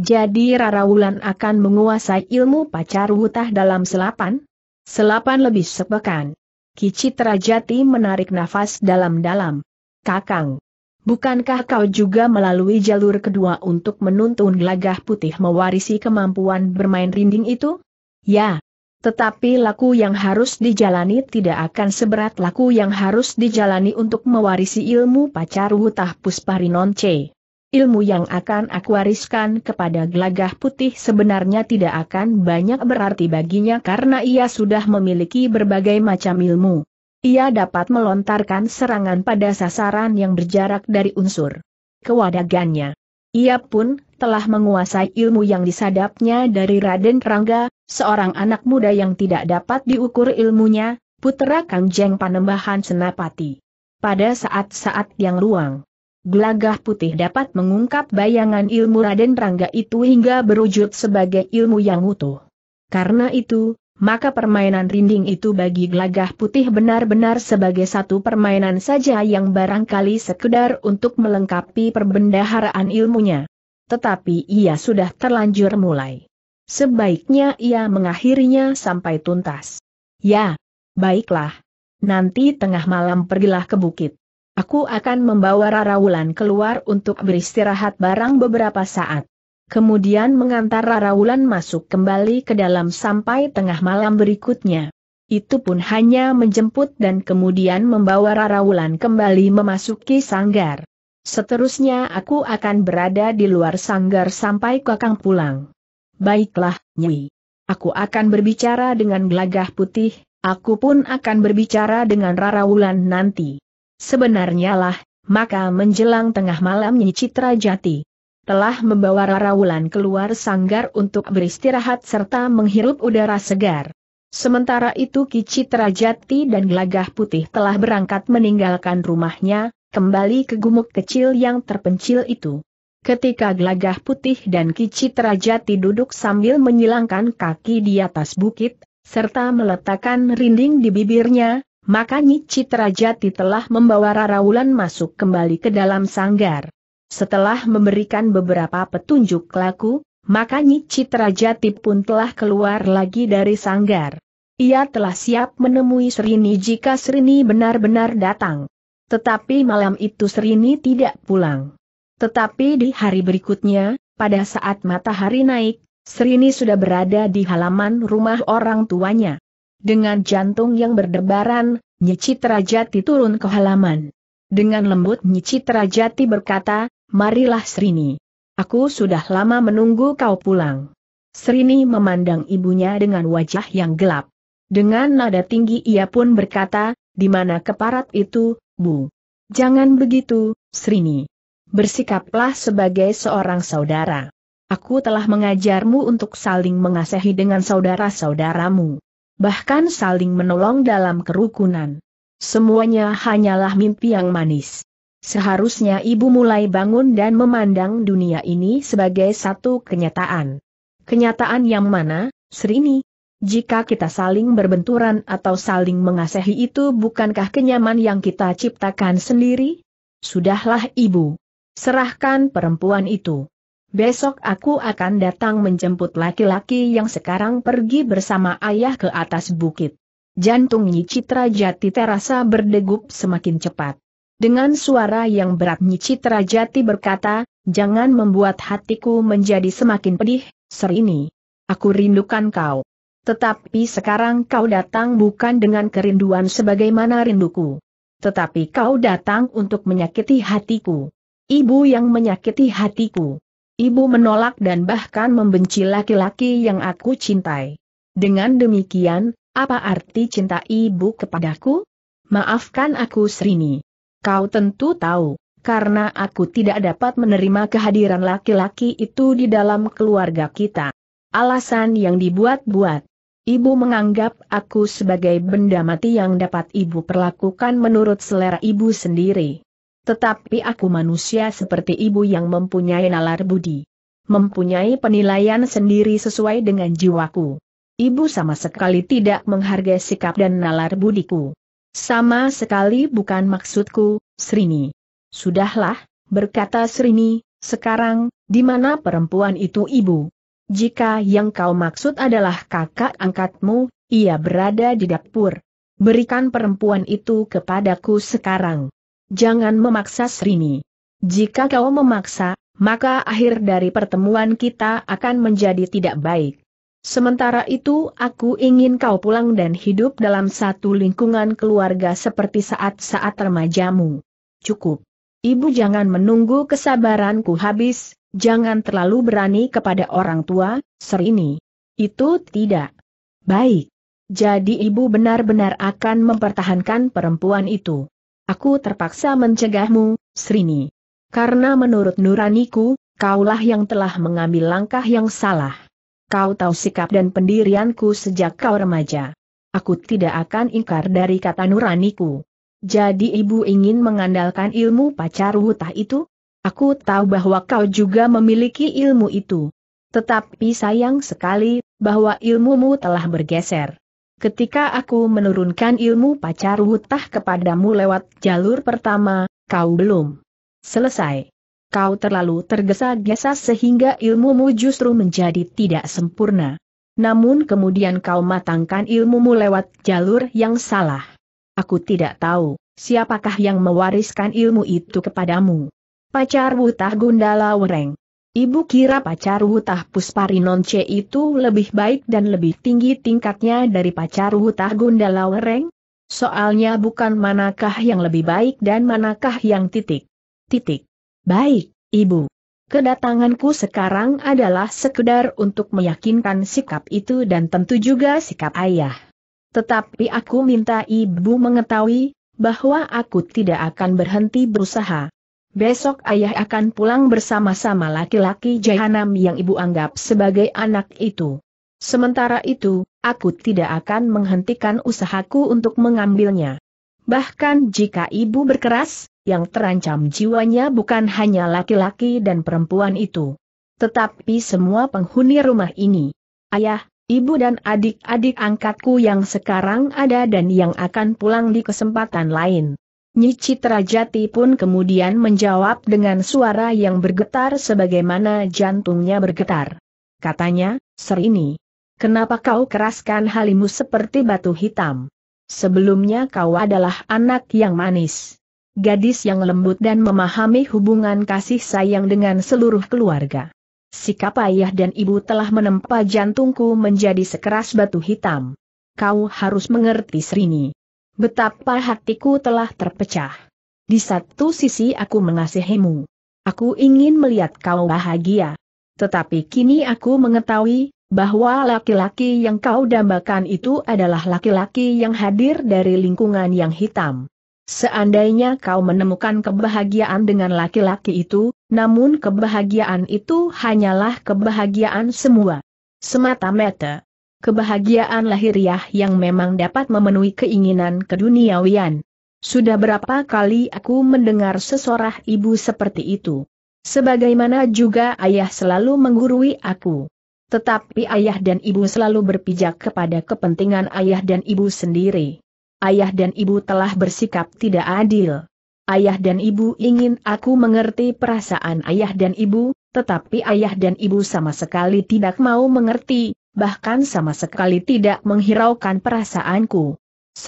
Jadi Rara Wulan akan menguasai ilmu pacar Wutah dalam selapan? Selapan lebih sepekan. Kicitra Jati menarik nafas dalam-dalam. Kakang, Bukankah kau juga melalui jalur kedua untuk menuntun gelagah putih mewarisi kemampuan bermain rinding itu? Ya. Tetapi laku yang harus dijalani tidak akan seberat laku yang harus dijalani untuk mewarisi ilmu pacar wutah pusparinon C. Ilmu yang akan aku wariskan kepada gelagah putih sebenarnya tidak akan banyak berarti baginya karena ia sudah memiliki berbagai macam ilmu. Ia dapat melontarkan serangan pada sasaran yang berjarak dari unsur kewadagannya. Ia pun telah menguasai ilmu yang disadapnya dari Raden Rangga, seorang anak muda yang tidak dapat diukur ilmunya, putra Kang Jeng Panembahan Senapati. Pada saat-saat yang ruang, Glagah putih dapat mengungkap bayangan ilmu Raden Rangga itu hingga berwujud sebagai ilmu yang utuh. Karena itu, maka permainan rinding itu bagi gelagah putih benar-benar sebagai satu permainan saja yang barangkali sekedar untuk melengkapi perbendaharaan ilmunya. Tetapi ia sudah terlanjur mulai. Sebaiknya ia mengakhirinya sampai tuntas. Ya, baiklah. Nanti tengah malam pergilah ke bukit. Aku akan membawa Rara Wulan keluar untuk beristirahat barang beberapa saat kemudian mengantar Rara Wulan masuk kembali ke dalam sampai tengah malam berikutnya. Itu pun hanya menjemput dan kemudian membawa Rara Wulan kembali memasuki sanggar. Seterusnya aku akan berada di luar sanggar sampai kakang pulang. Baiklah, Nyi. Aku akan berbicara dengan gelagah putih, aku pun akan berbicara dengan Rara Wulan nanti. Sebenarnya lah, maka menjelang tengah malam Nyi Citra Jati telah membawa Raraulan keluar sanggar untuk beristirahat serta menghirup udara segar. Sementara itu Kici Trajati dan Glagah Putih telah berangkat meninggalkan rumahnya, kembali ke gumuk kecil yang terpencil itu. Ketika Glagah Putih dan Kici Trajati duduk sambil menyilangkan kaki di atas bukit, serta meletakkan rinding di bibirnya, maka Kici Trajati telah membawa Raraulan masuk kembali ke dalam sanggar. Setelah memberikan beberapa petunjuk laku, maka Nyi Citra Jati pun telah keluar lagi dari sanggar. Ia telah siap menemui Srini jika Srini benar-benar datang. Tetapi malam itu Srini tidak pulang. Tetapi di hari berikutnya, pada saat matahari naik, Srini sudah berada di halaman rumah orang tuanya. Dengan jantung yang berdebaran, Nyi Citra Jati turun ke halaman. Dengan lembut Nyi Citra Jati berkata, Marilah Srini. Aku sudah lama menunggu kau pulang. Srini memandang ibunya dengan wajah yang gelap. Dengan nada tinggi ia pun berkata, di mana keparat itu, Bu? Jangan begitu, Srini. Bersikaplah sebagai seorang saudara. Aku telah mengajarmu untuk saling mengasihi dengan saudara-saudaramu. Bahkan saling menolong dalam kerukunan. Semuanya hanyalah mimpi yang manis. Seharusnya ibu mulai bangun dan memandang dunia ini sebagai satu kenyataan. Kenyataan yang mana, Serini? Jika kita saling berbenturan atau saling mengasihi itu bukankah kenyaman yang kita ciptakan sendiri? Sudahlah ibu. Serahkan perempuan itu. Besok aku akan datang menjemput laki-laki yang sekarang pergi bersama ayah ke atas bukit. Jantung Nyi Citra Jati terasa berdegup semakin cepat. Dengan suara yang berat Citra Jati berkata, jangan membuat hatiku menjadi semakin pedih, Serini. Aku rindukan kau. Tetapi sekarang kau datang bukan dengan kerinduan sebagaimana rinduku. Tetapi kau datang untuk menyakiti hatiku. Ibu yang menyakiti hatiku. Ibu menolak dan bahkan membenci laki-laki yang aku cintai. Dengan demikian, apa arti cinta ibu kepadaku? Maafkan aku Serini. Kau tentu tahu, karena aku tidak dapat menerima kehadiran laki-laki itu di dalam keluarga kita. Alasan yang dibuat-buat. Ibu menganggap aku sebagai benda mati yang dapat ibu perlakukan menurut selera ibu sendiri. Tetapi aku manusia seperti ibu yang mempunyai nalar budi. Mempunyai penilaian sendiri sesuai dengan jiwaku. Ibu sama sekali tidak menghargai sikap dan nalar budiku. Sama sekali bukan maksudku, Srini. Sudahlah, berkata Srini, sekarang, di mana perempuan itu ibu? Jika yang kau maksud adalah kakak angkatmu, ia berada di dapur. Berikan perempuan itu kepadaku sekarang. Jangan memaksa Srini. Jika kau memaksa, maka akhir dari pertemuan kita akan menjadi tidak baik. Sementara itu aku ingin kau pulang dan hidup dalam satu lingkungan keluarga seperti saat-saat remajamu. Cukup. Ibu jangan menunggu kesabaranku habis, jangan terlalu berani kepada orang tua, serini. Itu tidak. Baik. Jadi ibu benar-benar akan mempertahankan perempuan itu. Aku terpaksa mencegahmu, Srini. Karena menurut nuraniku, kaulah yang telah mengambil langkah yang salah. Kau tahu sikap dan pendirianku sejak kau remaja. Aku tidak akan ingkar dari kata nuraniku. Jadi ibu ingin mengandalkan ilmu pacar hutah itu? Aku tahu bahwa kau juga memiliki ilmu itu. Tetapi sayang sekali, bahwa ilmumu telah bergeser. Ketika aku menurunkan ilmu pacar hutah kepadamu lewat jalur pertama, kau belum selesai kau terlalu tergesa-gesa sehingga ilmumu justru menjadi tidak sempurna. Namun kemudian kau matangkan ilmumu lewat jalur yang salah. Aku tidak tahu, siapakah yang mewariskan ilmu itu kepadamu. Pacar Wutah Gundala Wereng. Ibu kira pacar Wutah Pusparinonce itu lebih baik dan lebih tinggi tingkatnya dari pacar Wutah Gundala Wereng? Soalnya bukan manakah yang lebih baik dan manakah yang titik. Titik. Baik, Ibu. Kedatanganku sekarang adalah sekedar untuk meyakinkan sikap itu dan tentu juga sikap ayah. Tetapi aku minta ibu mengetahui, bahwa aku tidak akan berhenti berusaha. Besok ayah akan pulang bersama-sama laki-laki jahanam yang ibu anggap sebagai anak itu. Sementara itu, aku tidak akan menghentikan usahaku untuk mengambilnya. Bahkan jika ibu berkeras, yang terancam jiwanya bukan hanya laki-laki dan perempuan itu. Tetapi semua penghuni rumah ini. Ayah, ibu dan adik-adik angkatku yang sekarang ada dan yang akan pulang di kesempatan lain. Nyi Citra pun kemudian menjawab dengan suara yang bergetar sebagaimana jantungnya bergetar. Katanya, Serini, kenapa kau keraskan halimu seperti batu hitam? Sebelumnya kau adalah anak yang manis. Gadis yang lembut dan memahami hubungan kasih sayang dengan seluruh keluarga. Sikap ayah dan ibu telah menempa jantungku menjadi sekeras batu hitam. Kau harus mengerti Srini. Betapa hatiku telah terpecah. Di satu sisi aku mengasihimu. Aku ingin melihat kau bahagia. Tetapi kini aku mengetahui, bahwa laki-laki yang kau dambakan itu adalah laki-laki yang hadir dari lingkungan yang hitam. Seandainya kau menemukan kebahagiaan dengan laki-laki itu, namun kebahagiaan itu hanyalah kebahagiaan semua. Semata-mata. Kebahagiaan lahiriah yang memang dapat memenuhi keinginan keduniawian. Sudah berapa kali aku mendengar sesorah ibu seperti itu. Sebagaimana juga ayah selalu menggurui aku. Tetapi ayah dan ibu selalu berpijak kepada kepentingan ayah dan ibu sendiri. Ayah dan ibu telah bersikap tidak adil. Ayah dan ibu ingin aku mengerti perasaan ayah dan ibu, tetapi ayah dan ibu sama sekali tidak mau mengerti, bahkan sama sekali tidak menghiraukan perasaanku.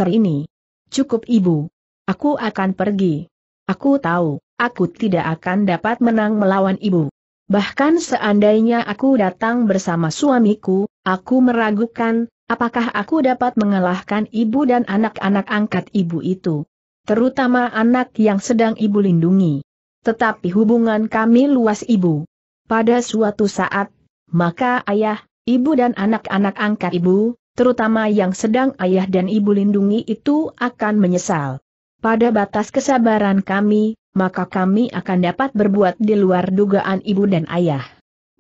ini, Cukup ibu. Aku akan pergi. Aku tahu, aku tidak akan dapat menang melawan ibu. Bahkan seandainya aku datang bersama suamiku, aku meragukan, apakah aku dapat mengalahkan ibu dan anak-anak angkat ibu itu. Terutama anak yang sedang ibu lindungi. Tetapi hubungan kami luas ibu. Pada suatu saat, maka ayah, ibu dan anak-anak angkat ibu, terutama yang sedang ayah dan ibu lindungi itu akan menyesal. Pada batas kesabaran kami, maka kami akan dapat berbuat di luar dugaan ibu dan ayah.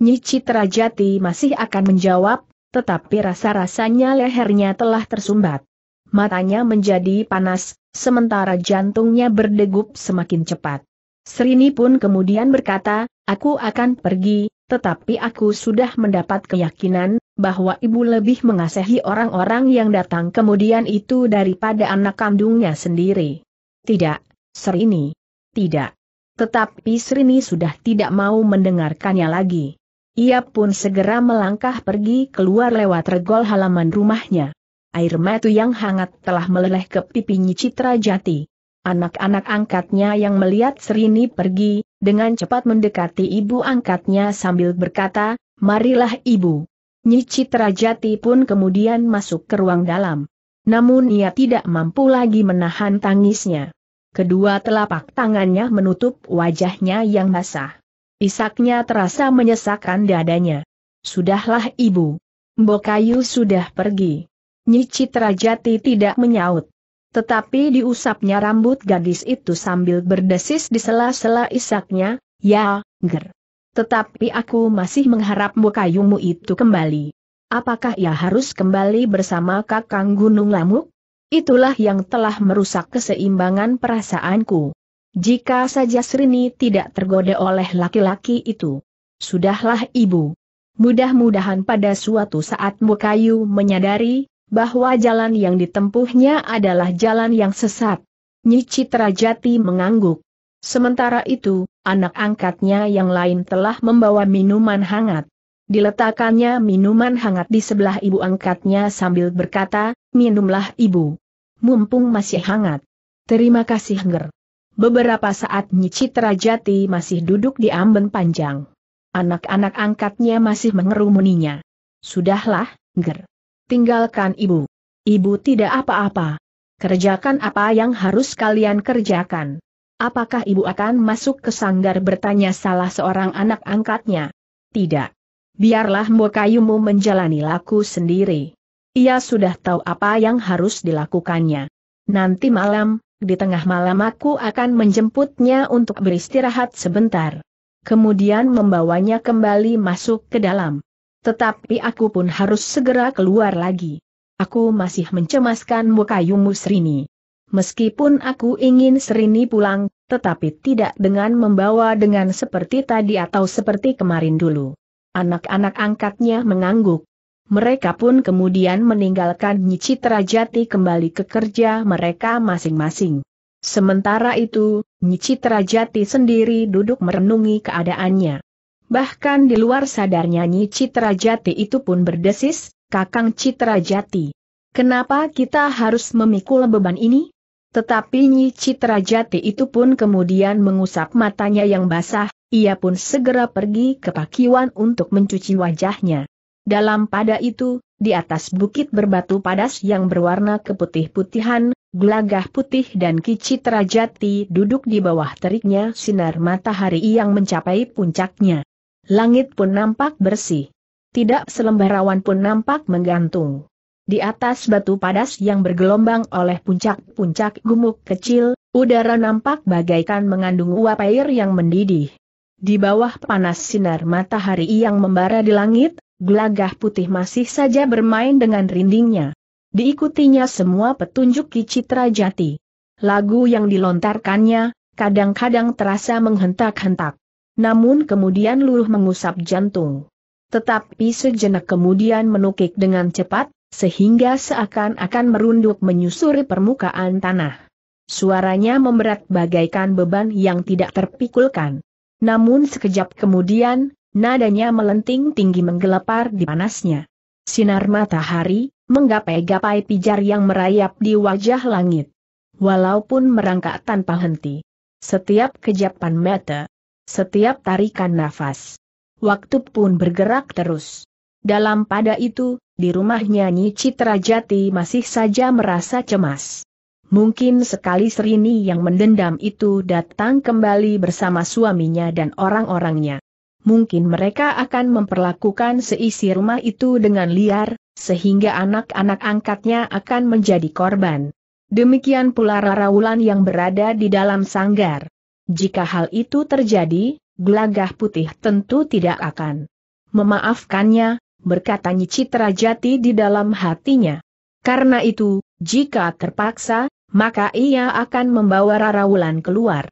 Nyi Citra Jati masih akan menjawab, tetapi rasa-rasanya lehernya telah tersumbat. Matanya menjadi panas, sementara jantungnya berdegup semakin cepat. Serini pun kemudian berkata, aku akan pergi, tetapi aku sudah mendapat keyakinan, bahwa ibu lebih mengasihi orang-orang yang datang kemudian itu daripada anak kandungnya sendiri. Tidak, Serini tidak. Tetapi Srini sudah tidak mau mendengarkannya lagi. Ia pun segera melangkah pergi keluar lewat regol halaman rumahnya. Air mata yang hangat telah meleleh ke pipinya Citra Jati. Anak-anak angkatnya yang melihat Srini pergi, dengan cepat mendekati ibu angkatnya sambil berkata, Marilah ibu. Nyi Citra Jati pun kemudian masuk ke ruang dalam. Namun ia tidak mampu lagi menahan tangisnya. Kedua telapak tangannya menutup wajahnya yang basah. Isaknya terasa menyesakan dadanya. Sudahlah ibu. Bokayu sudah pergi. Nyi Jati tidak menyaut. Tetapi diusapnya rambut gadis itu sambil berdesis di sela-sela isaknya, ya, ger. Tetapi aku masih mengharap Bokayumu itu kembali. Apakah ia harus kembali bersama Kakang Gunung Lamuk? Itulah yang telah merusak keseimbangan perasaanku. Jika saja Srini tidak tergoda oleh laki-laki itu. Sudahlah ibu. Mudah-mudahan pada suatu saat Mukayu menyadari, bahwa jalan yang ditempuhnya adalah jalan yang sesat. Nyi Jati mengangguk. Sementara itu, anak angkatnya yang lain telah membawa minuman hangat. Diletakkannya minuman hangat di sebelah ibu angkatnya sambil berkata, minumlah ibu. Mumpung masih hangat. Terima kasih Ngger. Beberapa saat Nyicitra Jati masih duduk di amben panjang. Anak-anak angkatnya masih mengerumuninya. Sudahlah, Ger. Tinggalkan ibu. Ibu tidak apa-apa. Kerjakan apa yang harus kalian kerjakan. Apakah ibu akan masuk ke sanggar bertanya salah seorang anak angkatnya? Tidak biarlah Mbokayumu menjalani laku sendiri. Ia sudah tahu apa yang harus dilakukannya. Nanti malam, di tengah malam aku akan menjemputnya untuk beristirahat sebentar. Kemudian membawanya kembali masuk ke dalam. Tetapi aku pun harus segera keluar lagi. Aku masih mencemaskan Mbokayumu Srini. Meskipun aku ingin Serini pulang, tetapi tidak dengan membawa dengan seperti tadi atau seperti kemarin dulu. Anak-anak angkatnya mengangguk. Mereka pun kemudian meninggalkan Nyicitra Jati kembali ke kerja mereka masing-masing. Sementara itu, Nyicitra Jati sendiri duduk merenungi keadaannya. Bahkan di luar sadarnya Nyicitra Jati itu pun berdesis, Kakang Citra Jati. Kenapa kita harus memikul beban ini? Tetapi Nyicitra Jati itu pun kemudian mengusap matanya yang basah, ia pun segera pergi ke pakiwan untuk mencuci wajahnya. Dalam pada itu, di atas bukit berbatu padas yang berwarna keputih-putihan, gelagah putih dan kicit rajati duduk di bawah teriknya sinar matahari yang mencapai puncaknya. Langit pun nampak bersih. Tidak selembar awan pun nampak menggantung. Di atas batu padas yang bergelombang oleh puncak-puncak gumuk kecil, udara nampak bagaikan mengandung uap air yang mendidih. Di bawah panas sinar matahari yang membara di langit, gelagah putih masih saja bermain dengan rindingnya. Diikutinya semua petunjuk Ki Citra Jati. Lagu yang dilontarkannya, kadang-kadang terasa menghentak-hentak. Namun kemudian luruh mengusap jantung. Tetapi sejenak kemudian menukik dengan cepat, sehingga seakan-akan merunduk menyusuri permukaan tanah. Suaranya memberat bagaikan beban yang tidak terpikulkan. Namun sekejap kemudian, nadanya melenting tinggi menggelepar di panasnya. Sinar matahari, menggapai-gapai pijar yang merayap di wajah langit. Walaupun merangkak tanpa henti. Setiap kejapan mata, setiap tarikan nafas. Waktu pun bergerak terus. Dalam pada itu, di rumah nyanyi Citra Jati masih saja merasa cemas. Mungkin sekali Serini yang mendendam itu datang kembali bersama suaminya dan orang-orangnya. Mungkin mereka akan memperlakukan seisi rumah itu dengan liar, sehingga anak-anak angkatnya akan menjadi korban. Demikian pula Raraulan yang berada di dalam sanggar. Jika hal itu terjadi, gelagah putih tentu tidak akan memaafkannya, berkata Citra Jati di dalam hatinya. Karena itu, jika terpaksa, maka ia akan membawa Rara Wulan keluar.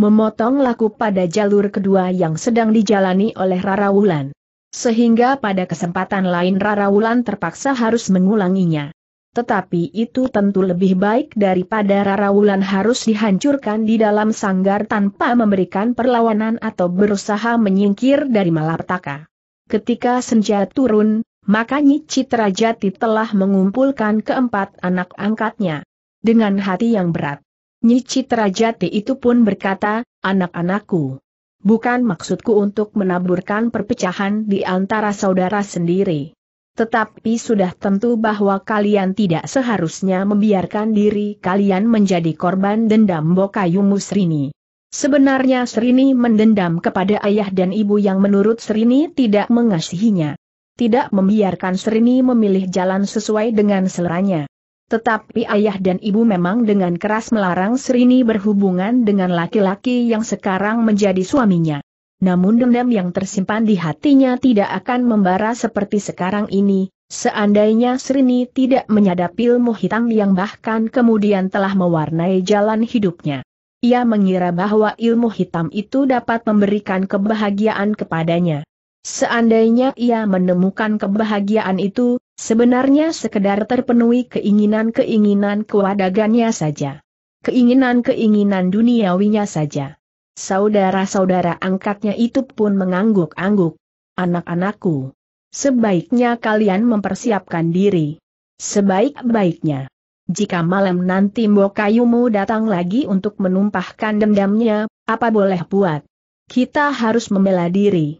Memotong laku pada jalur kedua yang sedang dijalani oleh Rara Wulan. Sehingga pada kesempatan lain Rara Wulan terpaksa harus mengulanginya. Tetapi itu tentu lebih baik daripada Rara Wulan harus dihancurkan di dalam sanggar tanpa memberikan perlawanan atau berusaha menyingkir dari malapetaka. Ketika senja turun, maka Nyi Citrajati telah mengumpulkan keempat anak angkatnya dengan hati yang berat. Nyi Citra Jati itu pun berkata, anak-anakku. Bukan maksudku untuk menaburkan perpecahan di antara saudara sendiri. Tetapi sudah tentu bahwa kalian tidak seharusnya membiarkan diri kalian menjadi korban dendam Bokayu Srini. Sebenarnya Srini mendendam kepada ayah dan ibu yang menurut Srini tidak mengasihinya. Tidak membiarkan Srini memilih jalan sesuai dengan seleranya. Tetapi ayah dan ibu memang dengan keras melarang Srini berhubungan dengan laki-laki yang sekarang menjadi suaminya. Namun dendam yang tersimpan di hatinya tidak akan membara seperti sekarang ini, seandainya Srini tidak menyadap ilmu hitam yang bahkan kemudian telah mewarnai jalan hidupnya. Ia mengira bahwa ilmu hitam itu dapat memberikan kebahagiaan kepadanya. Seandainya ia menemukan kebahagiaan itu, sebenarnya sekedar terpenuhi keinginan-keinginan kewadagannya saja. Keinginan-keinginan duniawinya saja. Saudara-saudara angkatnya itu pun mengangguk-angguk. Anak-anakku, sebaiknya kalian mempersiapkan diri. Sebaik-baiknya. Jika malam nanti Mbokayumu datang lagi untuk menumpahkan dendamnya, apa boleh buat? Kita harus membela diri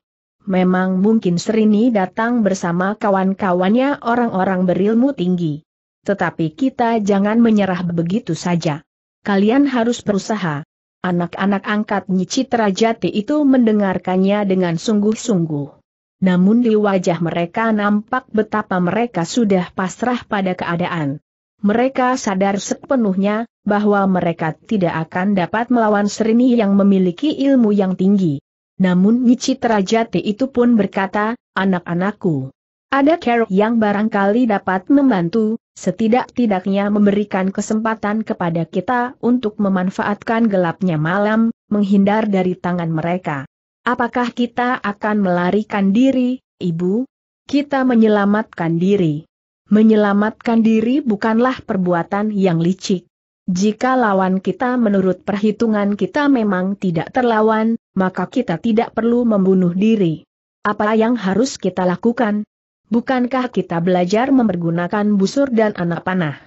memang mungkin Serini datang bersama kawan-kawannya orang-orang berilmu tinggi. Tetapi kita jangan menyerah begitu saja. Kalian harus berusaha. Anak-anak angkat Citra Jati itu mendengarkannya dengan sungguh-sungguh. Namun di wajah mereka nampak betapa mereka sudah pasrah pada keadaan. Mereka sadar sepenuhnya bahwa mereka tidak akan dapat melawan Serini yang memiliki ilmu yang tinggi. Namun Wicitra Jati itu pun berkata, anak-anakku. Ada kerok yang barangkali dapat membantu, setidak-tidaknya memberikan kesempatan kepada kita untuk memanfaatkan gelapnya malam, menghindar dari tangan mereka. Apakah kita akan melarikan diri, Ibu? Kita menyelamatkan diri. Menyelamatkan diri bukanlah perbuatan yang licik. Jika lawan kita menurut perhitungan kita memang tidak terlawan, maka kita tidak perlu membunuh diri. Apa yang harus kita lakukan? Bukankah kita belajar mempergunakan busur dan anak panah?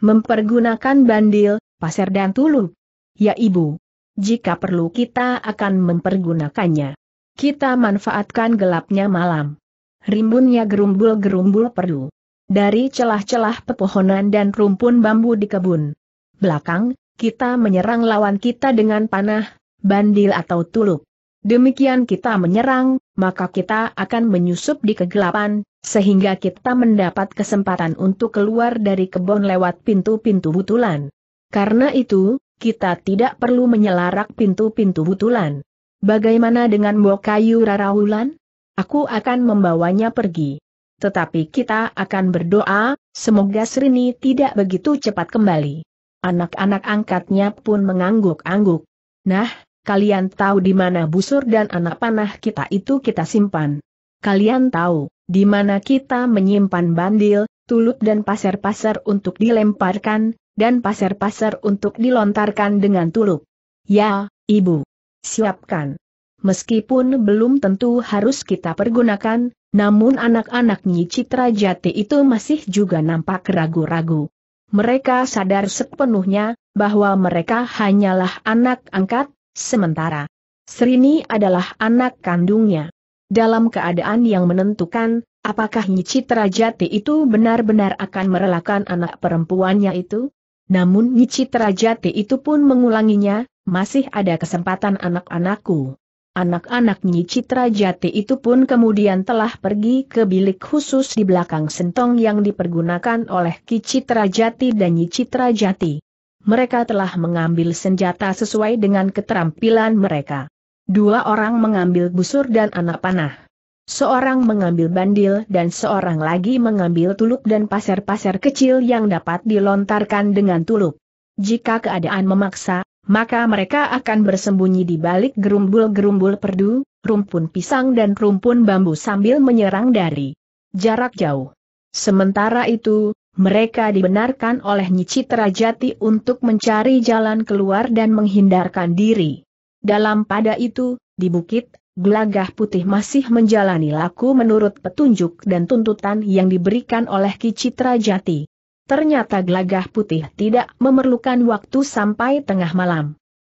Mempergunakan bandil, pasir dan tuluk? Ya ibu. Jika perlu kita akan mempergunakannya. Kita manfaatkan gelapnya malam. Rimbunnya gerumbul-gerumbul perlu. Dari celah-celah pepohonan dan rumpun bambu di kebun, belakang, kita menyerang lawan kita dengan panah, bandil atau tulup. Demikian kita menyerang, maka kita akan menyusup di kegelapan, sehingga kita mendapat kesempatan untuk keluar dari kebun lewat pintu-pintu butulan. Karena itu, kita tidak perlu menyelarak pintu-pintu butulan. Bagaimana dengan kayu Rarawulan? Aku akan membawanya pergi. Tetapi kita akan berdoa, semoga Srini tidak begitu cepat kembali. Anak-anak angkatnya pun mengangguk-angguk. Nah, kalian tahu di mana busur dan anak panah kita itu kita simpan. Kalian tahu, di mana kita menyimpan bandil, tulut dan pasir-pasir untuk dilemparkan, dan pasir-pasir untuk dilontarkan dengan tulup. Ya, Ibu. Siapkan. Meskipun belum tentu harus kita pergunakan, namun anak-anak Nyi Citra Jati itu masih juga nampak ragu-ragu mereka sadar sepenuhnya bahwa mereka hanyalah anak angkat, sementara Srini adalah anak kandungnya. Dalam keadaan yang menentukan, apakah Nyici Jati itu benar-benar akan merelakan anak perempuannya itu? Namun Nyici Jati itu pun mengulanginya, masih ada kesempatan anak-anakku. Anak-anak Nyi Citra Jati itu pun kemudian telah pergi ke bilik khusus di belakang sentong yang dipergunakan oleh Ki Citra Jati dan Nyi Citra Jati. Mereka telah mengambil senjata sesuai dengan keterampilan mereka. Dua orang mengambil busur dan anak panah. Seorang mengambil bandil dan seorang lagi mengambil tuluk dan pasir-pasir kecil yang dapat dilontarkan dengan tuluk. Jika keadaan memaksa, maka mereka akan bersembunyi di balik gerumbul-gerumbul perdu, rumpun pisang dan rumpun bambu sambil menyerang dari jarak jauh. Sementara itu, mereka dibenarkan oleh Nyici Jati untuk mencari jalan keluar dan menghindarkan diri. Dalam pada itu, di bukit, Gelagah Putih masih menjalani laku menurut petunjuk dan tuntutan yang diberikan oleh Ki Jati. Ternyata gelagah putih tidak memerlukan waktu sampai tengah malam.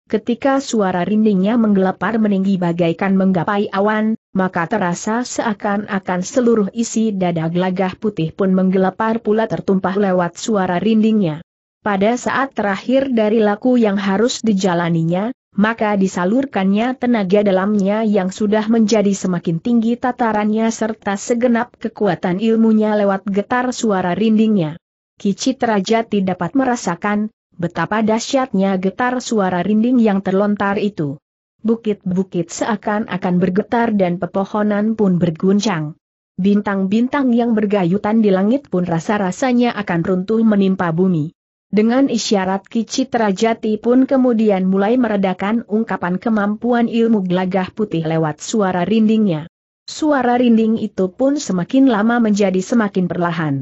Ketika suara rindingnya menggelepar meninggi bagaikan menggapai awan, maka terasa seakan-akan seluruh isi dada gelagah putih pun menggelepar pula tertumpah lewat suara rindingnya. Pada saat terakhir dari laku yang harus dijalaninya, maka disalurkannya tenaga dalamnya yang sudah menjadi semakin tinggi tatarannya serta segenap kekuatan ilmunya lewat getar suara rindingnya. Kicit Raja tidak dapat merasakan, betapa dahsyatnya getar suara rinding yang terlontar itu. Bukit-bukit seakan-akan bergetar dan pepohonan pun berguncang. Bintang-bintang yang bergayutan di langit pun rasa-rasanya akan runtuh menimpa bumi. Dengan isyarat Kicit Rajati pun kemudian mulai meredakan ungkapan kemampuan ilmu gelagah putih lewat suara rindingnya. Suara rinding itu pun semakin lama menjadi semakin perlahan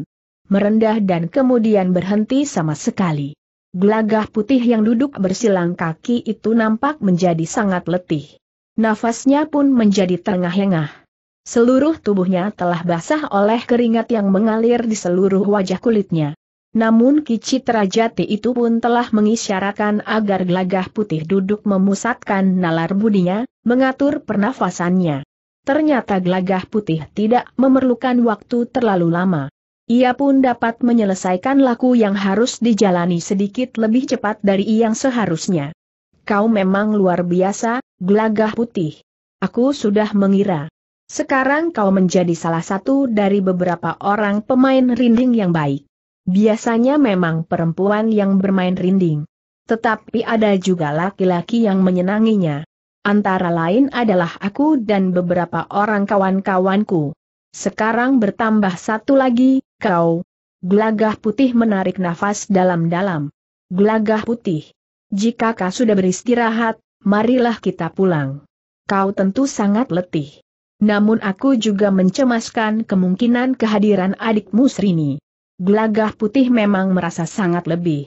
merendah dan kemudian berhenti sama sekali. Gelagah putih yang duduk bersilang kaki itu nampak menjadi sangat letih. Nafasnya pun menjadi terengah-engah. Seluruh tubuhnya telah basah oleh keringat yang mengalir di seluruh wajah kulitnya. Namun Kici Terajati itu pun telah mengisyaratkan agar gelagah putih duduk memusatkan nalar budinya, mengatur pernafasannya. Ternyata gelagah putih tidak memerlukan waktu terlalu lama ia pun dapat menyelesaikan laku yang harus dijalani sedikit lebih cepat dari yang seharusnya. Kau memang luar biasa, gelagah putih. Aku sudah mengira. Sekarang kau menjadi salah satu dari beberapa orang pemain rinding yang baik. Biasanya memang perempuan yang bermain rinding. Tetapi ada juga laki-laki yang menyenanginya. Antara lain adalah aku dan beberapa orang kawan-kawanku. Sekarang bertambah satu lagi, Kau. Gelagah putih menarik nafas dalam-dalam. Gelagah putih. Jika kau sudah beristirahat, marilah kita pulang. Kau tentu sangat letih. Namun aku juga mencemaskan kemungkinan kehadiran adikmu Srini. Gelagah putih memang merasa sangat lebih.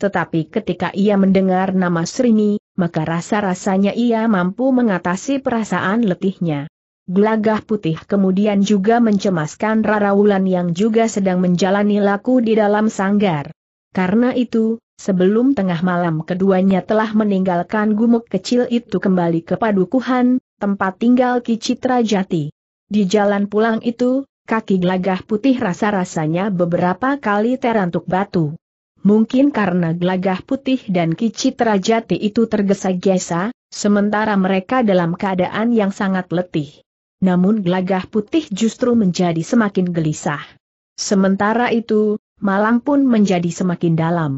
Tetapi ketika ia mendengar nama Srini, maka rasa-rasanya ia mampu mengatasi perasaan letihnya. Gelagah putih kemudian juga mencemaskan Rara Wulan yang juga sedang menjalani laku di dalam sanggar. Karena itu, sebelum tengah malam keduanya telah meninggalkan gumuk kecil itu kembali ke padukuhan, tempat tinggal Ki Citra Jati. Di jalan pulang itu, kaki gelagah putih rasa-rasanya beberapa kali terantuk batu. Mungkin karena gelagah putih dan Ki Citra Jati itu tergesa-gesa, sementara mereka dalam keadaan yang sangat letih namun gelagah putih justru menjadi semakin gelisah. Sementara itu, malam pun menjadi semakin dalam.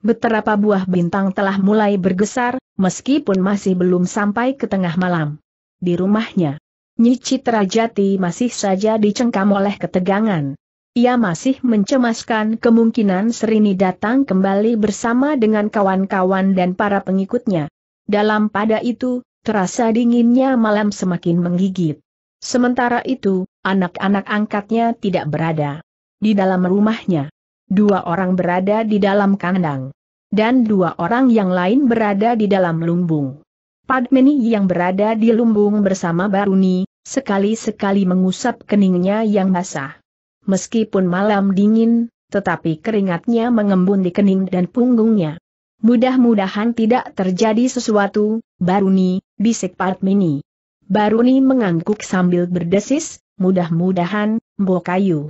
Beberapa buah bintang telah mulai bergesar, meskipun masih belum sampai ke tengah malam. Di rumahnya, Nyi Citra Jati masih saja dicengkam oleh ketegangan. Ia masih mencemaskan kemungkinan Serini datang kembali bersama dengan kawan-kawan dan para pengikutnya. Dalam pada itu, terasa dinginnya malam semakin menggigit. Sementara itu, anak-anak angkatnya tidak berada di dalam rumahnya. Dua orang berada di dalam kandang. Dan dua orang yang lain berada di dalam lumbung. Padmini yang berada di lumbung bersama Baruni, sekali-sekali mengusap keningnya yang basah. Meskipun malam dingin, tetapi keringatnya mengembun di kening dan punggungnya. Mudah-mudahan tidak terjadi sesuatu, Baruni, bisik Padmini. Baruni mengangguk sambil berdesis, mudah-mudahan, Mbo Kayu.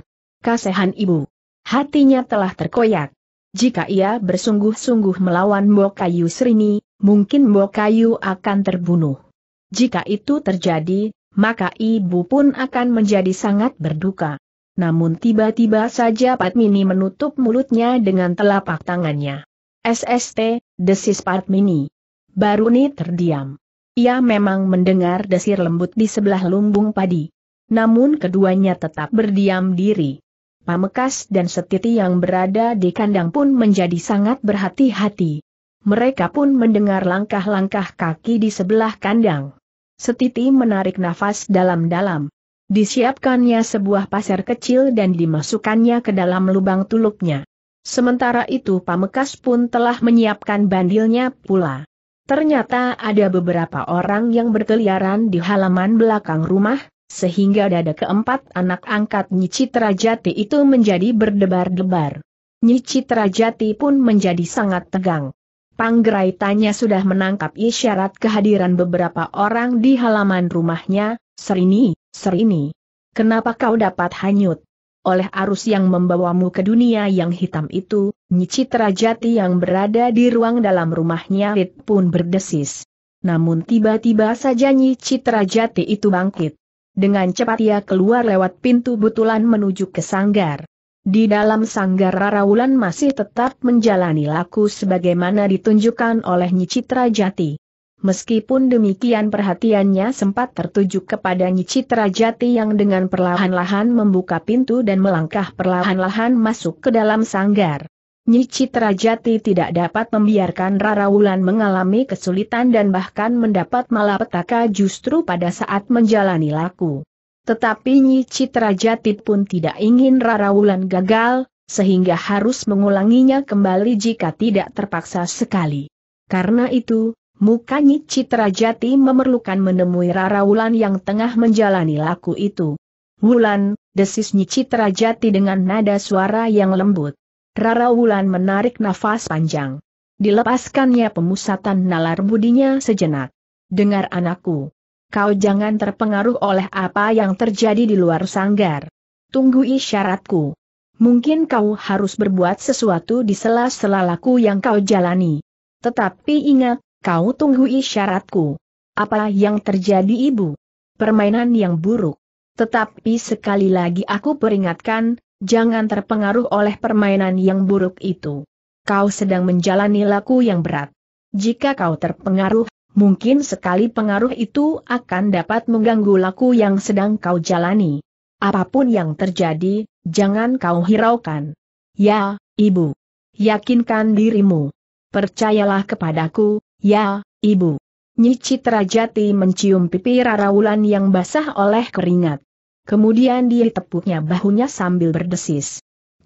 Kasehan ibu. Hatinya telah terkoyak. Jika ia bersungguh-sungguh melawan Mbo Kayu Srini, mungkin Mbo Kayu akan terbunuh. Jika itu terjadi, maka ibu pun akan menjadi sangat berduka. Namun tiba-tiba saja Patmini menutup mulutnya dengan telapak tangannya. SST, desis Patmini. Baruni terdiam. Ia memang mendengar desir lembut di sebelah lumbung padi. Namun keduanya tetap berdiam diri. Pamekas dan Setiti yang berada di kandang pun menjadi sangat berhati-hati. Mereka pun mendengar langkah-langkah kaki di sebelah kandang. Setiti menarik nafas dalam-dalam. Disiapkannya sebuah pasir kecil dan dimasukkannya ke dalam lubang tuluknya. Sementara itu Pamekas pun telah menyiapkan bandilnya pula. Ternyata ada beberapa orang yang berkeliaran di halaman belakang rumah, sehingga dada keempat anak angkat Nyici Jati itu menjadi berdebar-debar. Nyici Jati pun menjadi sangat tegang. Panggerai tanya sudah menangkap isyarat kehadiran beberapa orang di halaman rumahnya, Serini, Serini. Kenapa kau dapat hanyut? oleh arus yang membawamu ke dunia yang hitam itu, Nyicitra Jati yang berada di ruang dalam rumahnya Rit pun berdesis. Namun tiba-tiba saja Nyicitra Jati itu bangkit. Dengan cepat ia keluar lewat pintu butulan menuju ke sanggar. Di dalam sanggar Rara Wulan masih tetap menjalani laku sebagaimana ditunjukkan oleh Nyicitra Jati. Meskipun demikian perhatiannya sempat tertuju kepada Citra Jati yang dengan perlahan-lahan membuka pintu dan melangkah perlahan-lahan masuk ke dalam sanggar. Citra Jati tidak dapat membiarkan Rara Wulan mengalami kesulitan dan bahkan mendapat malapetaka justru pada saat menjalani laku. Tetapi Citra Jati pun tidak ingin Rara Wulan gagal, sehingga harus mengulanginya kembali jika tidak terpaksa sekali. Karena itu, Mukanya Citra Jati memerlukan menemui Rara Wulan yang tengah menjalani laku itu. Wulan, desis Jati dengan nada suara yang lembut. Rara Wulan menarik nafas panjang. Dilepaskannya pemusatan nalar budinya sejenak. Dengar anakku. Kau jangan terpengaruh oleh apa yang terjadi di luar sanggar. Tunggu isyaratku. Mungkin kau harus berbuat sesuatu di sela-sela laku yang kau jalani. Tetapi ingat, Kau tunggu isyaratku. Apa yang terjadi ibu? Permainan yang buruk. Tetapi sekali lagi aku peringatkan, jangan terpengaruh oleh permainan yang buruk itu. Kau sedang menjalani laku yang berat. Jika kau terpengaruh, mungkin sekali pengaruh itu akan dapat mengganggu laku yang sedang kau jalani. Apapun yang terjadi, jangan kau hiraukan. Ya, ibu. Yakinkan dirimu. Percayalah kepadaku, Ya, Ibu. Nyi Citra Jati mencium pipi Rara Wulan yang basah oleh keringat. Kemudian dia tepuknya bahunya sambil berdesis.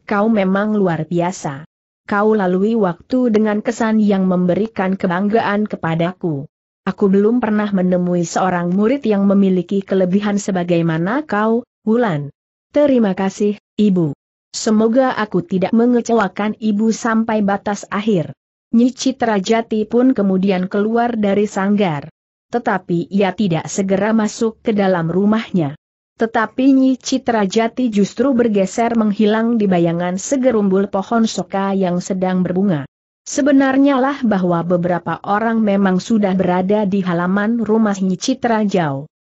Kau memang luar biasa. Kau lalui waktu dengan kesan yang memberikan kebanggaan kepadaku. Aku belum pernah menemui seorang murid yang memiliki kelebihan sebagaimana kau, Wulan. Terima kasih, Ibu. Semoga aku tidak mengecewakan Ibu sampai batas akhir. Nyi Citra pun kemudian keluar dari sanggar. Tetapi ia tidak segera masuk ke dalam rumahnya. Tetapi Nyi Citra justru bergeser menghilang di bayangan segerumbul pohon soka yang sedang berbunga. Sebenarnya lah bahwa beberapa orang memang sudah berada di halaman rumah Nyi Citra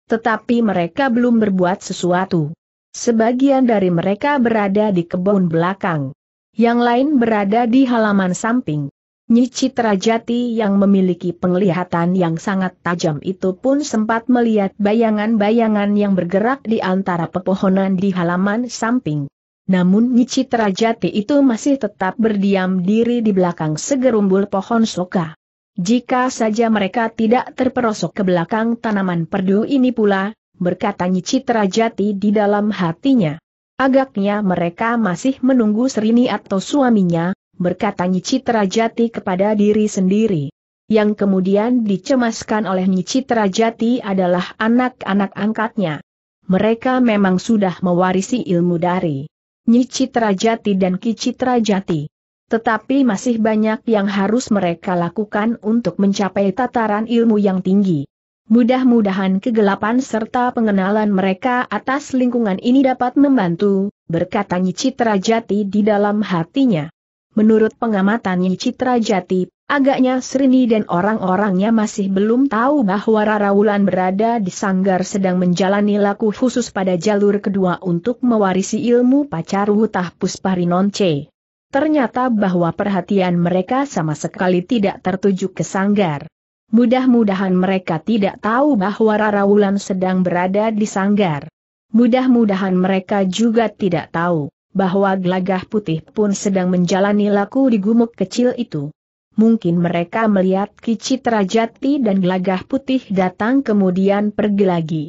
Tetapi mereka belum berbuat sesuatu. Sebagian dari mereka berada di kebun belakang. Yang lain berada di halaman samping. Nyi Citra yang memiliki penglihatan yang sangat tajam itu pun sempat melihat bayangan-bayangan yang bergerak di antara pepohonan di halaman samping. Namun Nyi Citra itu masih tetap berdiam diri di belakang segerumbul pohon soka. Jika saja mereka tidak terperosok ke belakang tanaman perdu ini pula, berkata Nyi Citra di dalam hatinya. Agaknya mereka masih menunggu Serini atau suaminya, berkata Citra Jati kepada diri sendiri. Yang kemudian dicemaskan oleh Citra Jati adalah anak-anak angkatnya. Mereka memang sudah mewarisi ilmu dari Citra Jati dan Ki Citra Jati. Tetapi masih banyak yang harus mereka lakukan untuk mencapai tataran ilmu yang tinggi. Mudah-mudahan kegelapan serta pengenalan mereka atas lingkungan ini dapat membantu, berkata Citra Jati di dalam hatinya. Menurut pengamatan Citra Jati, agaknya Srini dan orang-orangnya masih belum tahu bahwa Rara Wulan berada di sanggar sedang menjalani laku khusus pada jalur kedua untuk mewarisi ilmu pacar hutah Pusparinonce. Ternyata bahwa perhatian mereka sama sekali tidak tertuju ke sanggar. Mudah-mudahan mereka tidak tahu bahwa Rara Wulan sedang berada di sanggar. Mudah-mudahan mereka juga tidak tahu bahwa gelagah putih pun sedang menjalani laku di gumuk kecil itu. Mungkin mereka melihat Kicit Rajati dan gelagah putih datang kemudian pergi lagi.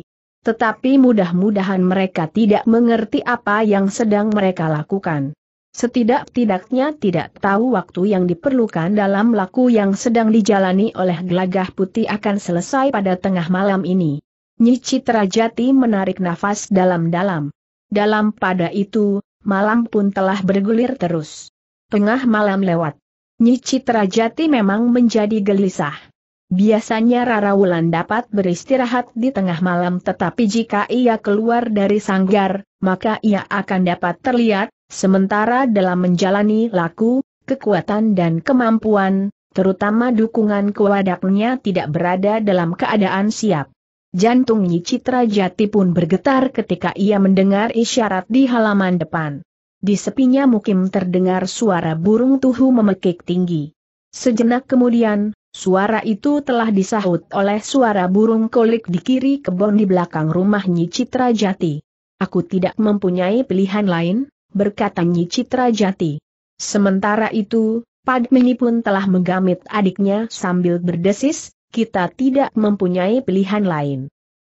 Tetapi mudah-mudahan mereka tidak mengerti apa yang sedang mereka lakukan. Setidak-tidaknya tidak tahu waktu yang diperlukan dalam laku yang sedang dijalani oleh gelagah putih akan selesai pada tengah malam ini. Nyi Jati menarik nafas dalam-dalam. Dalam pada itu, malam pun telah bergulir terus. Tengah malam lewat. Nyi Citra Jati memang menjadi gelisah. Biasanya Rara Wulan dapat beristirahat di tengah malam tetapi jika ia keluar dari sanggar, maka ia akan dapat terlihat, sementara dalam menjalani laku, kekuatan dan kemampuan, terutama dukungan kewadaknya tidak berada dalam keadaan siap. Jantung Nyi Citra Jati pun bergetar ketika ia mendengar isyarat di halaman depan. Di sepinya mukim terdengar suara burung tuhu memekik tinggi. Sejenak kemudian, suara itu telah disahut oleh suara burung kolik di kiri kebun di belakang rumah Nyi Citra Jati. Aku tidak mempunyai pilihan lain, berkata Nyi Citra Jati. Sementara itu, Padmini pun telah menggamit adiknya sambil berdesis, kita tidak mempunyai pilihan lain.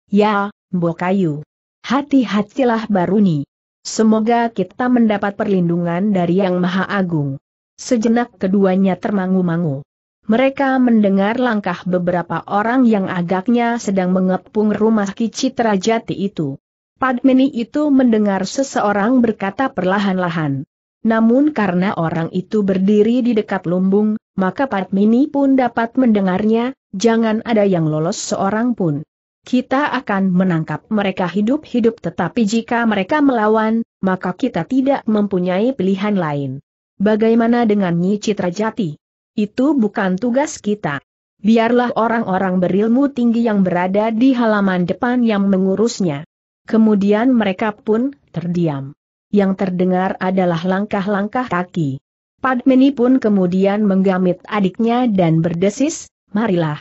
Ya, Mbokayu. Hati-hatilah Baruni. Semoga kita mendapat perlindungan dari Yang Maha Agung. Sejenak keduanya termangu-mangu. Mereka mendengar langkah beberapa orang yang agaknya sedang mengepung rumah Kicitrajati itu. Padmini itu mendengar seseorang berkata perlahan-lahan, namun karena orang itu berdiri di dekat lumbung, maka Patmini pun dapat mendengarnya, jangan ada yang lolos seorang pun. Kita akan menangkap mereka hidup-hidup tetapi jika mereka melawan, maka kita tidak mempunyai pilihan lain. Bagaimana dengan Nyi Citra Jati? Itu bukan tugas kita. Biarlah orang-orang berilmu tinggi yang berada di halaman depan yang mengurusnya. Kemudian mereka pun terdiam yang terdengar adalah langkah-langkah kaki. Padmini pun kemudian menggamit adiknya dan berdesis, marilah.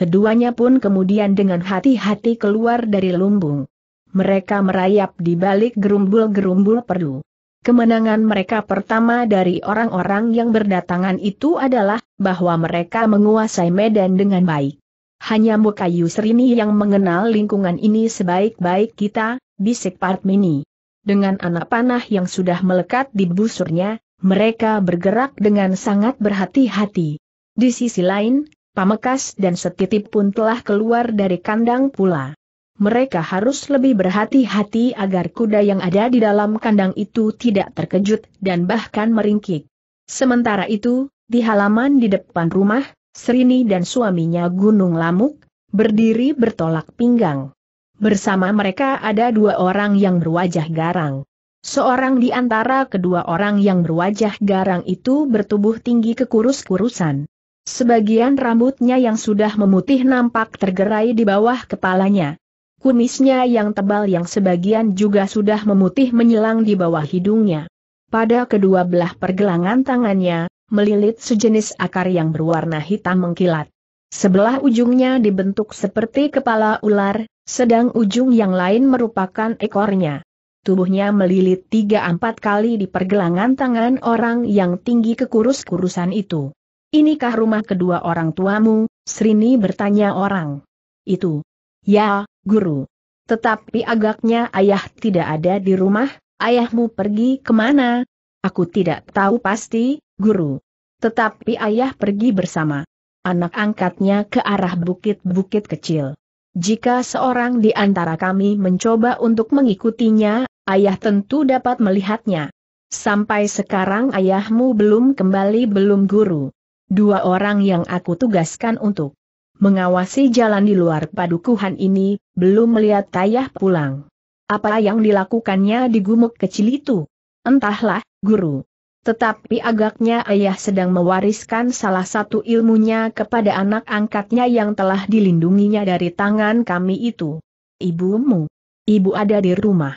Keduanya pun kemudian dengan hati-hati keluar dari lumbung. Mereka merayap di balik gerumbul-gerumbul perdu. Kemenangan mereka pertama dari orang-orang yang berdatangan itu adalah, bahwa mereka menguasai medan dengan baik. Hanya Mukayu Srini yang mengenal lingkungan ini sebaik-baik kita, bisik Padmini dengan anak panah yang sudah melekat di busurnya, mereka bergerak dengan sangat berhati-hati. Di sisi lain, Pamekas dan Setitip pun telah keluar dari kandang pula. Mereka harus lebih berhati-hati agar kuda yang ada di dalam kandang itu tidak terkejut dan bahkan meringkik. Sementara itu, di halaman di depan rumah, Serini dan suaminya Gunung Lamuk, berdiri bertolak pinggang. Bersama mereka ada dua orang yang berwajah garang. Seorang di antara kedua orang yang berwajah garang itu bertubuh tinggi kekurus-kurusan. Sebagian rambutnya yang sudah memutih nampak tergerai di bawah kepalanya. Kumisnya yang tebal yang sebagian juga sudah memutih menyilang di bawah hidungnya. Pada kedua belah pergelangan tangannya, melilit sejenis akar yang berwarna hitam mengkilat. Sebelah ujungnya dibentuk seperti kepala ular, sedang ujung yang lain merupakan ekornya. Tubuhnya melilit tiga empat kali di pergelangan tangan orang yang tinggi kekurus-kurusan itu. Inikah rumah kedua orang tuamu? Srini bertanya orang. Itu. Ya, guru. Tetapi agaknya ayah tidak ada di rumah, ayahmu pergi kemana? Aku tidak tahu pasti, guru. Tetapi ayah pergi bersama anak angkatnya ke arah bukit-bukit kecil. Jika seorang di antara kami mencoba untuk mengikutinya, ayah tentu dapat melihatnya. Sampai sekarang ayahmu belum kembali belum guru. Dua orang yang aku tugaskan untuk mengawasi jalan di luar padukuhan ini, belum melihat ayah pulang. Apa yang dilakukannya di gumuk kecil itu? Entahlah, guru. Tetapi agaknya ayah sedang mewariskan salah satu ilmunya kepada anak angkatnya yang telah dilindunginya dari tangan kami itu. Ibumu. Ibu ada di rumah.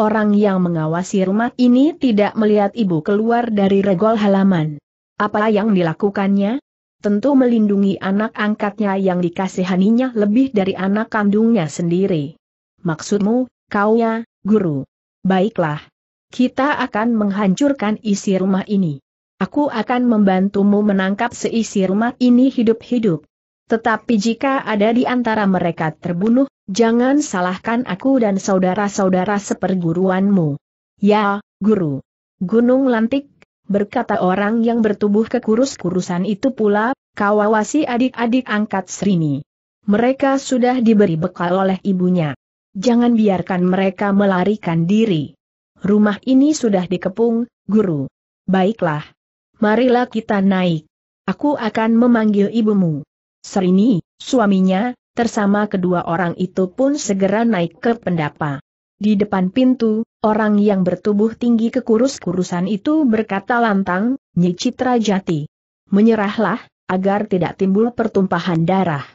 Orang yang mengawasi rumah ini tidak melihat ibu keluar dari regol halaman. Apa yang dilakukannya? Tentu melindungi anak angkatnya yang dikasihaninya lebih dari anak kandungnya sendiri. Maksudmu, kau ya, guru? Baiklah, kita akan menghancurkan isi rumah ini. Aku akan membantumu menangkap seisi rumah ini hidup-hidup. Tetapi jika ada di antara mereka terbunuh, jangan salahkan aku dan saudara-saudara seperguruanmu. Ya, guru. Gunung Lantik, berkata orang yang bertubuh kekurus-kurusan itu pula, kawawasi adik-adik angkat Srini. Mereka sudah diberi bekal oleh ibunya. Jangan biarkan mereka melarikan diri. Rumah ini sudah dikepung, guru. Baiklah. Marilah kita naik. Aku akan memanggil ibumu. Serini, suaminya, tersama kedua orang itu pun segera naik ke pendapa. Di depan pintu, orang yang bertubuh tinggi kekurus-kurusan itu berkata lantang, Nyi Citra Jati. Menyerahlah, agar tidak timbul pertumpahan darah.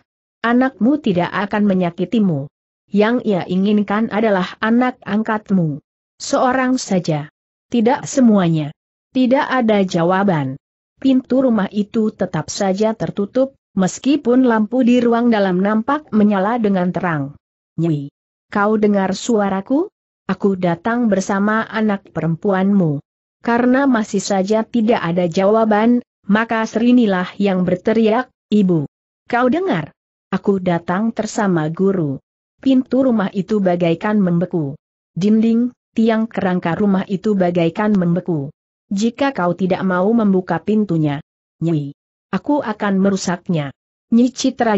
Anakmu tidak akan menyakitimu. Yang ia inginkan adalah anak angkatmu. Seorang saja. Tidak semuanya. Tidak ada jawaban. Pintu rumah itu tetap saja tertutup, meskipun lampu di ruang dalam nampak menyala dengan terang. Nyi, kau dengar suaraku? Aku datang bersama anak perempuanmu. Karena masih saja tidak ada jawaban, maka Srinilah yang berteriak, Ibu. Kau dengar? Aku datang tersama guru. Pintu rumah itu bagaikan membeku. Dinding, tiang kerangka rumah itu bagaikan membeku. Jika kau tidak mau membuka pintunya, Nyi, aku akan merusaknya. Nyi Citra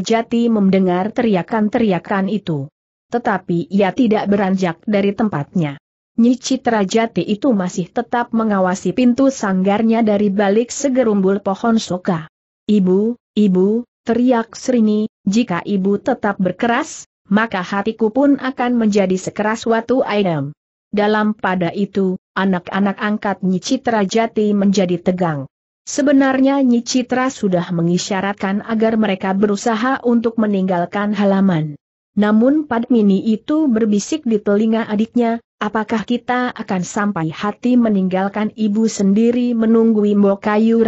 mendengar teriakan-teriakan itu. Tetapi ia tidak beranjak dari tempatnya. Nyi Citra itu masih tetap mengawasi pintu sanggarnya dari balik segerumbul pohon soka. Ibu, ibu, teriak Srini, jika ibu tetap berkeras, maka hatiku pun akan menjadi sekeras watu ayam. Dalam pada itu, anak-anak angkat Nyicitra Jati menjadi tegang. Sebenarnya Nyicitra sudah mengisyaratkan agar mereka berusaha untuk meninggalkan halaman. Namun Padmini itu berbisik di telinga adiknya, apakah kita akan sampai hati meninggalkan ibu sendiri menunggui Imbo Kayu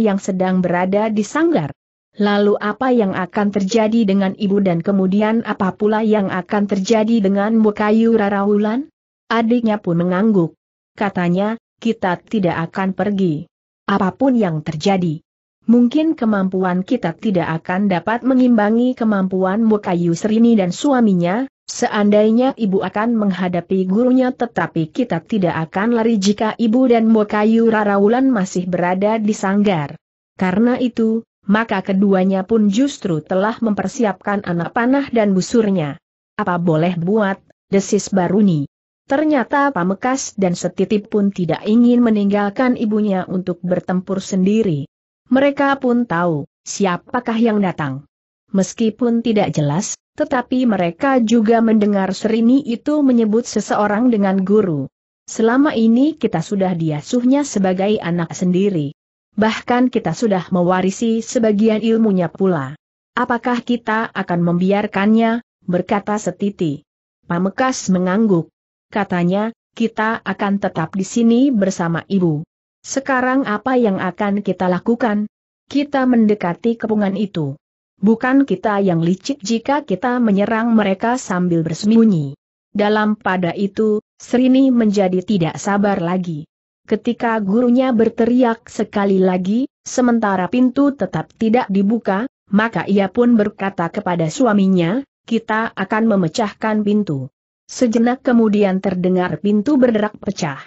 yang sedang berada di sanggar? Lalu apa yang akan terjadi dengan ibu dan kemudian apa pula yang akan terjadi dengan Mbokayu Raraulan? Adiknya pun mengangguk. Katanya, kita tidak akan pergi. Apapun yang terjadi. Mungkin kemampuan kita tidak akan dapat mengimbangi kemampuan Mukayu Serini dan suaminya, seandainya ibu akan menghadapi gurunya tetapi kita tidak akan lari jika ibu dan Mukayu Raraulan masih berada di sanggar. Karena itu, maka keduanya pun justru telah mempersiapkan anak panah dan busurnya. Apa boleh buat, desis Baruni. Ternyata Pamekas dan Setitip pun tidak ingin meninggalkan ibunya untuk bertempur sendiri. Mereka pun tahu, siapakah yang datang. Meskipun tidak jelas, tetapi mereka juga mendengar Serini itu menyebut seseorang dengan guru. Selama ini kita sudah diasuhnya sebagai anak sendiri. Bahkan kita sudah mewarisi sebagian ilmunya pula. Apakah kita akan membiarkannya, berkata Setiti. Pamekas mengangguk katanya, kita akan tetap di sini bersama ibu. Sekarang apa yang akan kita lakukan? Kita mendekati kepungan itu. Bukan kita yang licik jika kita menyerang mereka sambil bersembunyi. Dalam pada itu, Srini menjadi tidak sabar lagi. Ketika gurunya berteriak sekali lagi, sementara pintu tetap tidak dibuka, maka ia pun berkata kepada suaminya, kita akan memecahkan pintu. Sejenak kemudian terdengar pintu berderak pecah.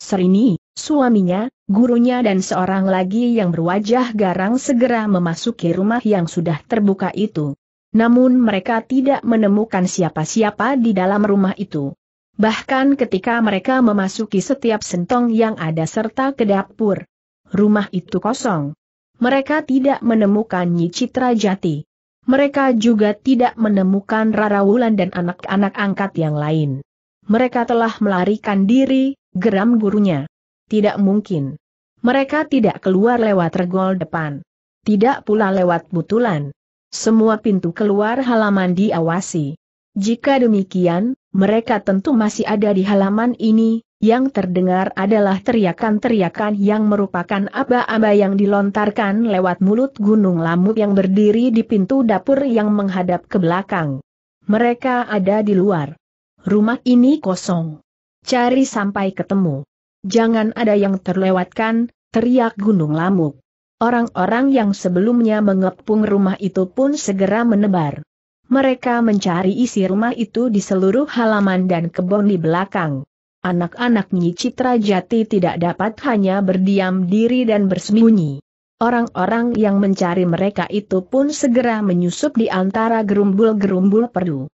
Serini, suaminya, gurunya dan seorang lagi yang berwajah garang segera memasuki rumah yang sudah terbuka itu. Namun mereka tidak menemukan siapa-siapa di dalam rumah itu. Bahkan ketika mereka memasuki setiap sentong yang ada serta ke dapur, rumah itu kosong. Mereka tidak menemukan Nyi Citra Jati. Mereka juga tidak menemukan Rara Wulan dan anak-anak angkat yang lain. Mereka telah melarikan diri, geram gurunya. Tidak mungkin. Mereka tidak keluar lewat regol depan. Tidak pula lewat butulan. Semua pintu keluar halaman diawasi. Jika demikian, mereka tentu masih ada di halaman ini, yang terdengar adalah teriakan-teriakan yang merupakan aba-aba yang dilontarkan lewat mulut gunung lamut yang berdiri di pintu dapur yang menghadap ke belakang. Mereka ada di luar. Rumah ini kosong. Cari sampai ketemu. Jangan ada yang terlewatkan, teriak gunung lamuk. Orang-orang yang sebelumnya mengepung rumah itu pun segera menebar. Mereka mencari isi rumah itu di seluruh halaman dan kebun di belakang anak-anak Nyi Citra Jati tidak dapat hanya berdiam diri dan bersembunyi. Orang-orang yang mencari mereka itu pun segera menyusup di antara gerumbul-gerumbul perdu.